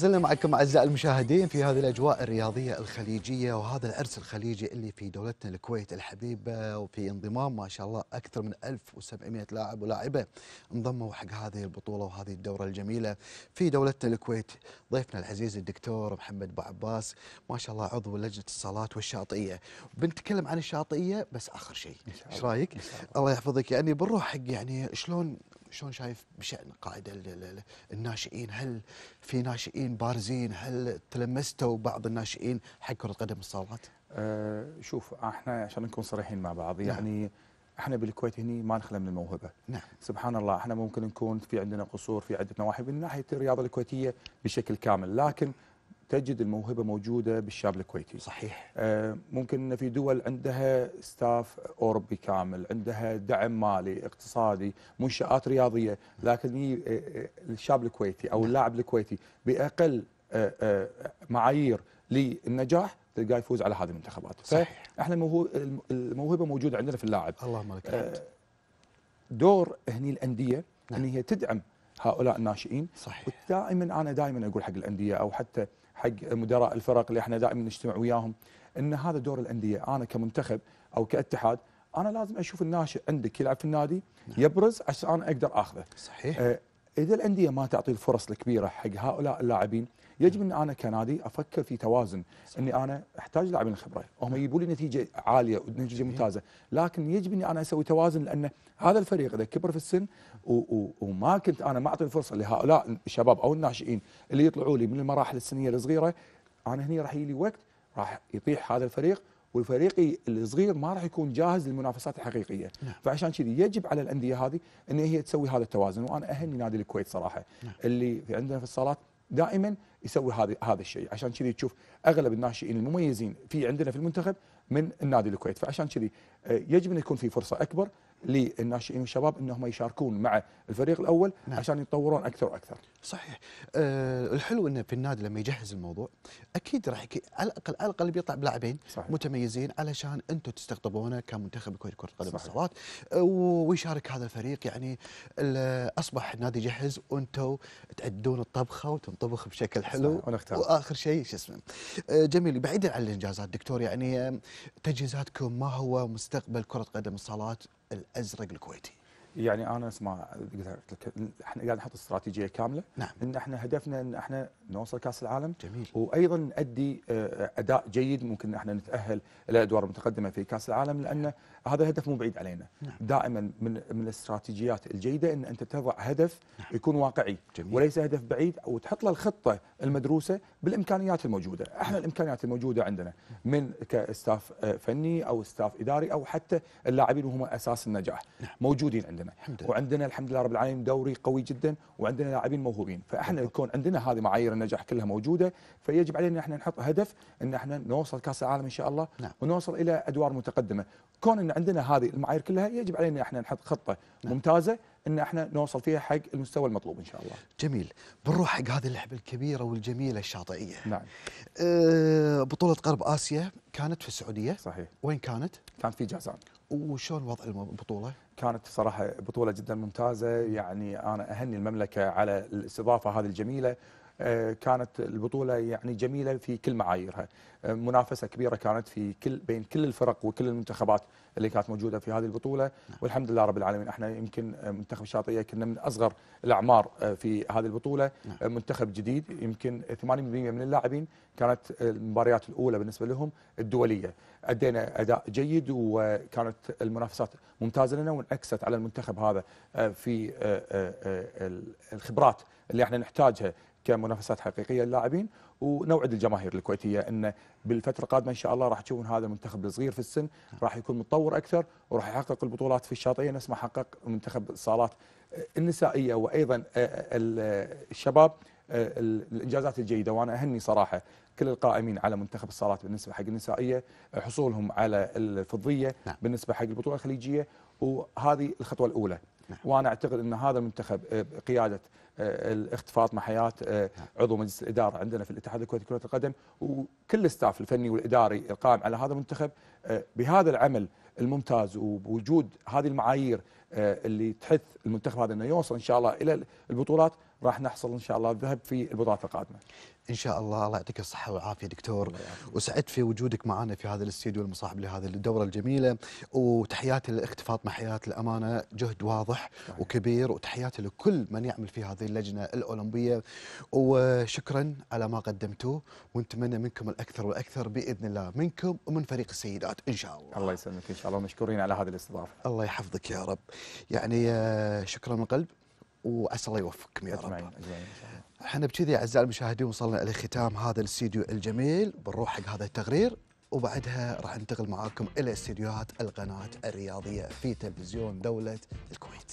زلنا معكم اعزائي المشاهدين في هذه الاجواء الرياضيه الخليجيه وهذا العرس الخليجي اللي في دولتنا الكويت الحبيبه وفي انضمام ما شاء الله اكثر من 1700 لاعب ولاعبه انضموا حق هذه البطوله وهذه الدوره الجميله في دولتنا الكويت ضيفنا العزيز الدكتور محمد ابو عباس ما شاء الله عضو لجنه الصالات والشاطئيه بنتكلم عن الشاطئيه بس اخر شيء ايش رايك الله. الله يحفظك يعني بنروح حق يعني شلون شلون شايف بشان قاعده الناشئين هل في ناشئين بارزين هل تلمستوا بعض الناشئين حق كره قدم الصالات أه شوف احنا عشان نكون صريحين مع بعض نعم. يعني نعم. احنا بالكويت هني ما نخلى من الموهبه نعم. سبحان الله احنا ممكن نكون في عندنا قصور في عده نواحي من ناحيه الرياضه الكويتيه بشكل كامل لكن تجد الموهبه موجوده بالشاب الكويتي صحيح آه، ممكن ان في دول عندها ستاف اوروبي كامل عندها دعم مالي اقتصادي منشات رياضيه لكن آه، آه، الشاب الكويتي او نعم. اللاعب الكويتي باقل معايير للنجاح تلقاه يفوز على هذه المنتخبات صحيح احنا الموهبه موجوده عندنا في اللاعب اللهم لك الحمد دور هني الانديه نعم. ان هي تدعم هؤلاء الناشئين صحيح ودائما انا دائما اقول حق الانديه او حتى حق مدراء الفرق اللي احنا دائما نجتمع وياهم ان هذا دور الانديه انا كمنتخب او كاتحاد انا لازم اشوف الناشئ عندك يلعب في النادي نعم. يبرز عشان اقدر اخذه صحيح آه، اذا الانديه ما تعطي الفرص الكبيره حق هؤلاء اللاعبين يجب ان انا كنادي افكر في توازن صح. اني انا احتاج لاعبين خبره هم يجيبوا نعم. لي نتيجه عاليه ونتيجه إيه. ممتازه لكن يجب اني انا اسوي توازن لان هذا الفريق اذا كبر في السن وما كنت انا ما اعطي الفرصه لهؤلاء الشباب او الناشئين اللي يطلعوا لي من المراحل السنيه الصغيره انا هني راح يجي وقت راح يطيح هذا الفريق والفريق الصغير ما راح يكون جاهز للمنافسات الحقيقيه نعم. فعشان كذي يجب على الانديه هذه ان هي تسوي هذا التوازن وانا اهني نادي الكويت صراحه نعم. اللي في عندنا في الصالات دائما يسوي هذا هذا الشيء عشان كذي تشوف اغلب الناشئين المميزين في عندنا في المنتخب من النادي الكويت فعشان كذي آه، يجب ان يكون في فرصه اكبر للناشئين والشباب انهم يشاركون مع الفريق الاول نعم. عشان يتطورون اكثر واكثر. صحيح. أه الحلو انه في النادي لما يجهز الموضوع اكيد راح على الاقل على الاقل بيطلع بلاعبين متميزين علشان انتم تستقطبونه كمنتخب الكويت كره قدم الصالات آه، ويشارك هذا الفريق يعني اصبح النادي يجهز وانتم تعدون الطبخه وتنطبخ بشكل حلو ونختار. واخر شيء شو اسمه آه، جميل بعيدا عن الانجازات دكتور يعني تجهيزاتكم ما هو مستقبل كره قدم الصالات الازرق الكويتي يعني انا اسمع قلت لك احنا قاعد نحط استراتيجيه كامله نعم. ان احنا هدفنا ان احنا نوصل كاس العالم جميل. وايضا نؤدي آه، اداء جيد ممكن احنا نتاهل الى ادوار متقدمه في كاس العالم لان نعم. هذا الهدف مو بعيد علينا نعم. دائما من من الاستراتيجيات الجيده ان انت تضع هدف نعم. يكون واقعي جميل. وليس هدف بعيد وتحط له الخطه المدروسه بالامكانيات الموجوده احنا نعم. الامكانيات الموجوده عندنا نعم. من كاستاف آه، فني او استاف اداري او حتى اللاعبين وهم اساس النجاح نعم. موجودين عندنا عندنا الحمد لله. وعندنا الحمد لله رب العالمين دوري قوي جدا وعندنا لاعبين موهوبين فاحنا يكون عندنا هذه معايير النجاح كلها موجوده فيجب علينا احنا نحط هدف ان احنا نوصل كاس العالم ان شاء الله نعم. ونوصل الى ادوار متقدمه كون ان عندنا هذه المعايير كلها يجب علينا احنا نحط خطه نعم. ممتازه ان احنا نوصل فيها حق المستوى المطلوب ان شاء الله. جميل، بنروح حق هذه اللعبه الكبيره والجميله الشاطئيه. نعم. أه بطوله قرب اسيا كانت في السعوديه. صحيح. وين كانت؟ كانت في جازان. وشلون وضع البطوله؟ كانت صراحة بطولة جدا ممتازة يعني أنا أهني المملكة على الاستضافة هذه الجميلة آه، كانت البطوله يعني جميله في كل معاييرها آه، منافسه كبيره كانت في كل بين كل الفرق وكل المنتخبات اللي كانت موجوده في هذه البطوله نعم. والحمد لله رب العالمين احنا يمكن آه، منتخب الشاطئيه كنا من اصغر الاعمار في هذه البطوله نعم. منتخب جديد يمكن 80% من اللاعبين كانت المباريات الاولى بالنسبه لهم الدوليه ادينا اداء جيد وكانت المنافسات ممتازه لنا وانعكست على المنتخب هذا في الخبرات اللي احنا نحتاجها كمنافسات حقيقيه للاعبين ونوعد الجماهير الكويتيه ان بالفتره القادمه ان شاء الله راح تشوفون هذا المنتخب الصغير في السن راح يكون متطور اكثر وراح يحقق البطولات في الشاطئيه نفس ما حقق منتخب الصالات النسائيه وايضا آه، آه، آه، الشباب الانجازات الجيده وانا اهني صراحه كل القائمين على منتخب الصالات بالنسبه حق النسائيه حصولهم على الفضيه نعم. بالنسبه حق البطوله الخليجيه وهذه الخطوه الاولى نعم. وانا اعتقد ان هذا المنتخب آه، قياده آه، الاخت فاطمه حياه آه، نعم. عضو مجلس الاداره عندنا في الاتحاد الكويتي لكره القدم وكل الستاف الفني والاداري القائم على هذا المنتخب بهذا العمل الممتاز وبوجود هذه المعايير اللي تحث المنتخب هذا انه يوصل ان شاء الله الى البطولات راح نحصل ان شاء الله الذهب في البطولات القادمه. ان شاء الله الله يعطيك الصحه والعافيه دكتور وسعدت في وجودك معنا في هذا الاستديو المصاحب لهذه الدوره الجميله وتحياتي لاخت فاطمه حياه الامانه جهد واضح صحيح. وكبير وتحياتي لكل من يعمل في هذه اللجنه الاولمبيه وشكرا على ما قدمتوه ونتمنى منكم الاكثر والاكثر باذن الله منكم ومن فريق السيدات ان شاء الله. الله يسلمك ان شاء الله مشكورين على هذه الاستضافه. الله يحفظك يا رب. يعني آه، شكرا من قلب وعسى الله يوفقكم يا رب احنا بكذي اعزائي المشاهدين وصلنا الى ختام هذا الاستديو الجميل بنروح حق هذا التقرير وبعدها راح ننتقل معاكم الى استديوهات القناه الرياضيه في تلفزيون دوله الكويت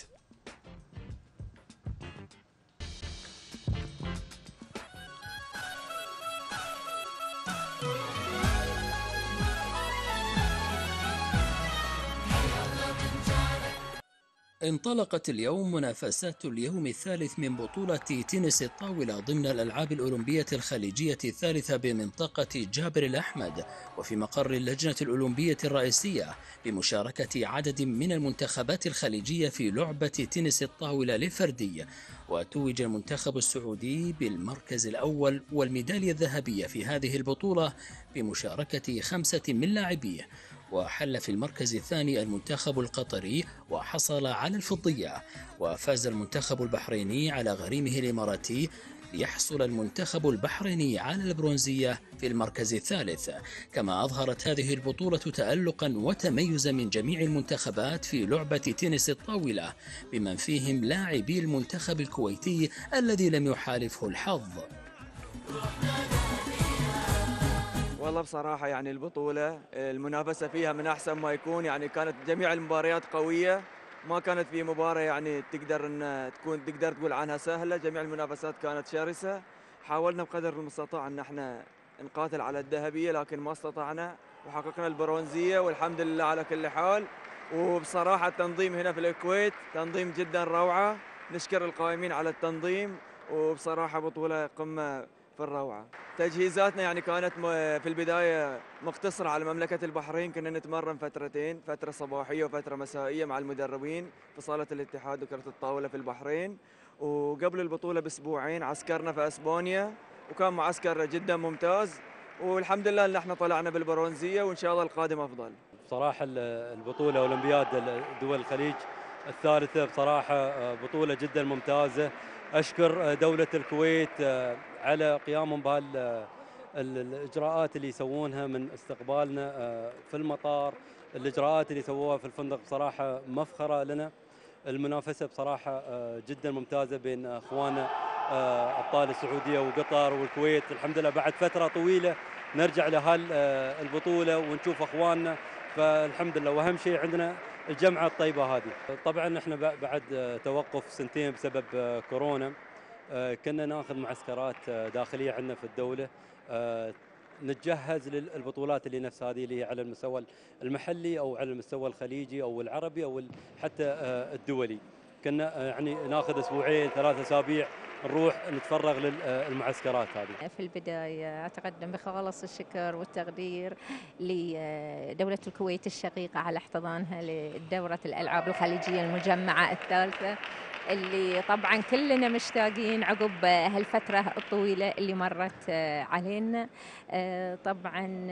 انطلقت اليوم منافسات اليوم الثالث من بطولة تنس الطاولة ضمن الألعاب الأولمبية الخليجية الثالثة بمنطقة جابر الأحمد وفي مقر اللجنة الأولمبية الرئيسية بمشاركة عدد من المنتخبات الخليجية في لعبة تنس الطاولة للفردي وتوج المنتخب السعودي بالمركز الأول والميدالية الذهبية في هذه البطولة بمشاركة خمسة من لاعبيه وحل في المركز الثاني المنتخب القطري وحصل على الفضية وفاز المنتخب البحريني على غريمه الإماراتي ليحصل المنتخب البحريني على البرونزية في المركز الثالث كما أظهرت هذه البطولة تألقا وتميزا من جميع المنتخبات في لعبة تنس الطاولة بمن فيهم لاعبي المنتخب الكويتي الذي لم يحالفه الحظ والله بصراحة يعني البطولة المنافسة فيها من أحسن ما يكون يعني كانت جميع المباريات قوية ما كانت في مباراة يعني تقدر أن تكون تقدر تقول عنها سهلة جميع المنافسات كانت شرسة حاولنا بقدر المستطاع أن احنا نقاتل على الذهبية لكن ما استطعنا وحققنا البرونزية والحمد لله على كل حال وبصراحة التنظيم هنا في الكويت تنظيم جدا روعة نشكر القائمين على التنظيم وبصراحة بطولة قمة في الروعة تجهيزاتنا يعني كانت في البداية مقتصرة على مملكة البحرين كنا نتمرن فترتين فترة صباحية وفترة مسائية مع المدربين في صالة الاتحاد وكرة الطاولة في البحرين وقبل البطولة بأسبوعين عسكرنا في أسبانيا وكان معسكر جدا ممتاز والحمد لله ان احنا طلعنا بالبرونزيه وان شاء الله القادم افضل. بصراحه البطوله اولمبياد دول الخليج الثالثه بصراحه آه، بطوله جدا ممتازه اشكر دوله الكويت آه، على قيامهم بهالاجراءات آه، اللي يسوونها من استقبالنا آه، في المطار الاجراءات اللي سووها في الفندق بصراحه مفخره لنا المنافسه بصراحه جدا ممتازه بين اخواننا ابطال السعوديه وقطر والكويت الحمد لله بعد فتره طويله نرجع لهالبطوله ونشوف اخواننا فالحمد لله واهم شيء عندنا الجمعه الطيبه هذه طبعا احنا بعد توقف سنتين بسبب كورونا آه، كنا ناخذ معسكرات آه، داخليه عندنا في الدوله آه، نتجهز للبطولات اللي نفس هذه اللي هي على المستوى المحلي او على المستوى الخليجي او العربي او حتى الدولي كنا يعني ناخذ اسبوعين ثلاث اسابيع نروح نتفرغ للمعسكرات آه، هذه في البداية أتقدم بخالص الشكر والتقدير لدولة الكويت الشقيقة على احتضانها لدورة الألعاب الخليجية المجمعة الثالثة اللي طبعا كلنا مشتاقين عقب هالفترة الطويلة اللي مرت آه، علينا آه، طبعا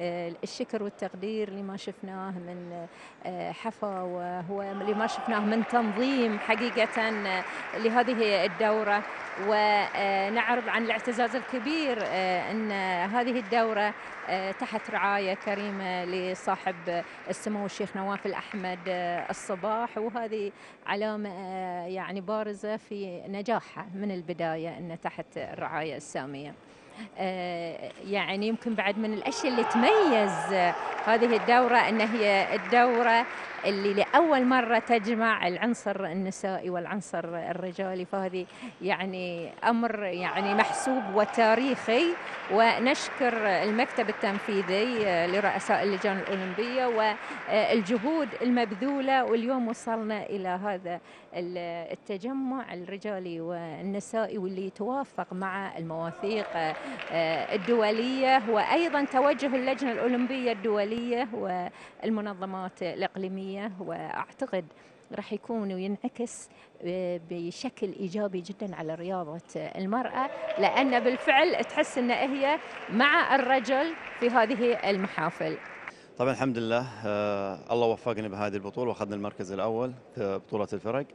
آه، الشكر والتقدير لما شفناه من آه، حفا وهو لما شفناه من تنظيم حقيقة آه، لهذه الدورة ونعرض عن الاعتزاز الكبير أن هذه الدورة تحت رعاية كريمة لصاحب السمو الشيخ نواف الأحمد الصباح وهذه علامة يعني بارزة في نجاحه من البداية أن تحت الرعاية السامية آه، يعني يمكن بعد من الاشياء اللي تميز هذه الدوره ان هي الدوره اللي لاول مره تجمع العنصر النسائي والعنصر الرجالي فهذه يعني امر يعني محسوب وتاريخي ونشكر المكتب التنفيذي آه، لرؤساء اللجان الاولمبيه والجهود المبذوله واليوم وصلنا الى هذا التجمع الرجالي والنسائي واللي يتوافق مع المواثيق آه، الدولية وأيضا توجه اللجنة الأولمبية الدولية والمنظمات الإقليمية وأعتقد راح يكون وينعكس آه، بشكل ايجابي جدا على رياضه المراه لان بالفعل تحس ان هي مع الرجل في هذه المحافل. طبعا الحمد لله آه، الله وفقنا بهذه البطوله واخذنا المركز الاول في بطوله الفرق.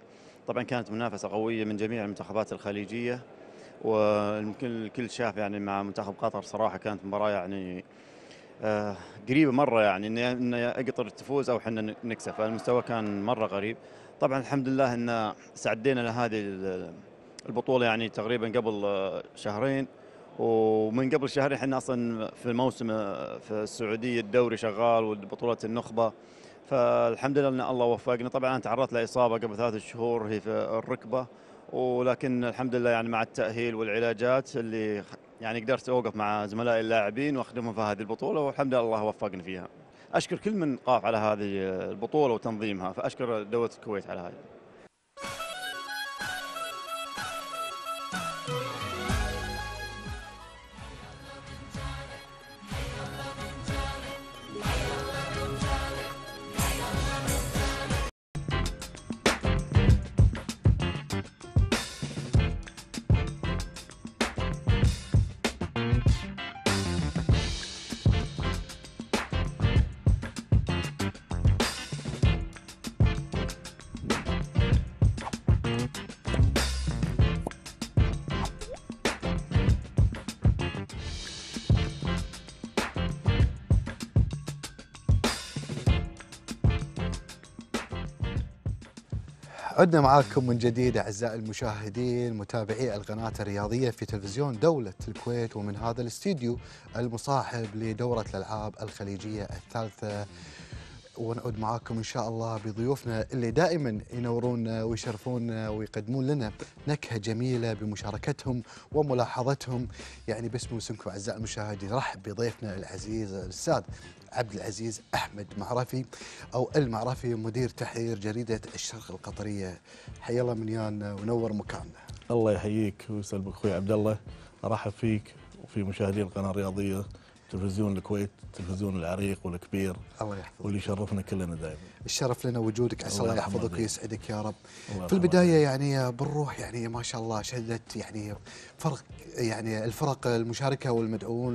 طبعا كانت منافسه قويه من جميع المنتخبات الخليجيه ويمكن الكل شاف يعني مع منتخب قطر صراحه كانت مباراه يعني آه، قريبه مره يعني ان ان قطر تفوز او احنا نكسب فالمستوى كان مره غريب طبعا الحمد لله ان استعدينا لهذه البطوله يعني تقريبا قبل آه، شهرين ومن قبل شهرين احنا اصلا في الموسم آه، في السعوديه الدوري شغال وبطوله النخبه فالحمد لله ان الله وفقني طبعا انا تعرضت لاصابه قبل ثلاث شهور هي في الركبه ولكن الحمد لله يعني مع التاهيل والعلاجات اللي يعني قدرت اوقف مع زملائي اللاعبين واخدمهم في هذه البطوله والحمد لله الله وفقني فيها. اشكر كل من قاف على هذه البطوله وتنظيمها فاشكر دوله الكويت على هذه. عدنا معاكم من جديد اعزائي المشاهدين متابعي القناه الرياضيه في تلفزيون دوله الكويت ومن هذا الاستديو المصاحب لدوره الالعاب الخليجيه الثالثه ونعود معاكم ان شاء الله بضيوفنا اللي دائما ينورونا ويشرفونا ويقدمون لنا نكهه جميله بمشاركتهم وملاحظتهم يعني باسم وسمكم اعزائي المشاهدين رحب بضيفنا العزيز الاستاذ عبد العزيز احمد معرفي او المعرفي مدير تحرير جريده الشرق القطريه حيا الله منيان ونور مكاننا الله يحييك ويسلمك اخوي عبد الله ارحب فيك وفي مشاهدين القناه الرياضيه تلفزيون الكويت تلفزيون العريق والكبير الله يحفظك واللي يشرفنا كلنا دائما الشرف لنا وجودك عسى الله يحفظك ويسعدك يا رب في البدايه يعني بالروح يعني ما شاء الله شهدت يعني فرق يعني الفرق المشاركه والمدعوون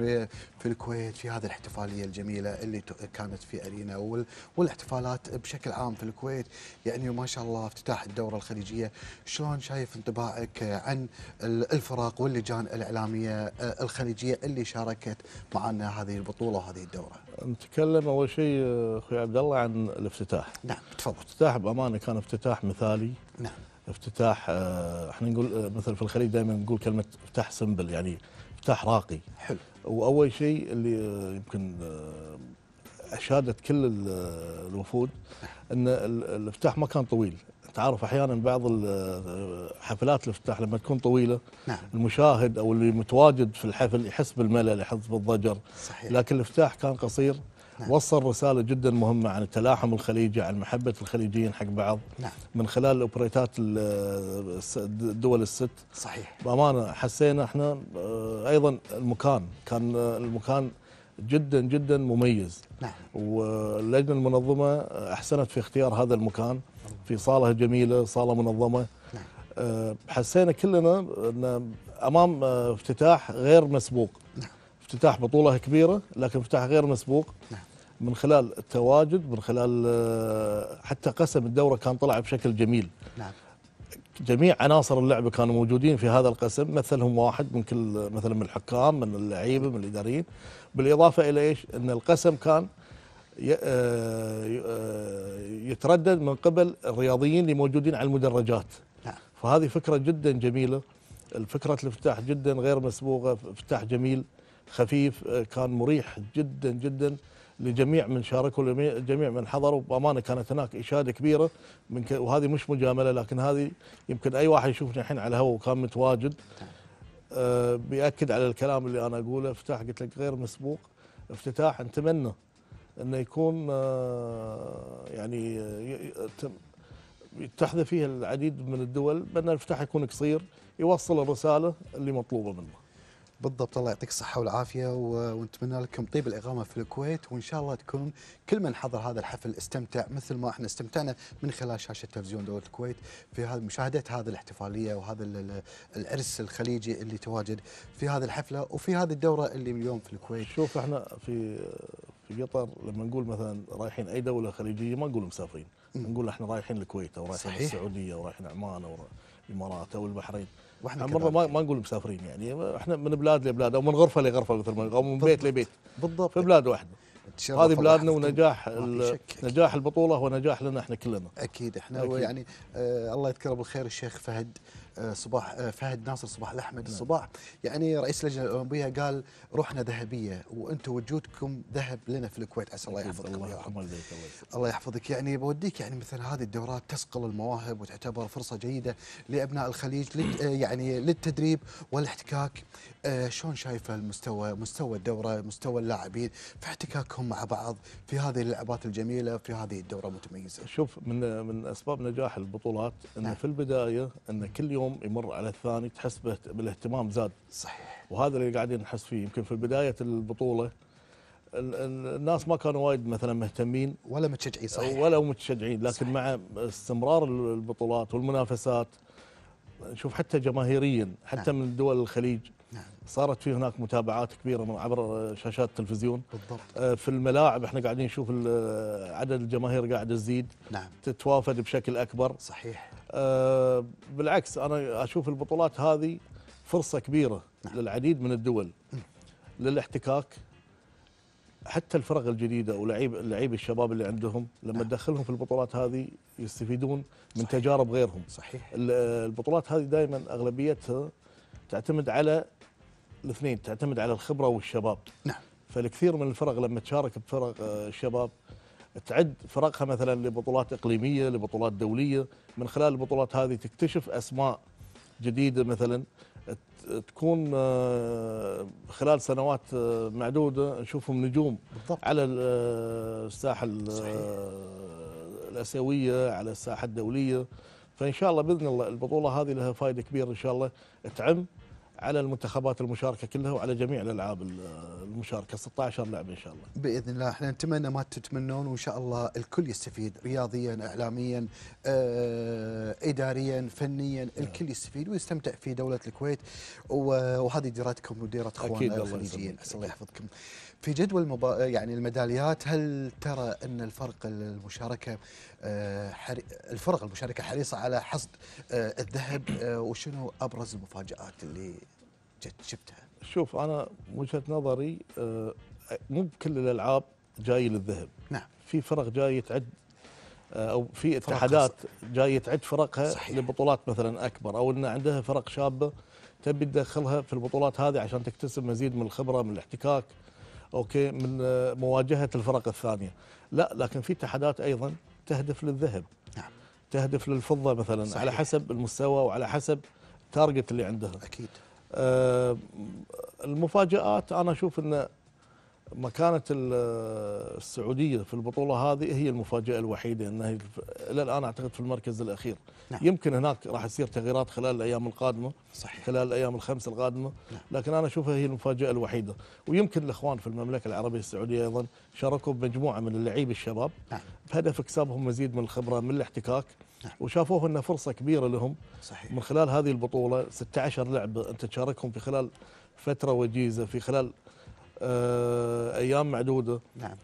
في الكويت في هذه الاحتفاليه الجميله اللي كانت في ارينا والاحتفالات بشكل عام في الكويت يعني ما شاء الله افتتاح الدوره الخليجيه شلون شايف انطباعك عن الفرق واللجان الاعلاميه آه، الخليجيه اللي شاركت معنا هذه البطوله وهذه الدوره نتكلم اول شيء اخوي عبد الله عن الافتتاح نعم تفضل افتتاح بامانه كان افتتاح مثالي نعم افتتاح آه، احنا نقول آه، مثل في الخليج دائما نقول كلمه افتتاح سمبل يعني افتتاح راقي حلو واول شيء اللي آه، يمكن اشادت كل الوفود نعم. ان الافتتاح ما كان طويل تعرف احيانا بعض حفلات الافتتاح لما تكون طويله نعم. المشاهد او اللي متواجد في الحفل يحس بالملل يحس بالضجر صحيح. لكن الافتتاح كان قصير نعم. وصل رساله جدا مهمه عن التلاحم الخليجي عن محبه الخليجيين حق بعض نعم. من خلال الاوبريتات الدول الست صحيح بامانه حسينا احنا آه، ايضا المكان كان آه، المكان جدا جدا مميز نعم. واللجنه المنظمه احسنت في اختيار هذا المكان في صاله جميله صاله منظمه نعم. آه، حسينا كلنا ان امام آه، افتتاح غير مسبوق نعم. افتتاح بطوله كبيره لكن افتتاح غير مسبوق نعم. من خلال التواجد من خلال آه، حتى قسم الدوره كان طلع بشكل جميل نعم. جميع عناصر اللعبه كانوا موجودين في هذا القسم مثلهم واحد من كل مثلا من الحكام من اللعيبه من الاداريين بالاضافه الى ايش ان القسم كان آه، آه، يتردد من قبل الرياضيين اللي موجودين على المدرجات نعم. فهذه فكرة جدا جميلة الفكرة الافتتاح جدا غير مسبوقة افتتاح جميل خفيف آه، كان مريح جدا جدا لجميع من شاركوا لجميع من حضروا بامانه كانت هناك اشاده كبيره من ك... وهذه مش مجامله لكن هذه يمكن اي واحد يشوفني الحين على الهواء وكان متواجد نعم. آه بياكد على الكلام اللي انا اقوله افتتاح قلت لك غير مسبوق افتتاح نتمنى انه يكون آه، يعني آه، يتحدى فيه العديد من الدول بان الفتح يكون قصير يوصل الرساله اللي مطلوبه منه. بالضبط الله يعطيك الصحة والعافية ونتمنى لكم طيب الإقامة في الكويت وإن شاء الله تكون كل من حضر هذا الحفل استمتع مثل ما احنا استمتعنا من خلال شاشة تلفزيون دولة الكويت في مشاهدة هذه الاحتفالية وهذا العرس الخليجي اللي تواجد في هذه الحفلة وفي هذه الدورة اللي اليوم في الكويت. شوف احنا في في قطر لما نقول مثلا رايحين اي دوله خليجيه ما نقول مسافرين نقول احنا رايحين الكويت او رايحين صحيح. السعوديه او رايحين عمان او الامارات او البحرين واحنا مره ما, ما نقول مسافرين يعني احنا من بلاد لبلاد او من غرفه لغرفه مثل ما او من بيت لبيت بالضبط في بلاد واحده هذه بلادنا ونجاح نجاح البطوله هو نجاح لنا احنا كلنا اكيد احنا يعني آه الله يذكره بالخير الشيخ فهد صباح آه، فهد ناصر صباح الاحمد الصباح نعم. يعني رئيس اللجنه الاولمبيه قال روحنا ذهبيه وانتم وجودكم ذهب لنا في الكويت عسى الله يحفظك الله يحفظك الله, الله يحفظك يعني بوديك يعني مثل هذه الدورات تسقل المواهب وتعتبر فرصه جيده لابناء الخليج آه، يعني للتدريب والاحتكاك آه، شلون شايفه المستوى مستوى الدوره مستوى اللاعبين في احتكاكهم مع بعض في هذه اللعبات الجميله في هذه الدوره المتميزه شوف من من اسباب نجاح البطولات انه نعم. في البدايه ان كل يوم يوم يمر على الثاني تحس بالاهتمام زاد صحيح وهذا اللي قاعدين نحس فيه يمكن في بدايه البطوله الناس ما كانوا وايد مثلا مهتمين ولا متشجعين صحيح ولا متشجعين لكن صحيح. مع استمرار البطولات والمنافسات نشوف حتى جماهيريا حتى نعم. من دول الخليج نعم. صارت في هناك متابعات كبيره من عبر شاشات التلفزيون بالضبط آه، في الملاعب احنا قاعدين نشوف عدد الجماهير قاعد يزيد نعم تتوافد بشكل اكبر صحيح آه، بالعكس انا اشوف البطولات هذه فرصه كبيره نعم. للعديد من الدول للاحتكاك حتى الفرق الجديده ولعيب لعيب الشباب اللي عندهم لما نعم. تدخلهم في البطولات هذه يستفيدون من صحيح. تجارب غيرهم صحيح البطولات هذه دائما اغلبيتها تعتمد على الاثنين تعتمد على الخبره والشباب نعم فالكثير من الفرق لما تشارك بفرق آه، الشباب تعد فرقها مثلا لبطولات اقليميه لبطولات دوليه من خلال البطولات هذه تكتشف اسماء جديده مثلا تكون آه، خلال سنوات آه، معدوده نشوفهم نجوم بالضبط. على آه، الساحه الاسيويه على الساحه الدوليه فان شاء الله باذن الله البطوله هذه لها فائده كبيره ان شاء الله تعم على المنتخبات المشاركه كلها وعلى جميع الالعاب المشاركه 16 لعبه ان شاء الله. باذن الله احنا نتمنى ما تتمنون وان شاء الله الكل يستفيد رياضيا اعلاميا آه، اداريا فنيا نعم. الكل يستفيد ويستمتع في دوله الكويت وهذه ديرتكم وديره اخواننا الخليجيين الله يحفظكم. في جدول مبا... يعني الميداليات هل ترى ان الفرق المشاركه آه، حري... الفرق المشاركه حريصه على حصد آه، الذهب آه، وشنو ابرز المفاجات اللي جت شفتها؟ شوف انا وجهه نظري مو بكل الالعاب جايه للذهب نعم في فرق جايه تعد او في اتحادات جايه تعد فرقها صحيح. لبطولات مثلا اكبر او ان عندها فرق شابه تبي تدخلها في البطولات هذه عشان تكتسب مزيد من الخبره من الاحتكاك اوكي من آه، مواجهه الفرق الثانيه لا لكن في اتحادات ايضا تهدف للذهب نعم تهدف للفضه مثلا صحيح. على حسب المستوى وعلى حسب التارجت اللي عندها اكيد آه المفاجات انا اشوف ان مكانة السعودية في البطولة هذه هي المفاجأة الوحيدة أنها إلى الآن أعتقد في المركز الأخير نعم. يمكن هناك راح يصير تغييرات خلال الأيام القادمة صحيح. خلال الأيام الخمس القادمة نعم. لكن أنا أشوفها هي المفاجأة الوحيدة ويمكن الأخوان في المملكة العربية السعودية أيضا شاركوا بمجموعة من اللعيبة الشباب نعم. بهدف اكسابهم مزيد من الخبرة من الاحتكاك نعم. وشافوه انه فرصة كبيرة لهم صحيح. من خلال هذه البطولة 16 لعبة أنت تشاركهم في خلال فترة وجيزة في خلال آه، ايام معدوده نعم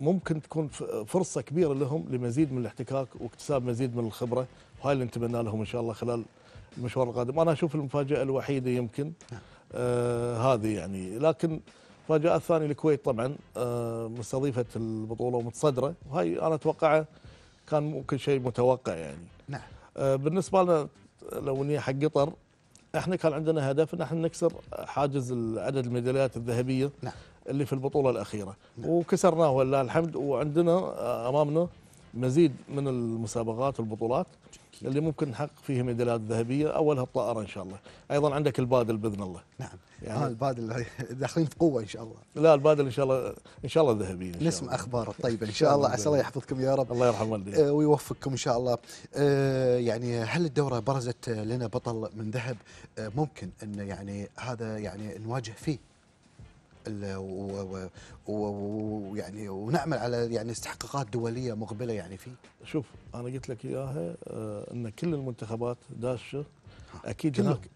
ممكن تكون فرصه كبيره لهم لمزيد من الاحتكاك واكتساب مزيد من الخبره وهاي اللي نتمنى لهم ان شاء الله خلال المشوار القادم انا اشوف المفاجاه الوحيده يمكن نعم. آه هذه يعني لكن المفاجاه الثانيه الكويت طبعا آه مستضيفه البطوله ومتصدره وهي انا اتوقعها كان ممكن شيء متوقع يعني نعم آه بالنسبه لنا لو اني حق قطر احنا كان عندنا هدف ان احنا نكسر حاجز عدد الميداليات الذهبيه نعم. اللي في البطوله الاخيره نعم. وكسرناه ولله الحمد وعندنا آه، امامنا مزيد من المسابقات والبطولات أكيد. اللي ممكن نحقق فيه ميداليات ذهبيه اولها الطائره ان شاء الله ايضا عندك البادل باذن الله نعم يعني آه البادل داخلين في قوه ان شاء الله لا البادل ان شاء الله ان شاء الله ذهبيه إن شاء نسمع الله. اخبار طيبه ان شاء الله عسى الله يحفظكم يا رب الله يرحم والديك آه ويوفقكم ان شاء الله آه يعني هل الدوره برزت لنا بطل من ذهب آه ممكن ان يعني هذا يعني نواجه فيه ويعني ونعمل على يعني استحقاقات دوليه مقبله يعني فيه؟ شوف انا قلت لك اياها آه، ان كل المنتخبات داشه اكيد هناك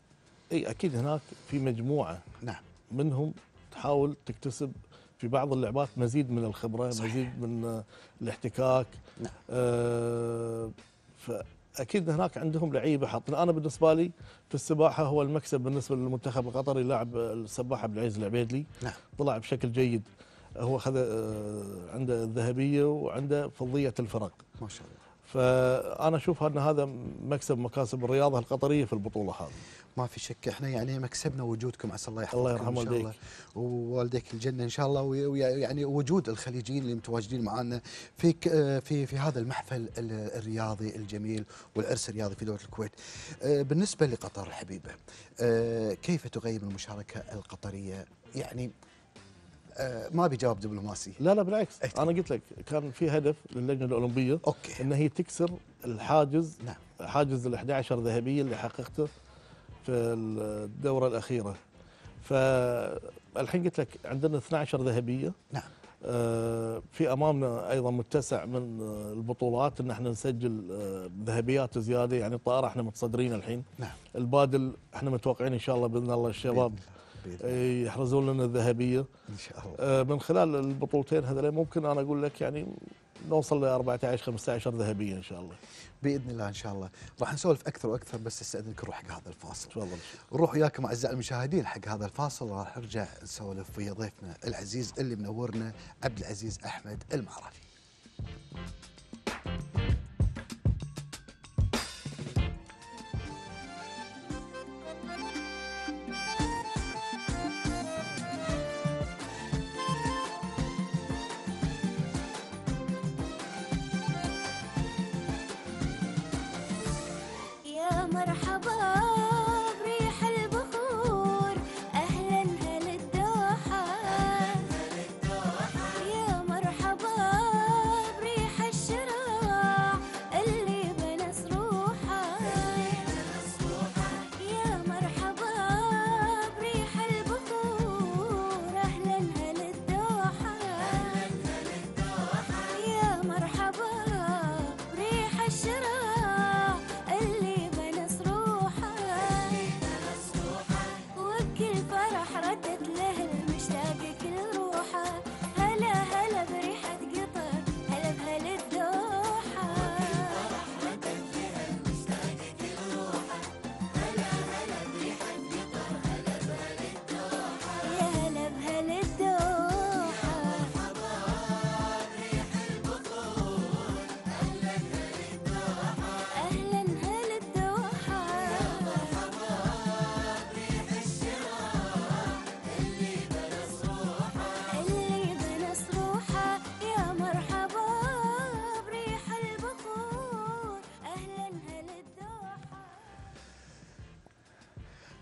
اي اكيد هناك في مجموعه نعم منهم تحاول تكتسب في بعض اللعبات مزيد من الخبره صحيح. مزيد من آه، الاحتكاك نعم. آه اكيد هناك عندهم لعيبه حاطين انا بالنسبه لي في السباحه هو المكسب بالنسبه للمنتخب القطري لاعب السباح عبد العزيز العبيدلي نعم. طلع بشكل جيد هو خذ آه، عنده الذهبيه وعنده فضيه الفرق ما شاء الله فانا اشوف ان هذا مكسب مكاسب الرياضه القطريه في البطوله هذه ما في شك احنا يعني مكسبنا وجودكم عسى الله يحفظكم الله يرحم والديك ووالديك الجنه ان شاء الله ويعني وجود الخليجيين اللي متواجدين معنا في آه، في في هذا المحفل الرياضي الجميل والعرس الرياضي في دوله الكويت. آه، بالنسبه لقطر الحبيبه آه، كيف تقيم المشاركه القطريه يعني ما بجواب دبلوماسي لا لا بالعكس أكيد. انا قلت لك كان في هدف للجنه الاولمبيه أوكي. ان هي تكسر الحاجز نعم. حاجز ال 11 ذهبيه اللي حققته في الدورة الأخيرة فالحين قلت لك عندنا 12 ذهبية نعم آه، في امامنا ايضا متسع من البطولات ان احنا نسجل آه، ذهبيات زياده يعني الطائره احنا متصدرين الحين نعم البادل احنا متوقعين ان شاء الله باذن الله الشباب إيه، يحرزون لنا الذهبيه ان شاء الله آه، من خلال البطولتين هذول ممكن انا اقول لك يعني نوصل ل 14 15 ذهبيه ان شاء الله باذن الله ان شاء الله راح نسولف اكثر واكثر بس استاذنك نروح حق هذا الفاصل تفضل نروح وياكم اعزائي المشاهدين حق هذا الفاصل راح نرجع نسولف ويا ضيفنا العزيز اللي منورنا عبد العزيز احمد المعرفي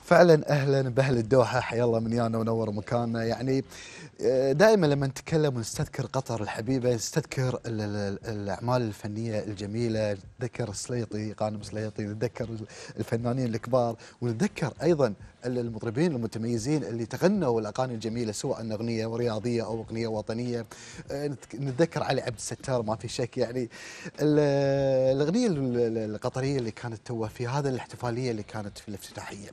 فعلا اهلا باهل الدوحه حيا الله من يانا ونور مكاننا يعني دائما لما نتكلم ونستذكر قطر الحبيبه نستذكر الاعمال الفنيه الجميله نتذكر السليطي غانم السليطي نتذكر الفنانين الكبار ونتذكر ايضا المطربين المتميزين اللي تغنوا الاغاني الجميله سواء اغنيه رياضيه او اغنيه وطنيه آه، نتذكر علي عبد الستار ما في شك يعني الاغنيه القطريه اللي كانت تو في هذا الاحتفاليه اللي كانت في الافتتاحيه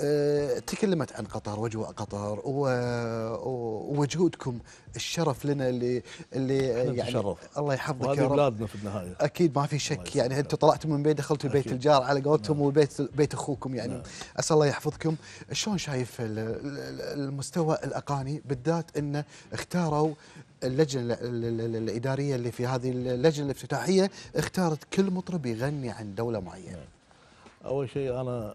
آه، تكلمت عن قطر وجوه قطر و وجهودكم الشرف لنا اللي اللي يعني شرف. الله يحفظك يا رب بلادنا في النهايه اكيد ما في شك يعني انتم طلعتوا من بيت دخلتوا بيت الجار على قولتهم نعم. وبيت بيت اخوكم يعني نعم. اسال الله يحفظكم شلون شايف المستوى الاقاني بالذات انه اختاروا اللجنه الاداريه اللي في هذه اللجنه الافتتاحيه اختارت كل مطرب يغني عن دوله معينه نعم. اول شيء انا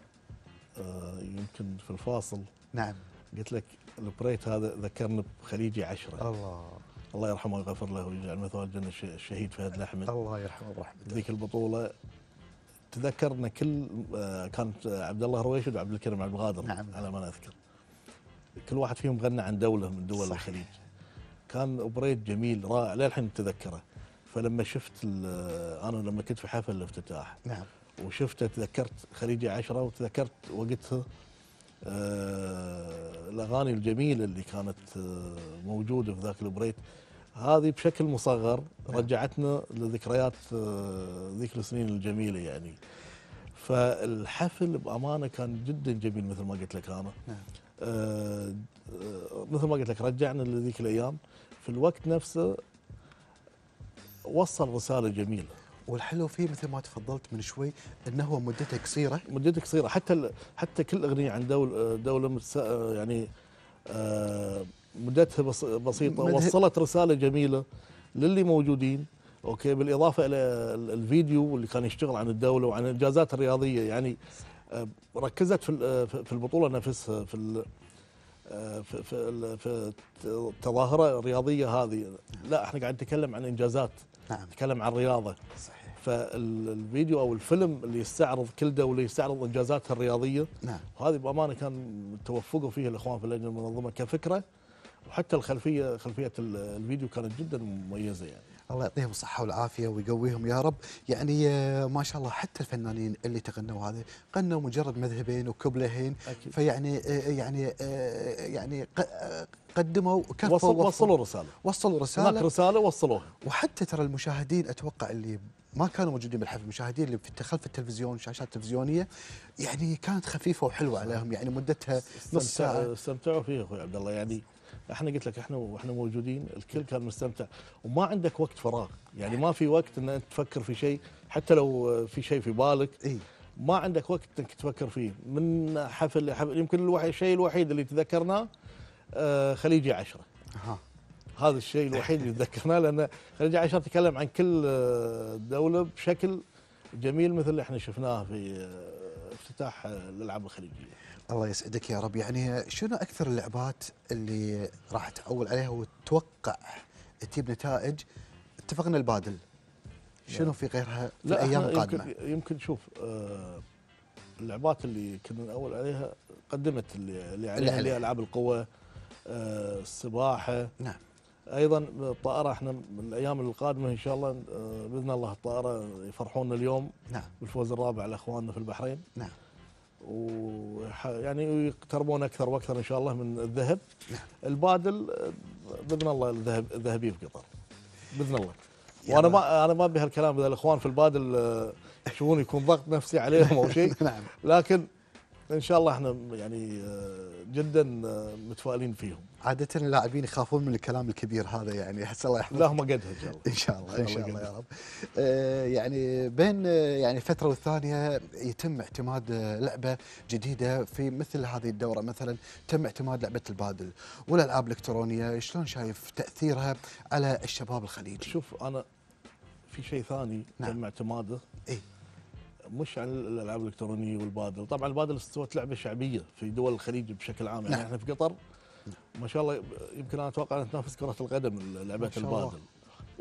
آه، يمكن في الفاصل نعم قلت لك البريت هذا ذكرنا بخليجي عشرة الله الله يرحمه ويغفر له ويجعل مثواه الجنه الشهيد فهد الاحمد الله يرحمه ويرحمه ذيك البطوله تذكرنا كل آه، كانت عبد الله رويشد وعبد الكريم عبد الغادر نعم. على ما اذكر كل واحد فيهم غنى عن دوله من دول صحيح. الخليج كان بريت جميل رائع للحين تذكره فلما شفت آه، انا لما كنت في حفل الافتتاح نعم وشفته تذكرت خليجي عشرة وتذكرت وقتها آه، الاغاني الجميله اللي كانت آه، موجوده في ذاك البريت هذه بشكل مصغر نعم. رجعتنا لذكريات آه، ذيك السنين الجميله يعني فالحفل بامانه كان جدا جميل مثل ما قلت لك انا نعم. آه مثل ما قلت لك رجعنا لذيك الايام في الوقت نفسه وصل رساله جميله والحلو فيه مثل ما تفضلت من شوي انه هو مدته قصيره مدته قصيره حتى حتى كل اغنيه عن دوله دوله يعني آه، مدتها بسيطه وصلت رساله جميله للي موجودين اوكي بالاضافه الى الفيديو اللي كان يشتغل عن الدوله وعن الانجازات الرياضيه يعني آه، ركزت في في البطوله نفسها في آه، في في التظاهره الرياضيه هذه لا احنا قاعد نتكلم عن انجازات نعم. نتكلم عن الرياضه صحيح. فالفيديو او الفيلم اللي يستعرض كل دوله يستعرض انجازاتها الرياضيه نعم وهذه بامانه كان توفقوا فيها الاخوان في اللجنه المنظمه كفكره وحتى الخلفيه خلفيه الفيديو كانت جدا مميزه يعني الله يعطيهم الصحة والعافية ويقويهم يا رب يعني آه، ما شاء الله حتى الفنانين اللي تغنوا هذا غنوا مجرد مذهبين وكبلهين أكيد. فيعني آه، يعني آه، يعني قدموا كفوا وصل وصلوا رسالة وصلوا رسالة هناك رسالة وصلوها وحتى ترى المشاهدين أتوقع اللي ما كانوا موجودين بالحفل المشاهدين اللي في خلف التلفزيون شاشات التلفزيونيه يعني كانت خفيفه وحلوه عليهم يعني مدتها نص ساعه استمتعوا فيها اخوي عبد الله يعني احنا قلت لك احنا واحنا موجودين الكل كان مستمتع وما عندك وقت فراغ يعني ما في وقت ان انت تفكر في شيء حتى لو في شيء في بالك اي ما عندك وقت انك تفكر فيه من حفل لحفل يمكن الشيء الوحيد اللي تذكرناه آه، خليجي عشرة هذا الشيء الوحيد اللي ذكرناه لان خلينا عشان نتكلم عن كل آه، دوله بشكل جميل مثل اللي احنا شفناه في آه، افتتاح آه، الالعاب الخليجيه. الله يسعدك يا رب يعني شنو اكثر اللعبات اللي راح تعول عليها وتتوقع تجيب نتائج اتفقنا البادل شنو في غيرها في الايام القادمه؟ يمكن, يمكن شوف اللعبات اللي كنا نأول عليها قدمت اللي, اللي عليها اللي العاب القوه السباحه نعم ايضا الطائره احنا الايام القادمه ان شاء الله آه، باذن الله الطائره يفرحونا اليوم نعم بالفوز الرابع لاخواننا في البحرين نعم ويعني يقتربون اكثر واكثر ان شاء الله من الذهب نعم البادل آه، باذن الله الذهب الذهبي في قطر باذن الله وانا ما انا ما ابي هالكلام اذا الاخوان في البادل آه، يشوفون يكون ضغط نفسي عليهم او شيء نعم لكن ان شاء الله احنا يعني آه، جدا آه، متفائلين فيهم عادة اللاعبين يخافون من الكلام الكبير هذا يعني احس الله يحفظهم لا هم قدها ان شاء الله ان شاء الله ان شاء الله يا رب آه يعني بين آه، يعني فترة والثانية يتم اعتماد لعبة جديدة في مثل هذه الدورة مثلا تم اعتماد لعبة البادل والالعاب الالكترونية شلون شايف تأثيرها على الشباب الخليجي؟ شوف انا في شيء ثاني نعم. تم اعتماده اي مش عن الالعاب الالكترونيه والبادل طبعا البادل استوت لعبه شعبيه في دول الخليج بشكل عام يعني نعم. احنا في قطر ما شاء الله يمكن انا اتوقع انها تنافس كره القدم لعبه البادل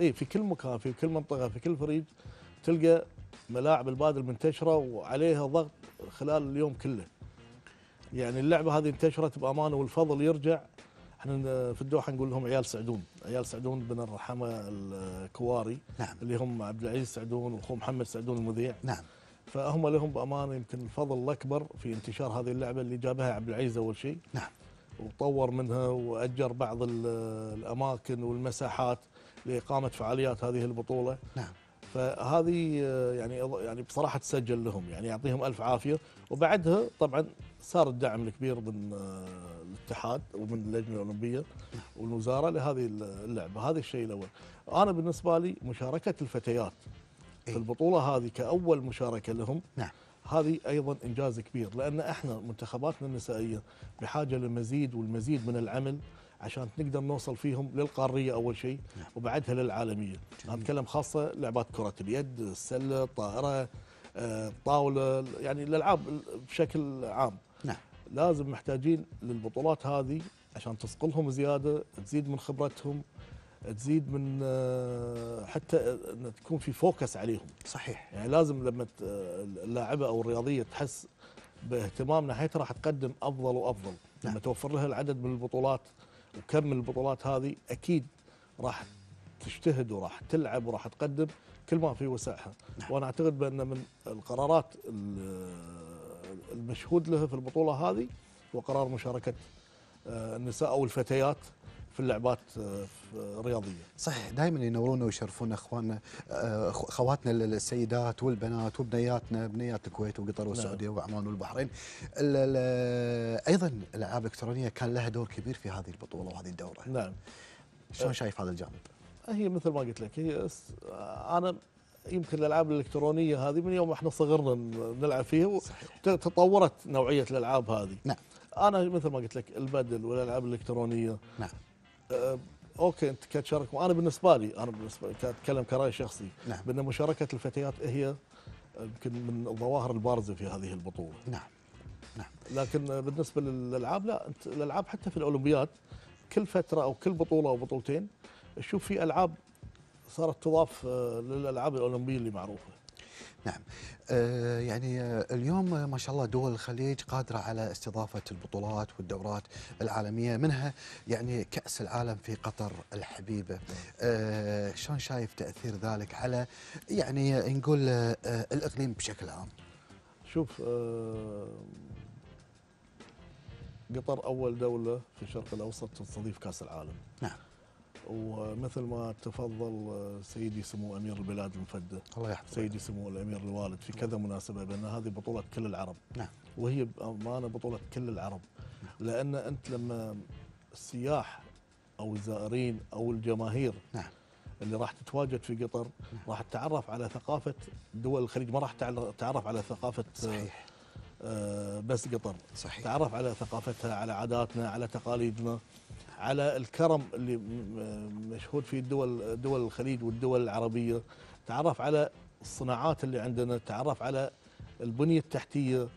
اي في كل مكان في كل منطقه في كل فريق تلقى ملاعب البادل منتشره وعليها ضغط خلال اليوم كله يعني اللعبه هذه انتشرت بامانه والفضل يرجع احنا في الدوحه نقول لهم عيال سعدون، عيال سعدون بن الرحمه الكواري نعم. اللي هم عبد العزيز سعدون واخوه محمد سعدون المذيع نعم فهم لهم بامانه يمكن الفضل الاكبر في انتشار هذه اللعبه اللي جابها عبد العزيز اول شيء نعم وطور منها واجر بعض الاماكن والمساحات لاقامه فعاليات هذه البطوله نعم فهذه يعني يعني بصراحه تسجل لهم يعني يعطيهم الف عافيه وبعدها طبعا صار الدعم الكبير من آه، الاتحاد ومن اللجنه الاولمبيه والوزاره لهذه اللعبه هذا الشيء الاول انا بالنسبه لي مشاركه الفتيات في إيه. البطوله هذه كاول مشاركه لهم نعم هذه ايضا انجاز كبير لان احنا منتخباتنا النسائيه بحاجه لمزيد والمزيد من العمل عشان نقدر نوصل فيهم للقاريه اول شيء نعم. وبعدها للعالميه جميل. نتكلم خاصه لعبات كره اليد السله الطائره آه، الطاوله يعني الالعاب بشكل عام نعم. لازم محتاجين للبطولات هذه عشان تصقلهم زياده تزيد من خبرتهم تزيد من آه، حتى آه، ان تكون في فوكس عليهم صحيح يعني لازم لما آه، اللاعبه او الرياضيه تحس باهتمام ناحيتها راح تقدم افضل وافضل نعم. لما توفر لها العدد من البطولات وكم من البطولات هذه اكيد راح تجتهد وراح تلعب وراح تقدم كل ما في وسعها نعم. وانا اعتقد بان من القرارات المشهود لها في البطوله هذه هو قرار مشاركه النساء او الفتيات في اللعبات الرياضيه. آه، صحيح دائما ينورونا ويشرفونا اخواننا اخواتنا آه، السيدات والبنات وبنياتنا بنيات الكويت وقطر نعم. والسعوديه وعمان والبحرين. آه، ايضا الالعاب الالكترونيه كان لها دور كبير في هذه البطوله وهذه الدوره. نعم. شلون شايف هذا الجانب؟ هي مثل ما قلت لك هي انا يمكن الالعاب الالكترونيه هذه من يوم احنا صغرنا نلعب فيها تطورت نوعيه الالعاب هذه نعم انا مثل ما قلت لك البدل والالعاب الالكترونيه نعم أه، اوكي انت كتشارك وانا بالنسبه لي انا بالنسبه لي اتكلم كراي شخصي نعم. بان مشاركه الفتيات هي يمكن من الظواهر البارزه في هذه البطوله نعم نعم لكن بالنسبه للالعاب لا انت الالعاب حتى في الاولمبياد كل فتره او كل بطوله او بطولتين تشوف في العاب صارت تضاف أه، للالعاب الاولمبيه اللي معروفه نعم آه، يعني آه، اليوم آه، ما شاء الله دول الخليج قادرة على استضافة البطولات والدورات العالمية منها يعني كأس العالم في قطر الحبيبة شلون شايف تأثير ذلك على يعني نقول الإقليم بشكل عام شوف قطر أول دولة في الشرق الأوسط تستضيف كأس العالم نعم ومثل ما تفضل آه، سيدي سمو امير البلاد المفدى الله يحفظه سيدي سمو الامير الوالد في كذا مناسبه بان هذه بطوله كل العرب نعم وهي بامانه بطوله كل العرب نعم. لان انت لما السياح او الزائرين او الجماهير نعم اللي راح تتواجد في قطر نعم. راح تتعرف على ثقافه دول الخليج ما راح تتعرف على ثقافه آه، صحيح آه، بس قطر صحيح تعرف على ثقافتها على عاداتنا على تقاليدنا على الكرم اللي مشهود فيه الدول دول الخليج والدول العربيه تعرف على الصناعات اللي عندنا تعرف على البنيه التحتيه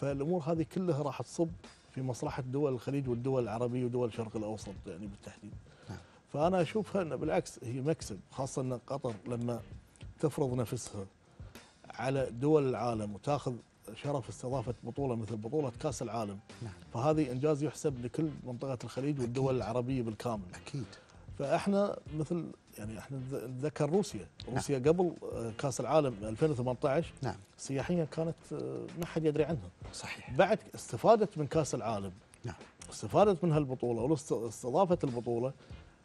فالامور هذه كلها راح تصب في مصلحه دول الخليج والدول العربيه ودول الشرق الاوسط يعني بالتحديد نعم. فانا اشوفها ان بالعكس هي مكسب خاصه ان قطر لما تفرض نفسها على دول العالم وتاخذ شرف استضافه بطوله مثل بطوله كاس العالم نعم. فهذه انجاز يحسب لكل منطقه الخليج أكيد. والدول العربيه بالكامل اكيد فاحنا مثل يعني احنا نتذكر روسيا نعم. روسيا قبل آه، كاس العالم 2018 نعم سياحيا كانت آه، ما حد يدري عنها صحيح بعد استفادت من كاس العالم نعم استفادت من هالبطوله واستضافه البطوله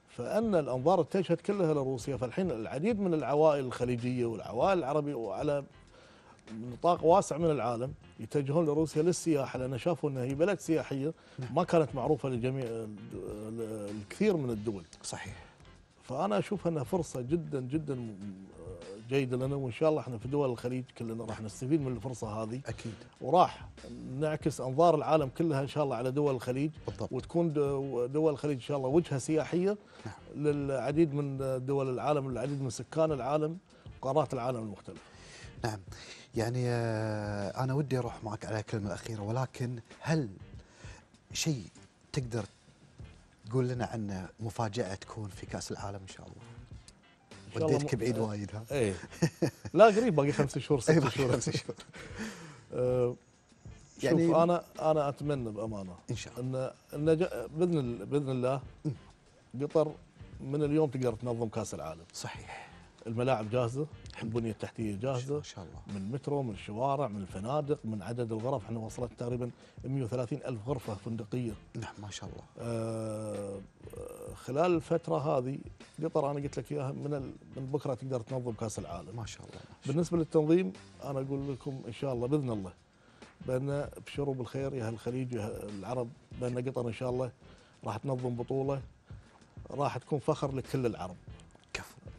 فان الانظار اتجهت كلها لروسيا فالحين العديد من العوائل الخليجيه والعوائل العربيه وعلى نطاق واسع من العالم يتجهون لروسيا للسياحه لان شافوا انها هي بلد سياحيه ما كانت معروفه لجميع الكثير من الدول. صحيح. فانا اشوف انها فرصه جدا جدا آه، جيده لنا وان شاء الله احنا في دول الخليج كلنا راح نستفيد من الفرصه هذه اكيد وراح نعكس انظار العالم كلها ان شاء الله على دول الخليج بالضبط. وتكون دول الخليج ان شاء الله وجهه سياحيه نعم. للعديد من دول العالم للعديد من سكان العالم وقارات العالم المختلفه نعم يعني آه، انا ودي اروح معك على الكلمه الاخيره ولكن هل شيء تقدر تقول لنا عنه مفاجاه تكون في كاس العالم ان شاء الله؟ وديتك بعيد وايد ها؟ إيه. لا قريب باقي خمس شهور ست إيه، شهور خمس شهور آه، يعني شوف انا انا اتمنى بامانه ان شاء الله ان باذن باذن الله قطر من اليوم تقدر تنظم كاس العالم صحيح الملاعب جاهزه البنيه التحتيه جاهزه ما شاء الله من مترو من الشوارع من الفنادق من عدد الغرف احنا وصلت تقريبا 130 الف غرفه فندقيه نعم ما شاء الله آه،, آه خلال الفتره هذه قطر انا قلت لك اياها من من بكره تقدر تنظم كاس العالم ما شاء الله ما شاء الله. بالنسبه للتنظيم انا اقول لكم ان شاء الله باذن الله بان ابشروا بالخير يا اهل الخليج يا العرب بان قطر ان شاء الله راح تنظم بطوله راح تكون فخر لكل العرب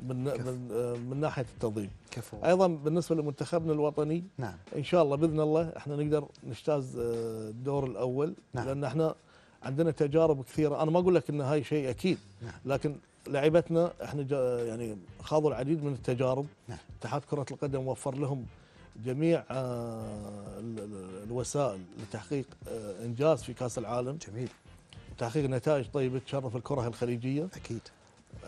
من كفو. من آه، من ناحيه التنظيم كفو. ايضا بالنسبه لمنتخبنا الوطني نعم. ان شاء الله باذن الله احنا نقدر نجتاز آه، الدور الاول نعم. لان احنا عندنا تجارب كثيره انا ما اقول لك ان هاي شيء اكيد نعم. لكن لعيبتنا احنا يعني خاضوا العديد من التجارب نعم. اتحاد كره القدم وفر لهم جميع آه، الوسائل لتحقيق انجاز في كاس العالم جميل وتحقيق نتائج طيبه تشرف الكره الخليجيه اكيد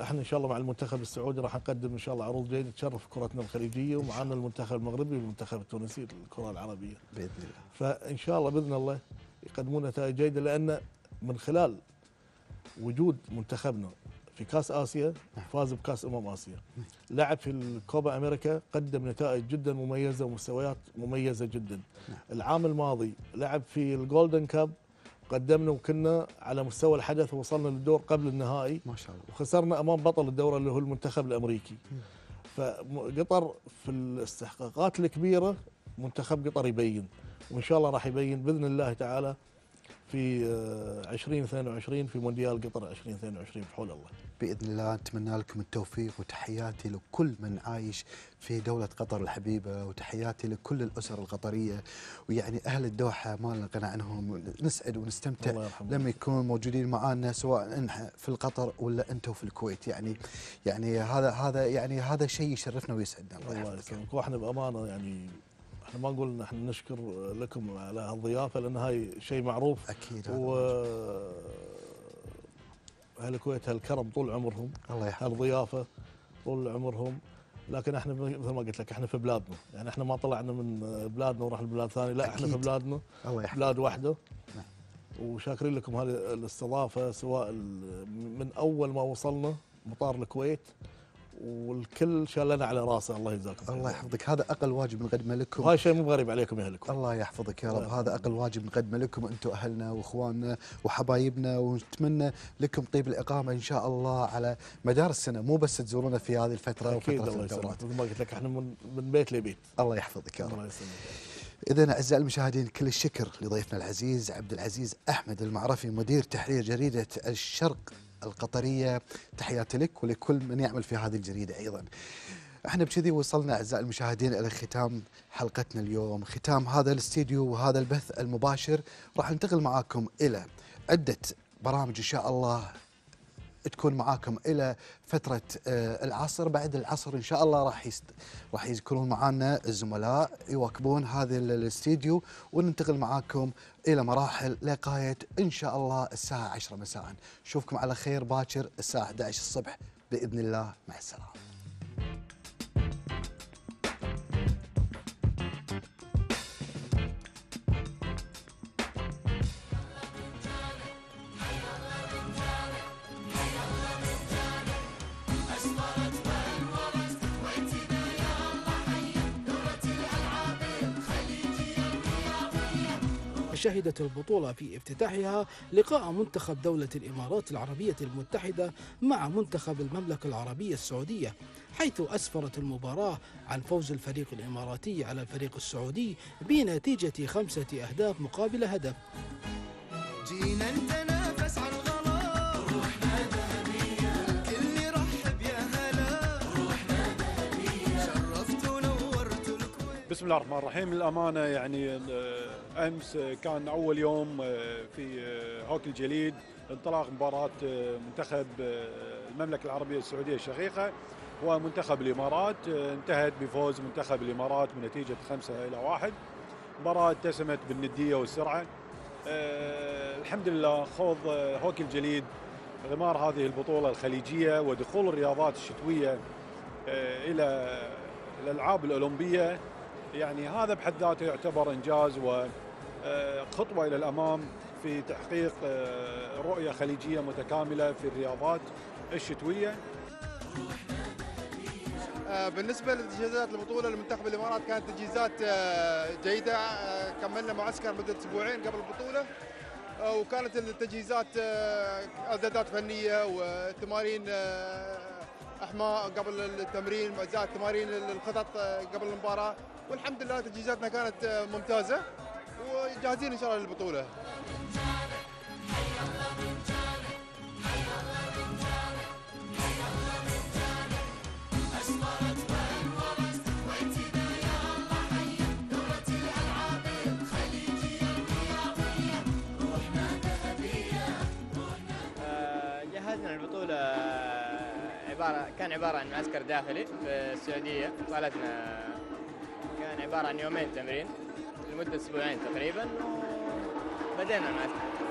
احنا ان شاء الله مع المنتخب السعودي راح نقدم ان شاء الله عروض جيده تشرف كرتنا الخليجيه ومعنا المنتخب المغربي والمنتخب التونسي للكره العربيه باذن الله فان شاء الله باذن الله يقدمون نتائج جيده لان من خلال وجود منتخبنا في كاس اسيا نعم. فاز بكاس امم اسيا لعب في الكوبا امريكا قدم نتائج جدا مميزه ومستويات مميزه جدا نعم. العام الماضي لعب في الجولدن كاب قدمنا وكنا على مستوى الحدث ووصلنا للدور قبل النهائي ما شاء الله وخسرنا امام بطل الدوره اللي هو المنتخب الامريكي فقطر في الاستحقاقات الكبيره منتخب قطر يبين وان شاء الله راح يبين باذن الله تعالى في 2022 آه، في مونديال قطر 2022 بحول الله. باذن الله اتمنى لكم التوفيق وتحياتي لكل من عايش في دوله قطر الحبيبه وتحياتي لكل الاسر القطريه ويعني اهل الدوحه ما لنا غنى عنهم نسعد ونستمتع لما يكون موجودين معانا سواء في القطر ولا انتم في الكويت يعني يعني هذا هذا يعني هذا شيء يشرفنا ويسعدنا الله, الله واحنا بامانه يعني ما نقول نحن نشكر لكم على هالضيافه لان هاي شيء معروف اكيد و اهل الكويت هالكرم طول عمرهم الله يحفظهم هالضيافه طول عمرهم لكن احنا مثل ما قلت لك احنا في بلادنا يعني احنا ما طلعنا من بلادنا ورحنا لبلاد ثانيه لا أكيد. احنا في بلادنا الله يحفظك بلاد واحده نعم. وشاكرين لكم هذه الاستضافه سواء من اول ما وصلنا مطار الكويت والكل شالنا على راسه الله يجزاكم خير. الله يحفظك هذا اقل واجب نقدمه لكم هاي شيء مو غريب عليكم يا اهلكم الله يحفظك يا رب الله. هذا اقل واجب نقدمه لكم انتم اهلنا واخواننا وحبايبنا ونتمنى لكم طيب الاقامه ان شاء الله على مدار السنه مو بس تزورونا في هذه الفتره اكيد وفترة الله الدورات مثل ما قلت لك احنا من بيت لبيت الله يحفظك يا رب الله يسلمك إذا أعزائي المشاهدين كل الشكر لضيفنا العزيز عبد العزيز أحمد المعرفي مدير تحرير جريدة الشرق القطرية تحياتي لك ولكل من يعمل في هذه الجريدة أيضا احنا بكذي وصلنا اعزائي المشاهدين الى ختام حلقتنا اليوم، ختام هذا الاستديو وهذا البث المباشر، راح ننتقل معاكم الى عده برامج ان شاء الله تكون معاكم الى فتره آه، العصر بعد العصر ان شاء الله راح يست... راح يكونون معانا الزملاء يواكبون هذا الاستديو وننتقل معاكم إلى مراحل لقايه إن شاء الله الساعة 10 مساء نشوفكم على خير باكر الساعة 11 الصبح بإذن الله مع السلامة شهدت البطولة في افتتاحها لقاء منتخب دولة الإمارات العربية المتحدة مع منتخب المملكة العربية السعودية حيث أسفرت المباراة عن فوز الفريق الإماراتي على الفريق السعودي بنتيجة خمسة أهداف مقابل هدف جينا بسم الله الرحمن الرحيم الأمانة يعني آه، أمس آه، كان أول يوم آه، في هوكي الجليد انطلاق مباراة منتخب المملكة العربية السعودية الشقيقة ومنتخب الإمارات انتهت بفوز منتخب الإمارات بنتيجة خمسة إلى واحد مباراة اتسمت بالندية والسرعة الحمد لله خوض هوكي الجليد غمار هذه البطولة الخليجية ودخول الرياضات الشتوية إلى الألعاب الأولمبية يعني هذا بحد ذاته يعتبر انجاز وخطوه آه، الى الامام في تحقيق آه، رؤيه خليجيه متكامله في الرياضات الشتويه. آه، بالنسبه لتجهيزات البطوله لمنتخب الامارات كانت تجهيزات جيده كملنا معسكر مده اسبوعين قبل البطوله وكانت التجهيزات اعدادات فنيه وتمارين احماء قبل التمرين اجزاء التمارين الخطط آه، قبل المباراه والحمد لله تجهيزاتنا كانت آه، ممتازه وجاهزين ان شاء الله للبطوله عبارة كان عبارة عن معسكر داخلي في السعودية طالتنا كان عبارة عن يومين تمرين لمدة أسبوعين تقريبا وبدأنا المعسكر